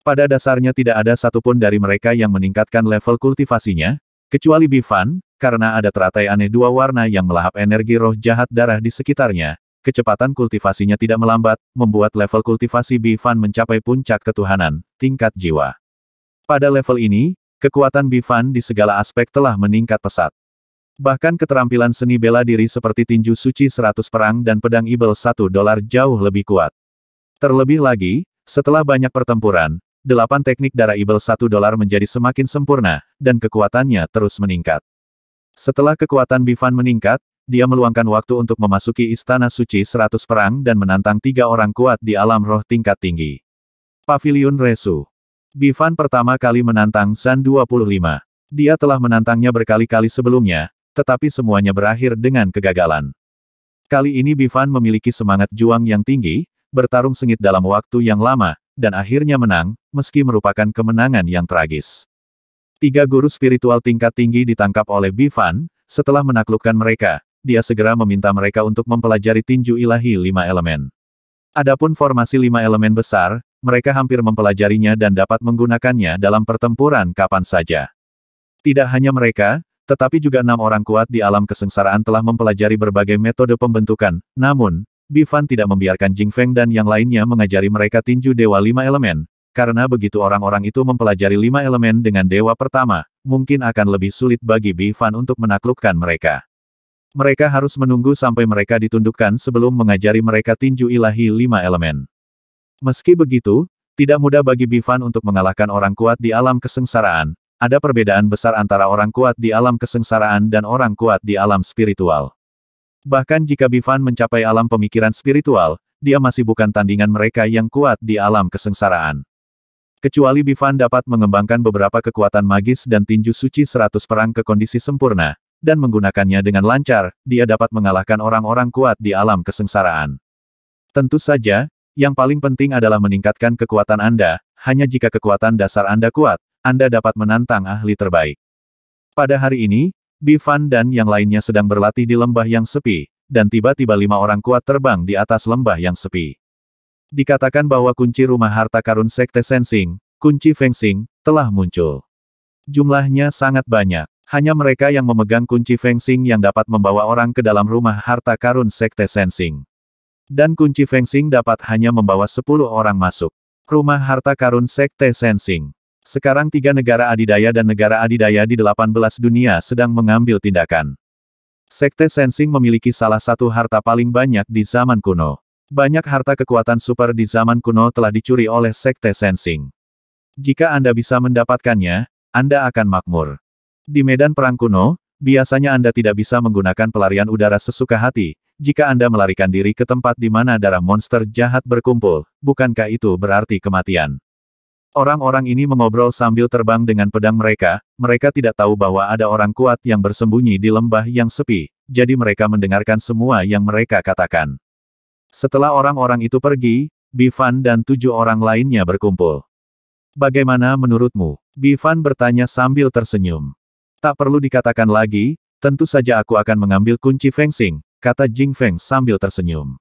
Pada dasarnya tidak ada satupun dari mereka yang meningkatkan level kultivasinya, kecuali Bivan, karena ada teratai aneh dua warna yang melahap energi roh jahat darah di sekitarnya, kecepatan kultivasinya tidak melambat, membuat level kultivasi Bivan mencapai puncak ketuhanan, tingkat jiwa. Pada level ini, kekuatan Bivan di segala aspek telah meningkat pesat. Bahkan keterampilan seni bela diri seperti tinju suci 100 perang dan pedang ibel 1 dolar jauh lebih kuat. Terlebih lagi, setelah banyak pertempuran, delapan teknik darah ibel 1 dolar menjadi semakin sempurna, dan kekuatannya terus meningkat. Setelah kekuatan Bifan meningkat, dia meluangkan waktu untuk memasuki Istana Suci 100 Perang dan menantang tiga orang kuat di alam roh tingkat tinggi. Pavilion Resu Bifan pertama kali menantang San 25. Dia telah menantangnya berkali-kali sebelumnya, tetapi semuanya berakhir dengan kegagalan. Kali ini Bivan memiliki semangat juang yang tinggi, bertarung sengit dalam waktu yang lama, dan akhirnya menang, meski merupakan kemenangan yang tragis. Tiga guru spiritual tingkat tinggi ditangkap oleh Bivan, setelah menaklukkan mereka, dia segera meminta mereka untuk mempelajari tinju ilahi lima elemen. Adapun formasi lima elemen besar, mereka hampir mempelajarinya dan dapat menggunakannya dalam pertempuran kapan saja. Tidak hanya mereka, tetapi juga enam orang kuat di alam kesengsaraan telah mempelajari berbagai metode pembentukan, namun, Bifan tidak membiarkan Jing Feng dan yang lainnya mengajari mereka tinju Dewa Lima Elemen, karena begitu orang-orang itu mempelajari lima elemen dengan Dewa Pertama, mungkin akan lebih sulit bagi Bifan untuk menaklukkan mereka. Mereka harus menunggu sampai mereka ditundukkan sebelum mengajari mereka tinju ilahi lima elemen. Meski begitu, tidak mudah bagi Bifan untuk mengalahkan orang kuat di alam kesengsaraan, ada perbedaan besar antara orang kuat di alam kesengsaraan dan orang kuat di alam spiritual. Bahkan jika Bifan mencapai alam pemikiran spiritual, dia masih bukan tandingan mereka yang kuat di alam kesengsaraan. Kecuali Bifan dapat mengembangkan beberapa kekuatan magis dan tinju suci seratus perang ke kondisi sempurna, dan menggunakannya dengan lancar, dia dapat mengalahkan orang-orang kuat di alam kesengsaraan. Tentu saja, yang paling penting adalah meningkatkan kekuatan Anda, hanya jika kekuatan dasar Anda kuat, anda dapat menantang ahli terbaik. Pada hari ini, Bivan dan yang lainnya sedang berlatih di lembah yang sepi, dan tiba-tiba lima orang kuat terbang di atas lembah yang sepi. Dikatakan bahwa kunci rumah harta karun Sekte Sensing, kunci Fengsing, telah muncul. Jumlahnya sangat banyak. Hanya mereka yang memegang kunci Fengsing yang dapat membawa orang ke dalam rumah harta karun Sekte Sensing. Dan kunci Fengsing dapat hanya membawa 10 orang masuk. Rumah harta karun Sekte Sensing. Sekarang tiga negara adidaya dan negara adidaya di 18 dunia sedang mengambil tindakan. Sekte Sensing memiliki salah satu harta paling banyak di zaman kuno. Banyak harta kekuatan super di zaman kuno telah dicuri oleh Sekte Sensing. Jika Anda bisa mendapatkannya, Anda akan makmur. Di medan perang kuno, biasanya Anda tidak bisa menggunakan pelarian udara sesuka hati, jika Anda melarikan diri ke tempat di mana darah monster jahat berkumpul, bukankah itu berarti kematian? Orang-orang ini mengobrol sambil terbang dengan pedang mereka, mereka tidak tahu bahwa ada orang kuat yang bersembunyi di lembah yang sepi, jadi mereka mendengarkan semua yang mereka katakan. Setelah orang-orang itu pergi, Bifan dan tujuh orang lainnya berkumpul. Bagaimana menurutmu? Bifan bertanya sambil tersenyum. Tak perlu dikatakan lagi, tentu saja aku akan mengambil kunci Fengsing, kata Jing Feng sambil tersenyum.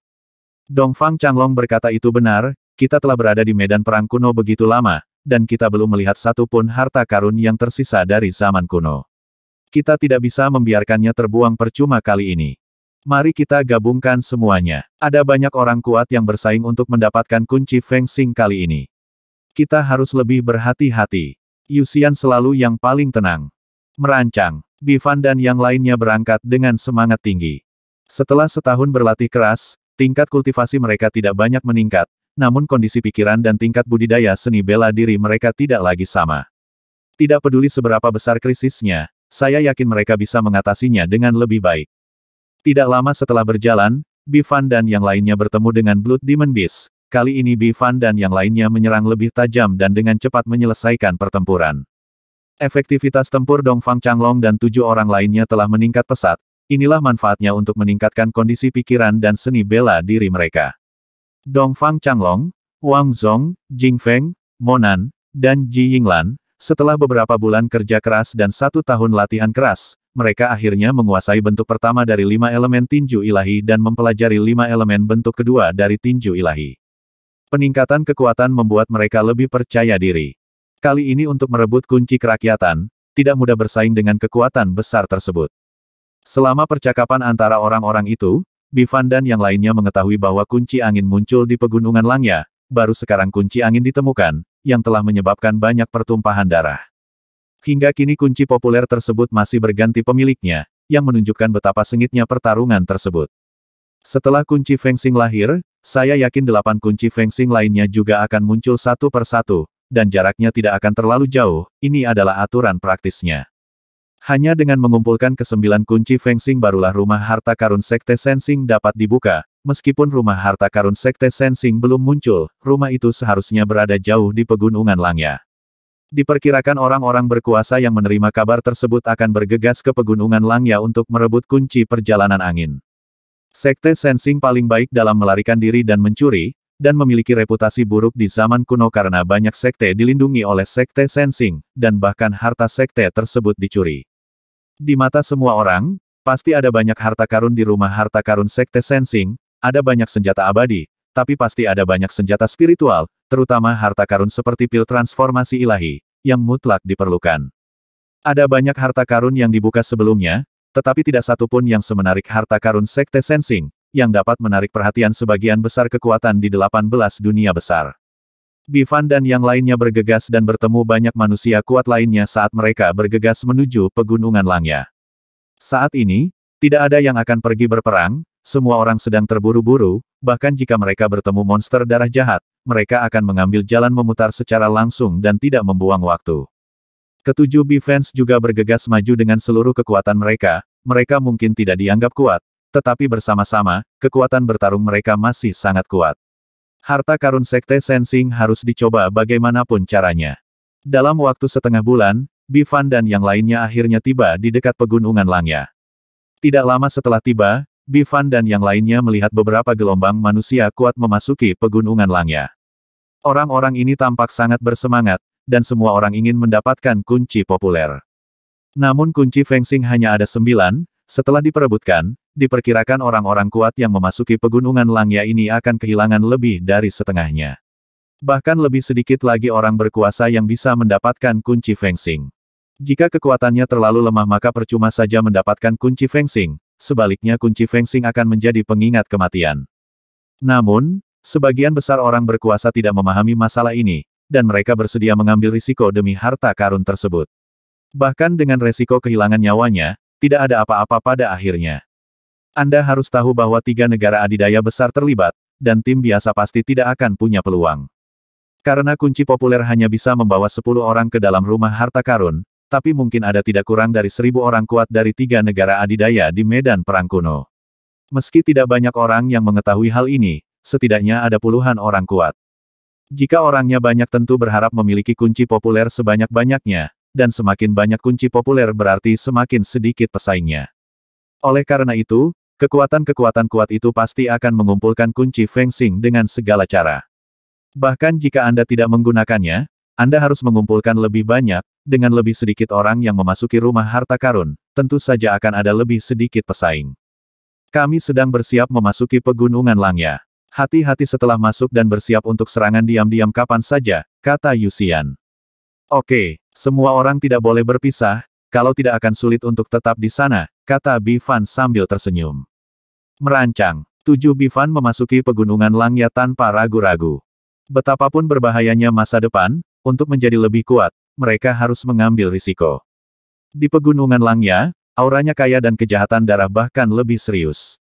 Dong Fang Changlong berkata itu benar, kita telah berada di medan perang kuno begitu lama, dan kita belum melihat satupun harta karun yang tersisa dari zaman kuno. Kita tidak bisa membiarkannya terbuang percuma kali ini. Mari kita gabungkan semuanya. Ada banyak orang kuat yang bersaing untuk mendapatkan kunci Feng Xing kali ini. Kita harus lebih berhati-hati. Yusian selalu yang paling tenang. Merancang, Bivan dan yang lainnya berangkat dengan semangat tinggi. Setelah setahun berlatih keras, tingkat kultivasi mereka tidak banyak meningkat, namun kondisi pikiran dan tingkat budidaya seni bela diri mereka tidak lagi sama. Tidak peduli seberapa besar krisisnya, saya yakin mereka bisa mengatasinya dengan lebih baik. Tidak lama setelah berjalan, Bifan dan yang lainnya bertemu dengan Blood Demon Beast. Kali ini Bifan dan yang lainnya menyerang lebih tajam dan dengan cepat menyelesaikan pertempuran. Efektivitas tempur Dongfang Changlong dan tujuh orang lainnya telah meningkat pesat. Inilah manfaatnya untuk meningkatkan kondisi pikiran dan seni bela diri mereka. Dongfang Changlong, Wang Zong, Feng, Monan, dan Ji Yinglan, setelah beberapa bulan kerja keras dan satu tahun latihan keras, mereka akhirnya menguasai bentuk pertama dari lima elemen tinju ilahi dan mempelajari lima elemen bentuk kedua dari tinju ilahi. Peningkatan kekuatan membuat mereka lebih percaya diri. Kali ini untuk merebut kunci kerakyatan, tidak mudah bersaing dengan kekuatan besar tersebut. Selama percakapan antara orang-orang itu, Bivan dan yang lainnya mengetahui bahwa kunci angin muncul di pegunungan Langya, baru sekarang kunci angin ditemukan, yang telah menyebabkan banyak pertumpahan darah. Hingga kini kunci populer tersebut masih berganti pemiliknya, yang menunjukkan betapa sengitnya pertarungan tersebut. Setelah kunci Fengsing lahir, saya yakin delapan kunci Fengsing lainnya juga akan muncul satu persatu, dan jaraknya tidak akan terlalu jauh, ini adalah aturan praktisnya. Hanya dengan mengumpulkan kesembilan kunci fengsing barulah rumah harta karun sekte sensing dapat dibuka. Meskipun rumah harta karun sekte sensing belum muncul, rumah itu seharusnya berada jauh di pegunungan Langya. Diperkirakan orang-orang berkuasa yang menerima kabar tersebut akan bergegas ke pegunungan Langya untuk merebut kunci perjalanan angin. Sekte sensing paling baik dalam melarikan diri dan mencuri, dan memiliki reputasi buruk di zaman kuno karena banyak sekte dilindungi oleh sekte sensing, dan bahkan harta sekte tersebut dicuri. Di mata semua orang, pasti ada banyak harta karun di rumah harta karun Sekte Sensing, ada banyak senjata abadi, tapi pasti ada banyak senjata spiritual, terutama harta karun seperti pil transformasi ilahi, yang mutlak diperlukan. Ada banyak harta karun yang dibuka sebelumnya, tetapi tidak satu pun yang semenarik harta karun Sekte Sensing, yang dapat menarik perhatian sebagian besar kekuatan di 18 dunia besar. Bivan dan yang lainnya bergegas dan bertemu banyak manusia kuat lainnya saat mereka bergegas menuju pegunungan Langya. Saat ini, tidak ada yang akan pergi berperang, semua orang sedang terburu-buru, bahkan jika mereka bertemu monster darah jahat, mereka akan mengambil jalan memutar secara langsung dan tidak membuang waktu. Ketujuh Bifans juga bergegas maju dengan seluruh kekuatan mereka, mereka mungkin tidak dianggap kuat, tetapi bersama-sama, kekuatan bertarung mereka masih sangat kuat. Harta karun Sekte Sensing harus dicoba bagaimanapun caranya. Dalam waktu setengah bulan, Bifan dan yang lainnya akhirnya tiba di dekat pegunungan Langya. Tidak lama setelah tiba, Bifan dan yang lainnya melihat beberapa gelombang manusia kuat memasuki pegunungan Langya. Orang-orang ini tampak sangat bersemangat, dan semua orang ingin mendapatkan kunci populer. Namun kunci Fengsing hanya ada sembilan, setelah diperebutkan, diperkirakan orang-orang kuat yang memasuki pegunungan Langya ini akan kehilangan lebih dari setengahnya. Bahkan lebih sedikit lagi orang berkuasa yang bisa mendapatkan kunci fengsing. Jika kekuatannya terlalu lemah maka percuma saja mendapatkan kunci fengsing, sebaliknya kunci fengsing akan menjadi pengingat kematian. Namun, sebagian besar orang berkuasa tidak memahami masalah ini, dan mereka bersedia mengambil risiko demi harta karun tersebut. Bahkan dengan resiko kehilangan nyawanya, tidak ada apa-apa pada akhirnya. Anda harus tahu bahwa tiga negara adidaya besar terlibat, dan tim biasa pasti tidak akan punya peluang. Karena kunci populer hanya bisa membawa 10 orang ke dalam rumah harta karun, tapi mungkin ada tidak kurang dari seribu orang kuat dari tiga negara adidaya di medan perang kuno. Meski tidak banyak orang yang mengetahui hal ini, setidaknya ada puluhan orang kuat. Jika orangnya banyak tentu berharap memiliki kunci populer sebanyak-banyaknya, dan semakin banyak kunci populer berarti semakin sedikit pesaingnya. Oleh karena itu, kekuatan-kekuatan kuat itu pasti akan mengumpulkan kunci Feng Xing dengan segala cara. Bahkan jika Anda tidak menggunakannya, Anda harus mengumpulkan lebih banyak, dengan lebih sedikit orang yang memasuki rumah harta karun, tentu saja akan ada lebih sedikit pesaing. Kami sedang bersiap memasuki pegunungan Langya. Hati-hati setelah masuk dan bersiap untuk serangan diam-diam kapan saja, kata Yusian. Oke, semua orang tidak boleh berpisah, kalau tidak akan sulit untuk tetap di sana, kata Bifan sambil tersenyum. Merancang, tujuh Bifan memasuki pegunungan Langya tanpa ragu-ragu. Betapapun berbahayanya masa depan, untuk menjadi lebih kuat, mereka harus mengambil risiko. Di pegunungan Langya, auranya kaya dan kejahatan darah bahkan lebih serius.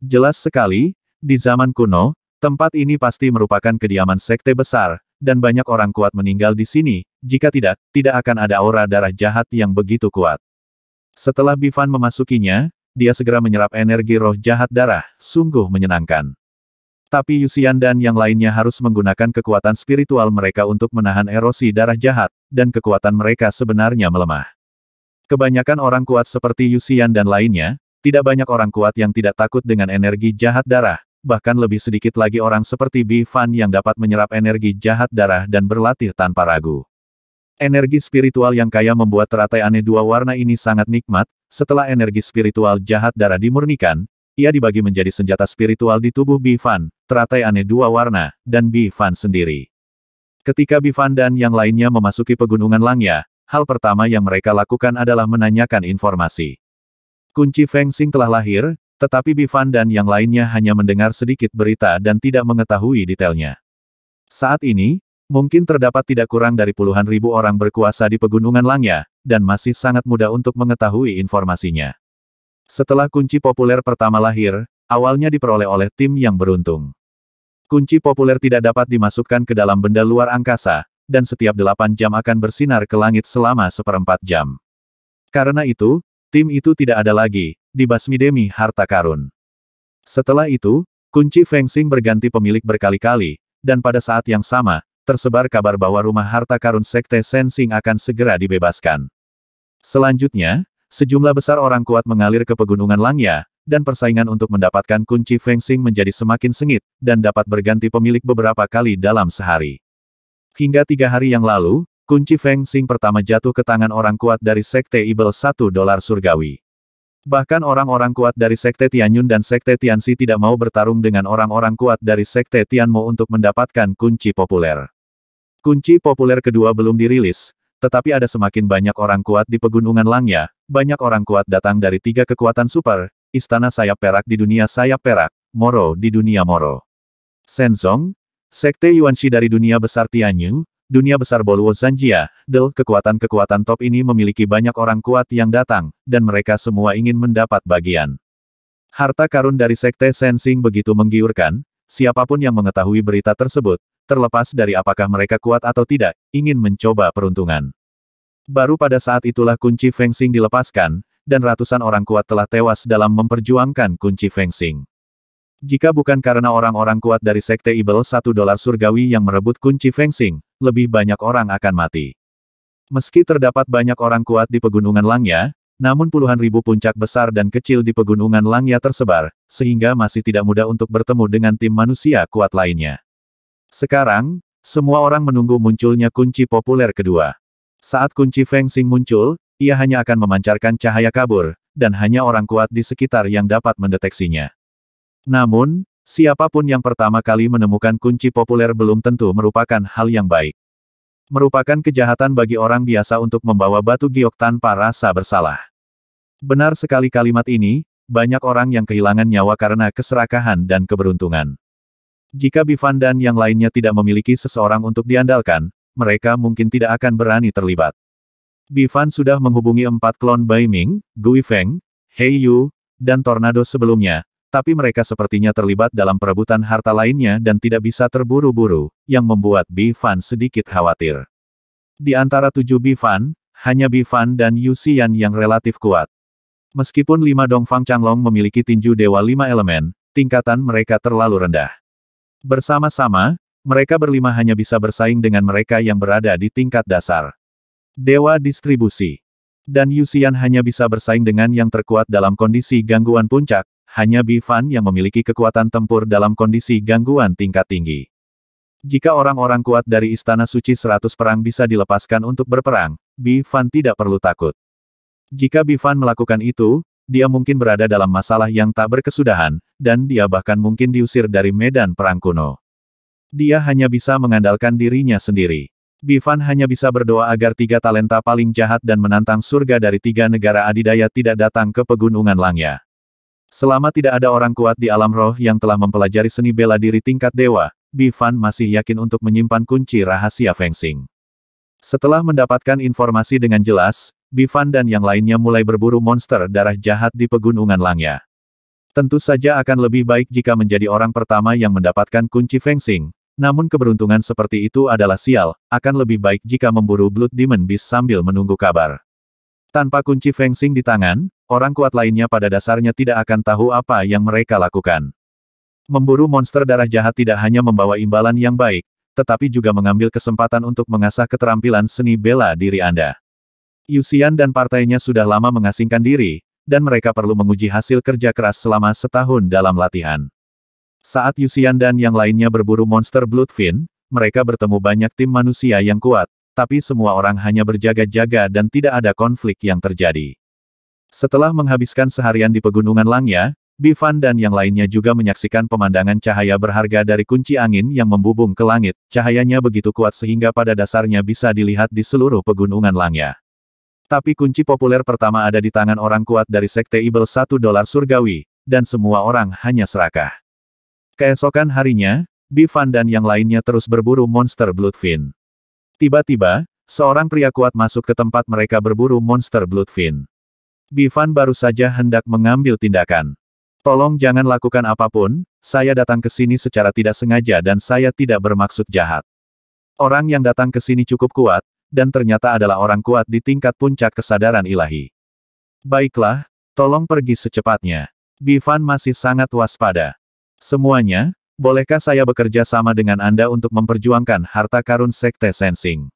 Jelas sekali, di zaman kuno, tempat ini pasti merupakan kediaman sekte besar, dan banyak orang kuat meninggal di sini, jika tidak, tidak akan ada aura darah jahat yang begitu kuat. Setelah Bifan memasukinya, dia segera menyerap energi roh jahat darah, sungguh menyenangkan. Tapi Yusian dan yang lainnya harus menggunakan kekuatan spiritual mereka untuk menahan erosi darah jahat, dan kekuatan mereka sebenarnya melemah. Kebanyakan orang kuat seperti Yusian dan lainnya, tidak banyak orang kuat yang tidak takut dengan energi jahat darah, bahkan lebih sedikit lagi orang seperti Bi Fan yang dapat menyerap energi jahat darah dan berlatih tanpa ragu. Energi spiritual yang kaya membuat teratai aneh dua warna ini sangat nikmat, setelah energi spiritual jahat darah dimurnikan, ia dibagi menjadi senjata spiritual di tubuh Bi Fan, teratai aneh dua warna, dan Bi Fan sendiri. Ketika Bi Fan dan yang lainnya memasuki pegunungan Langya, hal pertama yang mereka lakukan adalah menanyakan informasi. Kunci Feng Xing telah lahir, tetapi Bivan dan yang lainnya hanya mendengar sedikit berita dan tidak mengetahui detailnya. Saat ini, mungkin terdapat tidak kurang dari puluhan ribu orang berkuasa di Pegunungan Langya, dan masih sangat mudah untuk mengetahui informasinya. Setelah kunci populer pertama lahir, awalnya diperoleh oleh tim yang beruntung. Kunci populer tidak dapat dimasukkan ke dalam benda luar angkasa, dan setiap delapan jam akan bersinar ke langit selama seperempat jam. Karena itu, tim itu tidak ada lagi, dibasmi demi harta karun. Setelah itu, kunci Feng Xing berganti pemilik berkali-kali, dan pada saat yang sama, tersebar kabar bahwa rumah harta karun Sekte Sensing akan segera dibebaskan. Selanjutnya, sejumlah besar orang kuat mengalir ke pegunungan Langya, dan persaingan untuk mendapatkan kunci Feng Xing menjadi semakin sengit, dan dapat berganti pemilik beberapa kali dalam sehari. Hingga tiga hari yang lalu, kunci Feng Xing pertama jatuh ke tangan orang kuat dari Sekte Ibel 1 dolar surgawi. Bahkan orang-orang kuat dari Sekte Tianyun dan Sekte Tianxi tidak mau bertarung dengan orang-orang kuat dari Sekte Tianmo untuk mendapatkan kunci populer. Kunci populer kedua belum dirilis, tetapi ada semakin banyak orang kuat di Pegunungan Langya, banyak orang kuat datang dari tiga kekuatan super, Istana Sayap Perak di dunia Sayap Perak, Moro di dunia Moro. Senzong, Sekte Yuanxi dari dunia besar Tianyu, dunia besar Boluo Zanjia, Del, kekuatan-kekuatan top ini memiliki banyak orang kuat yang datang, dan mereka semua ingin mendapat bagian. Harta karun dari Sekte Sensing begitu menggiurkan, siapapun yang mengetahui berita tersebut, terlepas dari apakah mereka kuat atau tidak, ingin mencoba peruntungan. Baru pada saat itulah kunci Fengsing dilepaskan, dan ratusan orang kuat telah tewas dalam memperjuangkan kunci Fengsing. Jika bukan karena orang-orang kuat dari Sekte Ibel satu dolar surgawi yang merebut kunci Fengsing, lebih banyak orang akan mati. Meski terdapat banyak orang kuat di pegunungan Langya, namun puluhan ribu puncak besar dan kecil di pegunungan Langya tersebar, sehingga masih tidak mudah untuk bertemu dengan tim manusia kuat lainnya. Sekarang, semua orang menunggu munculnya kunci populer kedua. Saat kunci Feng Xing muncul, ia hanya akan memancarkan cahaya kabur, dan hanya orang kuat di sekitar yang dapat mendeteksinya. Namun, Siapapun yang pertama kali menemukan kunci populer belum tentu merupakan hal yang baik. Merupakan kejahatan bagi orang biasa untuk membawa batu giok tanpa rasa bersalah. Benar sekali kalimat ini, banyak orang yang kehilangan nyawa karena keserakahan dan keberuntungan. Jika Bifan dan yang lainnya tidak memiliki seseorang untuk diandalkan, mereka mungkin tidak akan berani terlibat. Bifan sudah menghubungi empat klon Baiming, Gui Feng, Hei Yu, dan Tornado sebelumnya, tapi mereka sepertinya terlibat dalam perebutan harta lainnya dan tidak bisa terburu-buru, yang membuat Bifan sedikit khawatir. Di antara tujuh Bifan, hanya Bifan dan Yushian yang relatif kuat. Meskipun lima Dongfang Changlong memiliki tinju dewa lima elemen, tingkatan mereka terlalu rendah. Bersama-sama, mereka berlima hanya bisa bersaing dengan mereka yang berada di tingkat dasar. Dewa distribusi. Dan Yusian hanya bisa bersaing dengan yang terkuat dalam kondisi gangguan puncak, hanya Bifan yang memiliki kekuatan tempur dalam kondisi gangguan tingkat tinggi. Jika orang-orang kuat dari Istana Suci Seratus Perang bisa dilepaskan untuk berperang, Bifan tidak perlu takut. Jika Bifan melakukan itu, dia mungkin berada dalam masalah yang tak berkesudahan, dan dia bahkan mungkin diusir dari medan perang kuno. Dia hanya bisa mengandalkan dirinya sendiri. Bifan hanya bisa berdoa agar tiga talenta paling jahat dan menantang surga dari tiga negara adidaya tidak datang ke pegunungan Langya. Selama tidak ada orang kuat di alam roh yang telah mempelajari seni bela diri tingkat dewa, Bifan masih yakin untuk menyimpan kunci rahasia Fengsing. Setelah mendapatkan informasi dengan jelas, Bifan dan yang lainnya mulai berburu monster darah jahat di pegunungan Langya. Tentu saja akan lebih baik jika menjadi orang pertama yang mendapatkan kunci Fengsing, namun keberuntungan seperti itu adalah sial, akan lebih baik jika memburu Blood Demon Beast sambil menunggu kabar. Tanpa kunci Fengsing di tangan, orang kuat lainnya pada dasarnya tidak akan tahu apa yang mereka lakukan. Memburu monster darah jahat tidak hanya membawa imbalan yang baik, tetapi juga mengambil kesempatan untuk mengasah keterampilan seni bela diri Anda. Yusian dan partainya sudah lama mengasingkan diri, dan mereka perlu menguji hasil kerja keras selama setahun dalam latihan. Saat Yusian dan yang lainnya berburu monster Bloodfin, mereka bertemu banyak tim manusia yang kuat, tapi semua orang hanya berjaga-jaga dan tidak ada konflik yang terjadi. Setelah menghabiskan seharian di pegunungan Langya, Bifan dan yang lainnya juga menyaksikan pemandangan cahaya berharga dari kunci angin yang membubung ke langit. Cahayanya begitu kuat sehingga pada dasarnya bisa dilihat di seluruh pegunungan Langya. Tapi kunci populer pertama ada di tangan orang kuat dari Sekte Ibel satu dolar surgawi, dan semua orang hanya serakah. Keesokan harinya, Bifan dan yang lainnya terus berburu monster Bloodfin. Tiba-tiba, seorang pria kuat masuk ke tempat mereka berburu monster Bloodfin. Bivan baru saja hendak mengambil tindakan. Tolong jangan lakukan apapun, saya datang ke sini secara tidak sengaja dan saya tidak bermaksud jahat. Orang yang datang ke sini cukup kuat, dan ternyata adalah orang kuat di tingkat puncak kesadaran ilahi. Baiklah, tolong pergi secepatnya. Bivan masih sangat waspada. Semuanya, bolehkah saya bekerja sama dengan Anda untuk memperjuangkan harta karun Sekte Sensing?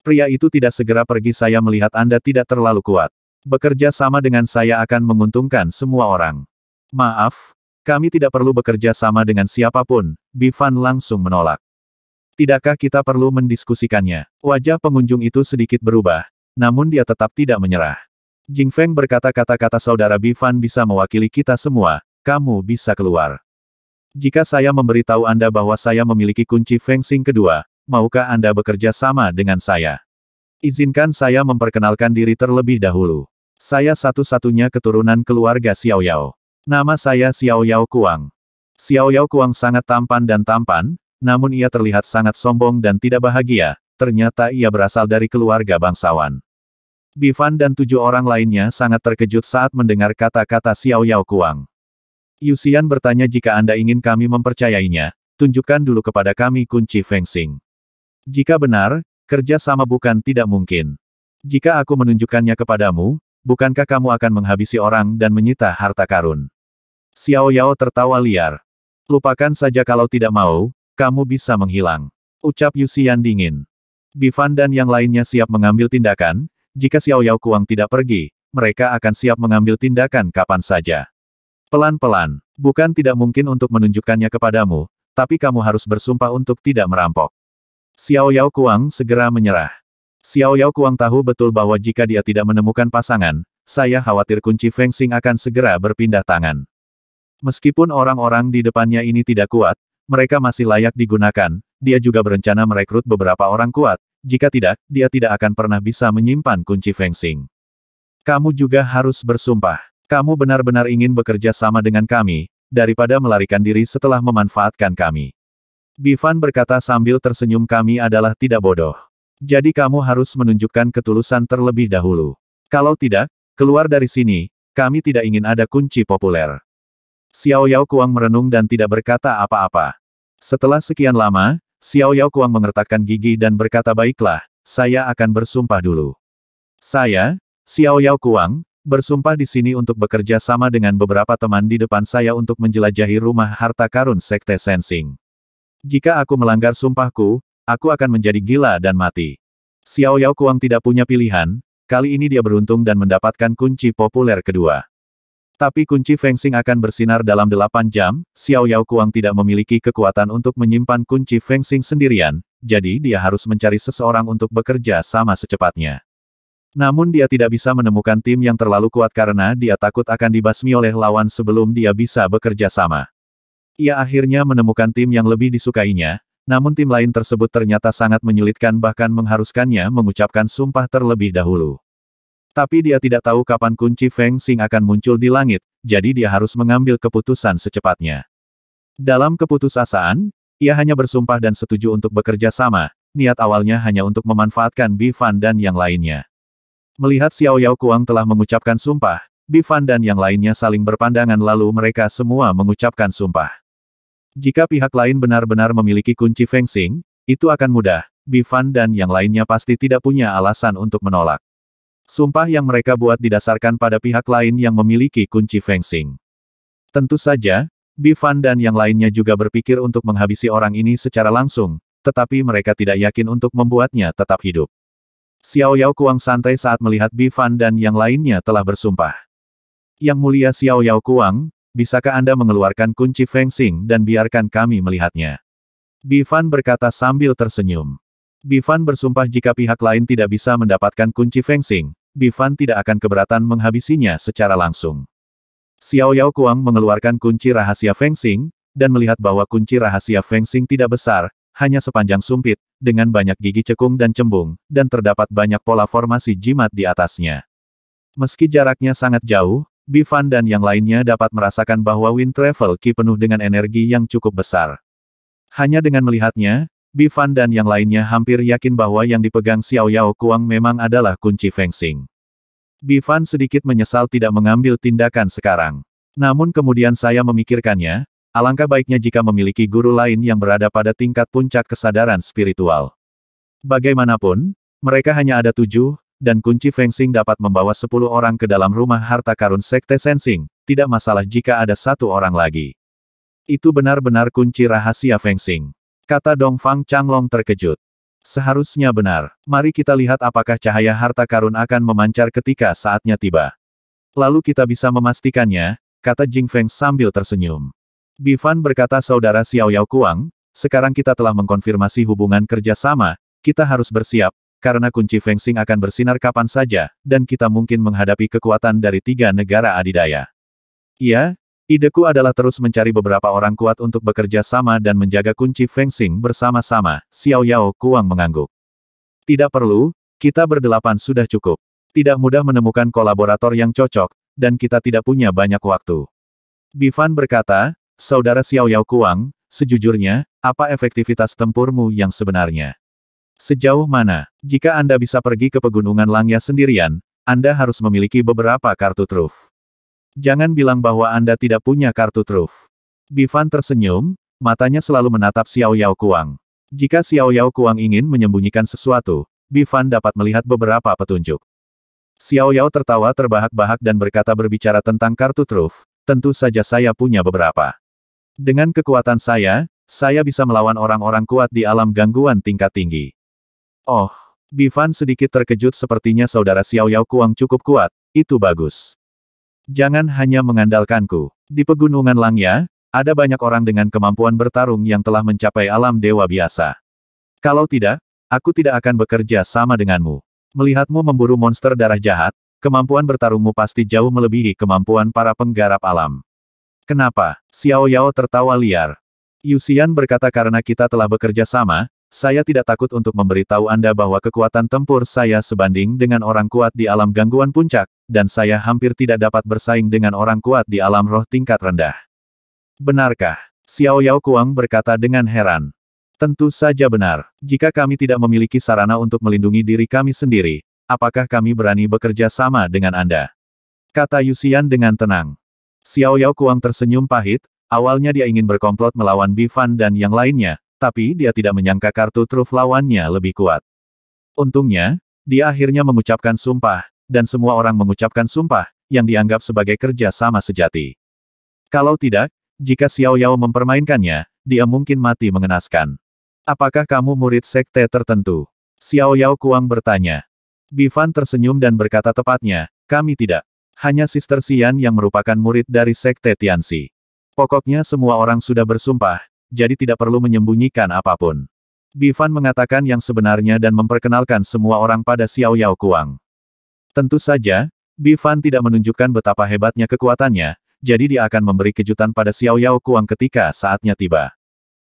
Pria itu tidak segera pergi saya melihat Anda tidak terlalu kuat. Bekerja sama dengan saya akan menguntungkan semua orang. Maaf, kami tidak perlu bekerja sama dengan siapapun, Bifan langsung menolak. Tidakkah kita perlu mendiskusikannya? Wajah pengunjung itu sedikit berubah, namun dia tetap tidak menyerah. Jing Feng berkata kata-kata saudara Bifan bisa mewakili kita semua, kamu bisa keluar. Jika saya memberitahu Anda bahwa saya memiliki kunci Feng Xing kedua, maukah Anda bekerja sama dengan saya? Izinkan saya memperkenalkan diri terlebih dahulu. Saya satu-satunya keturunan keluarga Xiao Yao. Nama saya Xiao Yao Kuang. Xiao Yao Kuang sangat tampan dan tampan, namun ia terlihat sangat sombong dan tidak bahagia, ternyata ia berasal dari keluarga bangsawan. Bifan dan tujuh orang lainnya sangat terkejut saat mendengar kata-kata Xiao Yao Kuang. Yusian bertanya jika Anda ingin kami mempercayainya, tunjukkan dulu kepada kami kunci Feng Xing. Jika benar, kerja sama bukan tidak mungkin. Jika aku menunjukkannya kepadamu, bukankah kamu akan menghabisi orang dan menyita harta karun? Xiao Yao tertawa liar. Lupakan saja kalau tidak mau, kamu bisa menghilang. Ucap Yusian dingin. Bifan dan yang lainnya siap mengambil tindakan, jika Xiao Yao Kuang tidak pergi, mereka akan siap mengambil tindakan kapan saja. Pelan-pelan, bukan tidak mungkin untuk menunjukkannya kepadamu, tapi kamu harus bersumpah untuk tidak merampok. Xiao Yao Kuang segera menyerah. Xiao Yao Kuang tahu betul bahwa jika dia tidak menemukan pasangan, saya khawatir kunci Feng Xing akan segera berpindah tangan. Meskipun orang-orang di depannya ini tidak kuat, mereka masih layak digunakan, dia juga berencana merekrut beberapa orang kuat, jika tidak, dia tidak akan pernah bisa menyimpan kunci Feng Xing. Kamu juga harus bersumpah. Kamu benar-benar ingin bekerja sama dengan kami, daripada melarikan diri setelah memanfaatkan kami. Bifan berkata sambil tersenyum kami adalah tidak bodoh. Jadi kamu harus menunjukkan ketulusan terlebih dahulu. Kalau tidak, keluar dari sini, kami tidak ingin ada kunci populer. Xiao Yao Kuang merenung dan tidak berkata apa-apa. Setelah sekian lama, Xiao Yao Kuang mengertakkan gigi dan berkata baiklah, saya akan bersumpah dulu. Saya, Xiao Yao Kuang, bersumpah di sini untuk bekerja sama dengan beberapa teman di depan saya untuk menjelajahi rumah harta karun Sekte Sensing. Jika aku melanggar sumpahku, Aku akan menjadi gila dan mati. Xiao Yao Kuang tidak punya pilihan, kali ini dia beruntung dan mendapatkan kunci populer kedua. Tapi kunci Feng Xing akan bersinar dalam delapan jam, Xiao Yao Kuang tidak memiliki kekuatan untuk menyimpan kunci Feng Xing sendirian, jadi dia harus mencari seseorang untuk bekerja sama secepatnya. Namun dia tidak bisa menemukan tim yang terlalu kuat karena dia takut akan dibasmi oleh lawan sebelum dia bisa bekerja sama. Ia akhirnya menemukan tim yang lebih disukainya, namun tim lain tersebut ternyata sangat menyulitkan bahkan mengharuskannya mengucapkan sumpah terlebih dahulu. Tapi dia tidak tahu kapan kunci Feng Xing akan muncul di langit, jadi dia harus mengambil keputusan secepatnya. Dalam keputusasaan, ia hanya bersumpah dan setuju untuk bekerja sama, niat awalnya hanya untuk memanfaatkan Bi Fan dan yang lainnya. Melihat Xiao Yao Kuang telah mengucapkan sumpah, Bi Fan dan yang lainnya saling berpandangan lalu mereka semua mengucapkan sumpah. Jika pihak lain benar-benar memiliki kunci Feng Xing, itu akan mudah. Bifan dan yang lainnya pasti tidak punya alasan untuk menolak. Sumpah yang mereka buat didasarkan pada pihak lain yang memiliki kunci Feng Xing. Tentu saja, Bifan dan yang lainnya juga berpikir untuk menghabisi orang ini secara langsung, tetapi mereka tidak yakin untuk membuatnya tetap hidup. Xiao Yao Kuang santai saat melihat Bifan dan yang lainnya telah bersumpah. Yang mulia Xiao Yao Kuang, bisakah Anda mengeluarkan kunci Feng Xing dan biarkan kami melihatnya? Bifan berkata sambil tersenyum. Bifan bersumpah jika pihak lain tidak bisa mendapatkan kunci Feng Xing, Bifan tidak akan keberatan menghabisinya secara langsung. Xiao Yao Kuang mengeluarkan kunci rahasia Feng Xing, dan melihat bahwa kunci rahasia Feng Xing tidak besar, hanya sepanjang sumpit, dengan banyak gigi cekung dan cembung, dan terdapat banyak pola formasi jimat di atasnya. Meski jaraknya sangat jauh, Bifan dan yang lainnya dapat merasakan bahwa Wind Travel Ki penuh dengan energi yang cukup besar. Hanya dengan melihatnya, Bifan dan yang lainnya hampir yakin bahwa yang dipegang Xiao Yao Kuang memang adalah kunci Feng Xing. Bivan sedikit menyesal tidak mengambil tindakan sekarang. Namun kemudian saya memikirkannya, alangkah baiknya jika memiliki guru lain yang berada pada tingkat puncak kesadaran spiritual. Bagaimanapun, mereka hanya ada tujuh, dan kunci Fengsing dapat membawa sepuluh orang ke dalam rumah harta karun Sekte Sensing, tidak masalah jika ada satu orang lagi. Itu benar-benar kunci rahasia Fengsing. Kata Dong Fang Changlong terkejut. Seharusnya benar. Mari kita lihat apakah cahaya harta karun akan memancar ketika saatnya tiba. Lalu kita bisa memastikannya, kata Jing Feng sambil tersenyum. Bifan berkata saudara Xiao Yao Kuang, sekarang kita telah mengkonfirmasi hubungan kerjasama, kita harus bersiap, karena kunci Feng Xing akan bersinar kapan saja, dan kita mungkin menghadapi kekuatan dari tiga negara adidaya. Iya, ideku adalah terus mencari beberapa orang kuat untuk bekerja sama dan menjaga kunci Feng Xing bersama-sama, Xiao Yao Kuang mengangguk. Tidak perlu, kita berdelapan sudah cukup. Tidak mudah menemukan kolaborator yang cocok, dan kita tidak punya banyak waktu. Bifan berkata, Saudara Xiao Yao Kuang, sejujurnya, apa efektivitas tempurmu yang sebenarnya? Sejauh mana, jika Anda bisa pergi ke Pegunungan Langya sendirian, Anda harus memiliki beberapa kartu truf. Jangan bilang bahwa Anda tidak punya kartu truf. Bivan tersenyum, matanya selalu menatap Xiao Yao Kuang. Jika Xiao Yao Kuang ingin menyembunyikan sesuatu, Bivan dapat melihat beberapa petunjuk. Xiao Yao tertawa terbahak-bahak dan berkata berbicara tentang kartu truf, tentu saja saya punya beberapa. Dengan kekuatan saya, saya bisa melawan orang-orang kuat di alam gangguan tingkat tinggi. Oh, Bivan sedikit terkejut sepertinya saudara Xiao Yao Kuang cukup kuat, itu bagus. Jangan hanya mengandalkanku. Di pegunungan Langya, ada banyak orang dengan kemampuan bertarung yang telah mencapai alam dewa biasa. Kalau tidak, aku tidak akan bekerja sama denganmu. Melihatmu memburu monster darah jahat, kemampuan bertarungmu pasti jauh melebihi kemampuan para penggarap alam. Kenapa? Xiao Yao tertawa liar. Yusian berkata karena kita telah bekerja sama, saya tidak takut untuk memberitahu Anda bahwa kekuatan tempur saya sebanding dengan orang kuat di alam gangguan puncak, dan saya hampir tidak dapat bersaing dengan orang kuat di alam roh tingkat rendah. Benarkah? Xiao Yao Kuang berkata dengan heran. Tentu saja benar. Jika kami tidak memiliki sarana untuk melindungi diri kami sendiri, apakah kami berani bekerja sama dengan Anda? Kata Yusian dengan tenang. Xiao Yao Kuang tersenyum pahit, awalnya dia ingin berkomplot melawan Bifan dan yang lainnya, tapi dia tidak menyangka kartu truf lawannya lebih kuat. Untungnya, dia akhirnya mengucapkan sumpah, dan semua orang mengucapkan sumpah, yang dianggap sebagai kerja sama sejati. Kalau tidak, jika Xiao Yao mempermainkannya, dia mungkin mati mengenaskan. Apakah kamu murid sekte tertentu? Xiao Yao Kuang bertanya. Bifan tersenyum dan berkata tepatnya, kami tidak. Hanya Sister Xian yang merupakan murid dari Sekte Tianxi. Pokoknya semua orang sudah bersumpah, jadi tidak perlu menyembunyikan apapun. Bifan mengatakan yang sebenarnya dan memperkenalkan semua orang pada Xiao Yao Kuang. Tentu saja, Bifan tidak menunjukkan betapa hebatnya kekuatannya, jadi dia akan memberi kejutan pada Xiao Yao Kuang ketika saatnya tiba.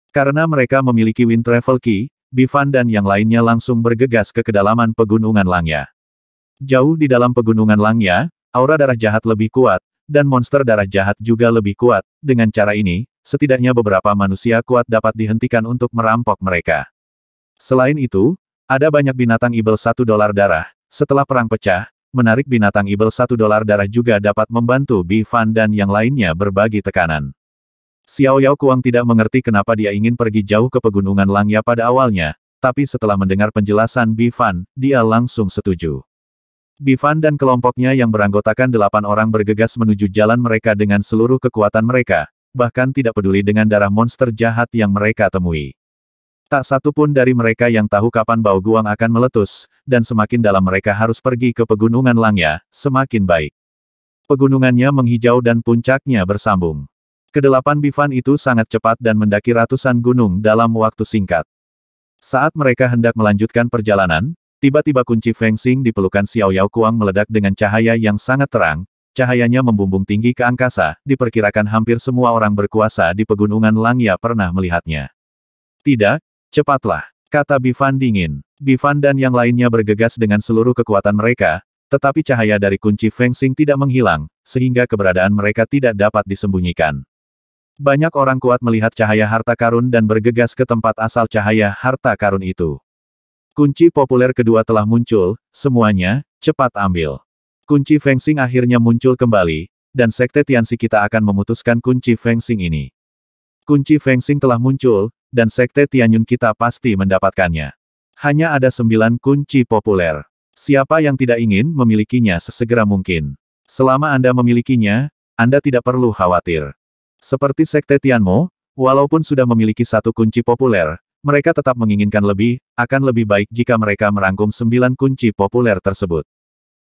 Karena mereka memiliki Wind Travel Key, Bifan dan yang lainnya langsung bergegas ke kedalaman pegunungan Langya. Jauh di dalam pegunungan Langya, aura darah jahat lebih kuat, dan monster darah jahat juga lebih kuat, dengan cara ini, setidaknya beberapa manusia kuat dapat dihentikan untuk merampok mereka. Selain itu, ada banyak binatang ibel satu dolar darah. Setelah perang pecah, menarik binatang ibel satu dolar darah juga dapat membantu Bi Fan dan yang lainnya berbagi tekanan. Xiao Yao Kuang tidak mengerti kenapa dia ingin pergi jauh ke pegunungan Langya pada awalnya, tapi setelah mendengar penjelasan Bi Fan, dia langsung setuju. Bifan dan kelompoknya yang beranggotakan delapan orang bergegas menuju jalan mereka dengan seluruh kekuatan mereka, bahkan tidak peduli dengan darah monster jahat yang mereka temui. Tak satu pun dari mereka yang tahu kapan bau guang akan meletus, dan semakin dalam mereka harus pergi ke pegunungan Langya, semakin baik. Pegunungannya menghijau dan puncaknya bersambung. Kedelapan bifan itu sangat cepat dan mendaki ratusan gunung dalam waktu singkat. Saat mereka hendak melanjutkan perjalanan, tiba-tiba kunci fengsing di pelukan Xiao Yao Kuang meledak dengan cahaya yang sangat terang, Cahayanya membumbung tinggi ke angkasa, diperkirakan hampir semua orang berkuasa di pegunungan Langya pernah melihatnya. Tidak, cepatlah, kata Bifan dingin. Bifan dan yang lainnya bergegas dengan seluruh kekuatan mereka, tetapi cahaya dari kunci Feng Xing tidak menghilang, sehingga keberadaan mereka tidak dapat disembunyikan. Banyak orang kuat melihat cahaya harta karun dan bergegas ke tempat asal cahaya harta karun itu. Kunci populer kedua telah muncul, semuanya, cepat ambil. Kunci Feng Xing akhirnya muncul kembali, dan Sekte Tianxi kita akan memutuskan kunci Feng Xing ini. Kunci Feng Xing telah muncul, dan Sekte Tianyun kita pasti mendapatkannya. Hanya ada sembilan kunci populer. Siapa yang tidak ingin memilikinya sesegera mungkin. Selama Anda memilikinya, Anda tidak perlu khawatir. Seperti Sekte Tianmo, walaupun sudah memiliki satu kunci populer, mereka tetap menginginkan lebih, akan lebih baik jika mereka merangkum sembilan kunci populer tersebut.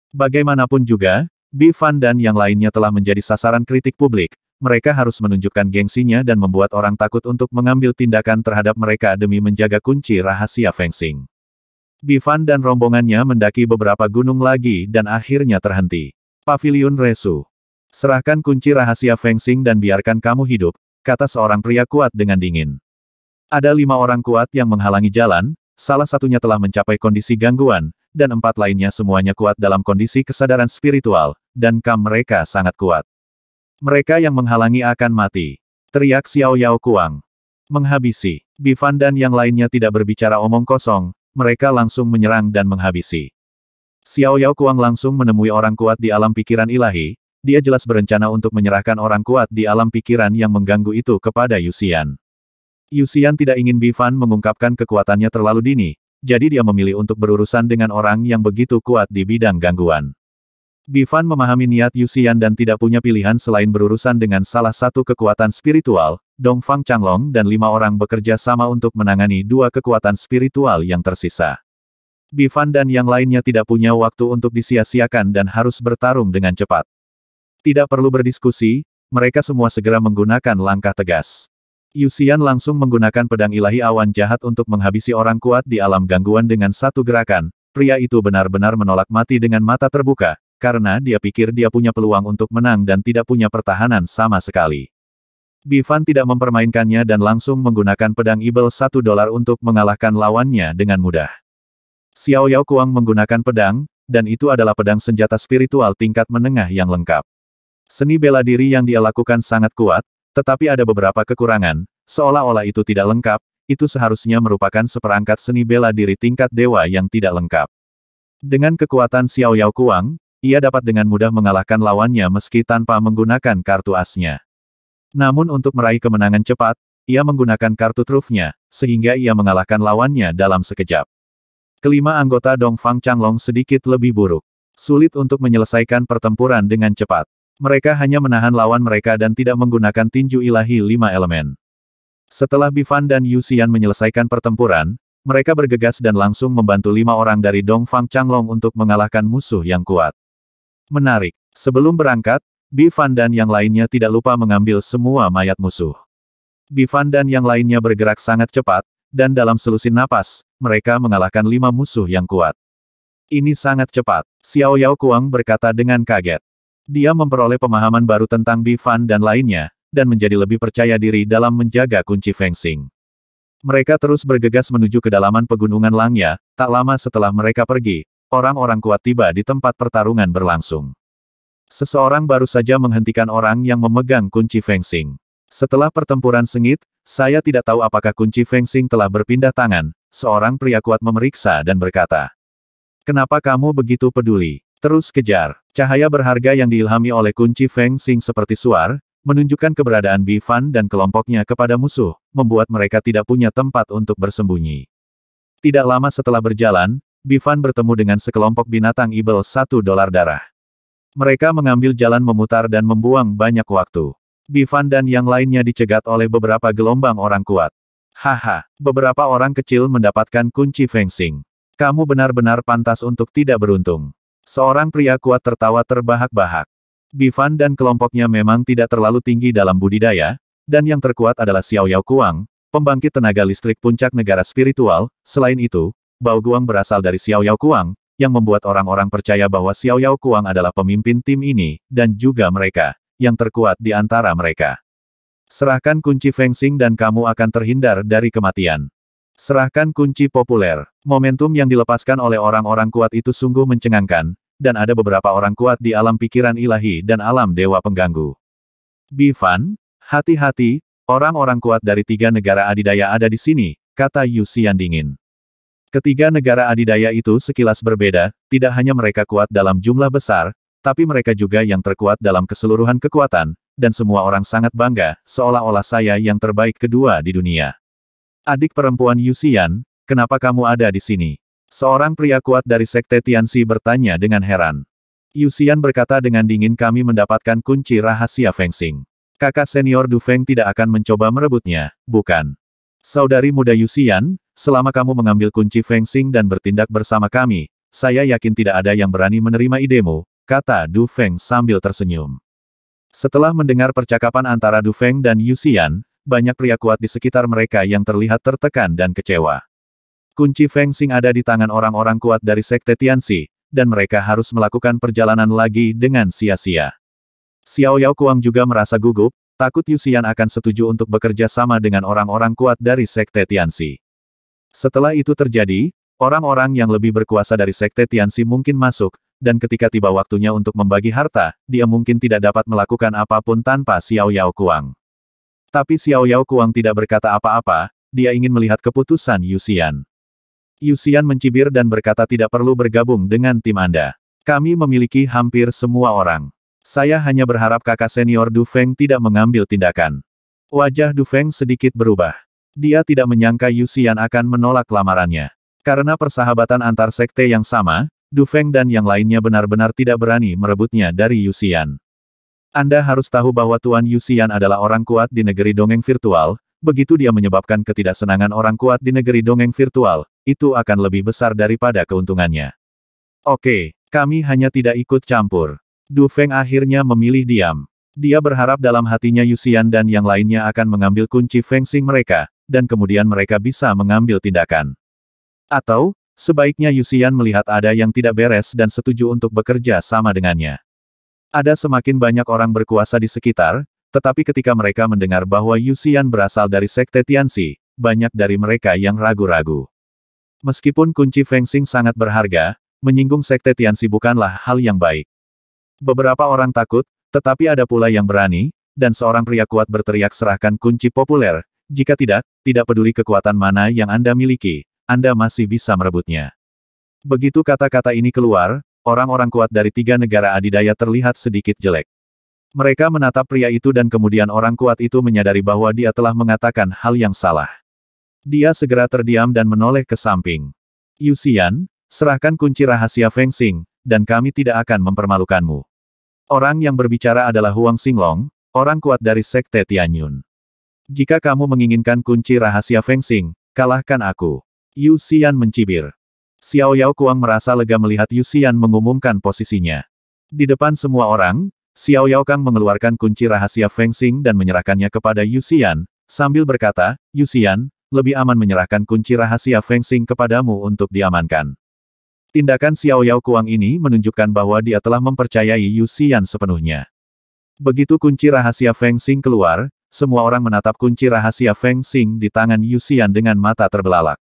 Bagaimanapun juga, Bi Fan dan yang lainnya telah menjadi sasaran kritik publik, mereka harus menunjukkan gengsinya dan membuat orang takut untuk mengambil tindakan terhadap mereka demi menjaga kunci rahasia Feng Xing. Bi Fan dan rombongannya mendaki beberapa gunung lagi dan akhirnya terhenti. Pavilion Resu. Serahkan kunci rahasia Feng Xing dan biarkan kamu hidup, kata seorang pria kuat dengan dingin. Ada lima orang kuat yang menghalangi jalan, salah satunya telah mencapai kondisi gangguan, dan empat lainnya semuanya kuat dalam kondisi kesadaran spiritual, dan kam mereka sangat kuat. Mereka yang menghalangi akan mati. Teriak Xiao Yao Kuang. Menghabisi. Bifan dan yang lainnya tidak berbicara omong kosong, mereka langsung menyerang dan menghabisi. Xiao Yao Kuang langsung menemui orang kuat di alam pikiran ilahi, dia jelas berencana untuk menyerahkan orang kuat di alam pikiran yang mengganggu itu kepada Yusian. Yusian tidak ingin Bifan mengungkapkan kekuatannya terlalu dini, jadi dia memilih untuk berurusan dengan orang yang begitu kuat di bidang gangguan. Bifan memahami niat Yusian dan tidak punya pilihan selain berurusan dengan salah satu kekuatan spiritual, Dongfang Changlong dan lima orang bekerja sama untuk menangani dua kekuatan spiritual yang tersisa. Bifan dan yang lainnya tidak punya waktu untuk disia-siakan dan harus bertarung dengan cepat. Tidak perlu berdiskusi, mereka semua segera menggunakan langkah tegas. Yusian langsung menggunakan pedang ilahi awan jahat untuk menghabisi orang kuat di alam gangguan dengan satu gerakan. Pria itu benar-benar menolak mati dengan mata terbuka, karena dia pikir dia punya peluang untuk menang dan tidak punya pertahanan sama sekali. Bifan tidak mempermainkannya dan langsung menggunakan pedang ibel satu dolar untuk mengalahkan lawannya dengan mudah. Xiao Yao Kuang menggunakan pedang, dan itu adalah pedang senjata spiritual tingkat menengah yang lengkap. Seni bela diri yang dia lakukan sangat kuat, tetapi ada beberapa kekurangan, seolah-olah itu tidak lengkap, itu seharusnya merupakan seperangkat seni bela diri tingkat dewa yang tidak lengkap. Dengan kekuatan Xiao Yao Kuang, ia dapat dengan mudah mengalahkan lawannya meski tanpa menggunakan kartu asnya. Namun untuk meraih kemenangan cepat, ia menggunakan kartu trufnya, sehingga ia mengalahkan lawannya dalam sekejap. Kelima anggota Dong Dongfang Changlong sedikit lebih buruk. Sulit untuk menyelesaikan pertempuran dengan cepat. Mereka hanya menahan lawan mereka dan tidak menggunakan tinju ilahi lima elemen. Setelah Bifan dan Xian menyelesaikan pertempuran, mereka bergegas dan langsung membantu lima orang dari Dongfang Changlong untuk mengalahkan musuh yang kuat. Menarik. Sebelum berangkat, Bifan dan yang lainnya tidak lupa mengambil semua mayat musuh. Bifan dan yang lainnya bergerak sangat cepat, dan dalam selusin napas, mereka mengalahkan lima musuh yang kuat. Ini sangat cepat, Xiao Yao Kuang berkata dengan kaget. Dia memperoleh pemahaman baru tentang Bifan dan lainnya, dan menjadi lebih percaya diri dalam menjaga kunci Feng Xing. Mereka terus bergegas menuju kedalaman pegunungan Langya, tak lama setelah mereka pergi, orang-orang kuat tiba di tempat pertarungan berlangsung. Seseorang baru saja menghentikan orang yang memegang kunci Feng Xing. Setelah pertempuran sengit, saya tidak tahu apakah kunci Feng Xing telah berpindah tangan, seorang pria kuat memeriksa dan berkata. Kenapa kamu begitu peduli? Terus kejar. Cahaya berharga yang diilhami oleh kunci Feng Xing seperti suar, menunjukkan keberadaan Bi Fan dan kelompoknya kepada musuh, membuat mereka tidak punya tempat untuk bersembunyi. Tidak lama setelah berjalan, Bi Fan bertemu dengan sekelompok binatang ibel satu dolar darah. Mereka mengambil jalan memutar dan membuang banyak waktu. Bi Fan dan yang lainnya dicegat oleh beberapa gelombang orang kuat. Haha, beberapa orang kecil mendapatkan kunci feng fengsing. Kamu benar-benar pantas untuk tidak beruntung. Seorang pria kuat tertawa terbahak-bahak. Bivan dan kelompoknya memang tidak terlalu tinggi dalam budidaya, dan yang terkuat adalah Xiao Yao Kuang, pembangkit tenaga listrik puncak negara spiritual. Selain itu, Bao guang berasal dari Xiao Yao Kuang, yang membuat orang-orang percaya bahwa Xiao Yao Kuang adalah pemimpin tim ini, dan juga mereka, yang terkuat di antara mereka. Serahkan kunci fengsing dan kamu akan terhindar dari kematian. Serahkan kunci populer. Momentum yang dilepaskan oleh orang-orang kuat itu sungguh mencengangkan, dan ada beberapa orang kuat di alam pikiran ilahi dan alam dewa pengganggu. Bifan, hati-hati, orang-orang kuat dari tiga negara adidaya ada di sini, kata Yu dingin. Ketiga negara adidaya itu sekilas berbeda, tidak hanya mereka kuat dalam jumlah besar, tapi mereka juga yang terkuat dalam keseluruhan kekuatan, dan semua orang sangat bangga, seolah-olah saya yang terbaik kedua di dunia. Adik perempuan Yusian, kenapa kamu ada di sini? Seorang pria kuat dari sekte Tianxi bertanya dengan heran. Yusian berkata dengan dingin kami mendapatkan kunci rahasia Fengsing. Kakak senior Du Feng tidak akan mencoba merebutnya, bukan? Saudari muda Yusian, selama kamu mengambil kunci Fengsing dan bertindak bersama kami, saya yakin tidak ada yang berani menerima idemu, kata Du Feng sambil tersenyum. Setelah mendengar percakapan antara Du Feng dan Yusian, banyak pria kuat di sekitar mereka yang terlihat tertekan dan kecewa. Kunci Feng Xing ada di tangan orang-orang kuat dari Sekte Tianxi, dan mereka harus melakukan perjalanan lagi dengan sia-sia. Xiao Yao Kuang juga merasa gugup, takut Yusian akan setuju untuk bekerja sama dengan orang-orang kuat dari Sekte Tianxi. Setelah itu terjadi, orang-orang yang lebih berkuasa dari Sekte Tianxi mungkin masuk, dan ketika tiba waktunya untuk membagi harta, dia mungkin tidak dapat melakukan apapun tanpa Xiao Yao Kuang. Tapi Xiao Yao Kuang tidak berkata apa-apa, dia ingin melihat keputusan Yusian. Yusian mencibir dan berkata tidak perlu bergabung dengan tim Anda. Kami memiliki hampir semua orang. Saya hanya berharap kakak senior Du Feng tidak mengambil tindakan. Wajah Du Feng sedikit berubah. Dia tidak menyangka Yusian akan menolak lamarannya. Karena persahabatan antar sekte yang sama, Du Feng dan yang lainnya benar-benar tidak berani merebutnya dari Yusian. Anda harus tahu bahwa Tuan Yuxian adalah orang kuat di negeri dongeng virtual, begitu dia menyebabkan ketidaksenangan orang kuat di negeri dongeng virtual, itu akan lebih besar daripada keuntungannya. Oke, kami hanya tidak ikut campur. Du Feng akhirnya memilih diam. Dia berharap dalam hatinya Yusian dan yang lainnya akan mengambil kunci Feng Xing mereka, dan kemudian mereka bisa mengambil tindakan. Atau, sebaiknya Yusian melihat ada yang tidak beres dan setuju untuk bekerja sama dengannya. Ada semakin banyak orang berkuasa di sekitar, tetapi ketika mereka mendengar bahwa Yusian berasal dari sekte Tianxi, banyak dari mereka yang ragu-ragu. Meskipun kunci Feng Xing sangat berharga, menyinggung sekte Tianxi bukanlah hal yang baik. Beberapa orang takut, tetapi ada pula yang berani, dan seorang pria kuat berteriak serahkan kunci populer, jika tidak, tidak peduli kekuatan mana yang Anda miliki, Anda masih bisa merebutnya. Begitu kata-kata ini keluar, orang-orang kuat dari tiga negara adidaya terlihat sedikit jelek. Mereka menatap pria itu dan kemudian orang kuat itu menyadari bahwa dia telah mengatakan hal yang salah. Dia segera terdiam dan menoleh ke samping. Yusian, serahkan kunci rahasia Feng Xing, dan kami tidak akan mempermalukanmu. Orang yang berbicara adalah Huang Xinglong, orang kuat dari Sekte Tianyun. Jika kamu menginginkan kunci rahasia Feng Xing, kalahkan aku. Yu Xian mencibir. Xiao Yao Kuang merasa lega melihat Yusian mengumumkan posisinya. Di depan semua orang, Xiao Yao Kang mengeluarkan kunci rahasia Feng Xing dan menyerahkannya kepada Yusian, sambil berkata, Yusian, lebih aman menyerahkan kunci rahasia Feng Xing kepadamu untuk diamankan. Tindakan Xiao Yao Kuang ini menunjukkan bahwa dia telah mempercayai Yusian sepenuhnya. Begitu kunci rahasia Feng Xing keluar, semua orang menatap kunci rahasia Feng Xing di tangan Yusian dengan mata terbelalak.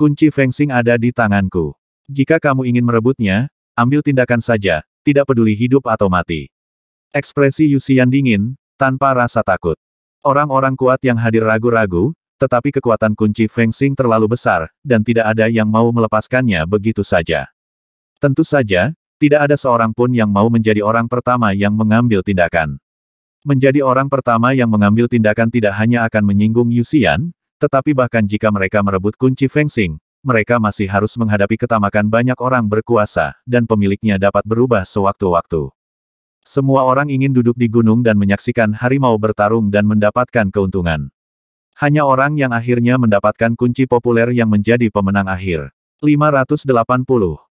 Kunci Feng Xing ada di tanganku. Jika kamu ingin merebutnya, ambil tindakan saja, tidak peduli hidup atau mati. Ekspresi Yusian dingin, tanpa rasa takut. Orang-orang kuat yang hadir ragu-ragu, tetapi kekuatan kunci Feng Xing terlalu besar, dan tidak ada yang mau melepaskannya begitu saja. Tentu saja, tidak ada seorang pun yang mau menjadi orang pertama yang mengambil tindakan. Menjadi orang pertama yang mengambil tindakan tidak hanya akan menyinggung Yusian, tetapi bahkan jika mereka merebut kunci Feng Xing, mereka masih harus menghadapi ketamakan banyak orang berkuasa, dan pemiliknya dapat berubah sewaktu-waktu. Semua orang ingin duduk di gunung dan menyaksikan harimau bertarung dan mendapatkan keuntungan. Hanya orang yang akhirnya mendapatkan kunci populer yang menjadi pemenang akhir. 580.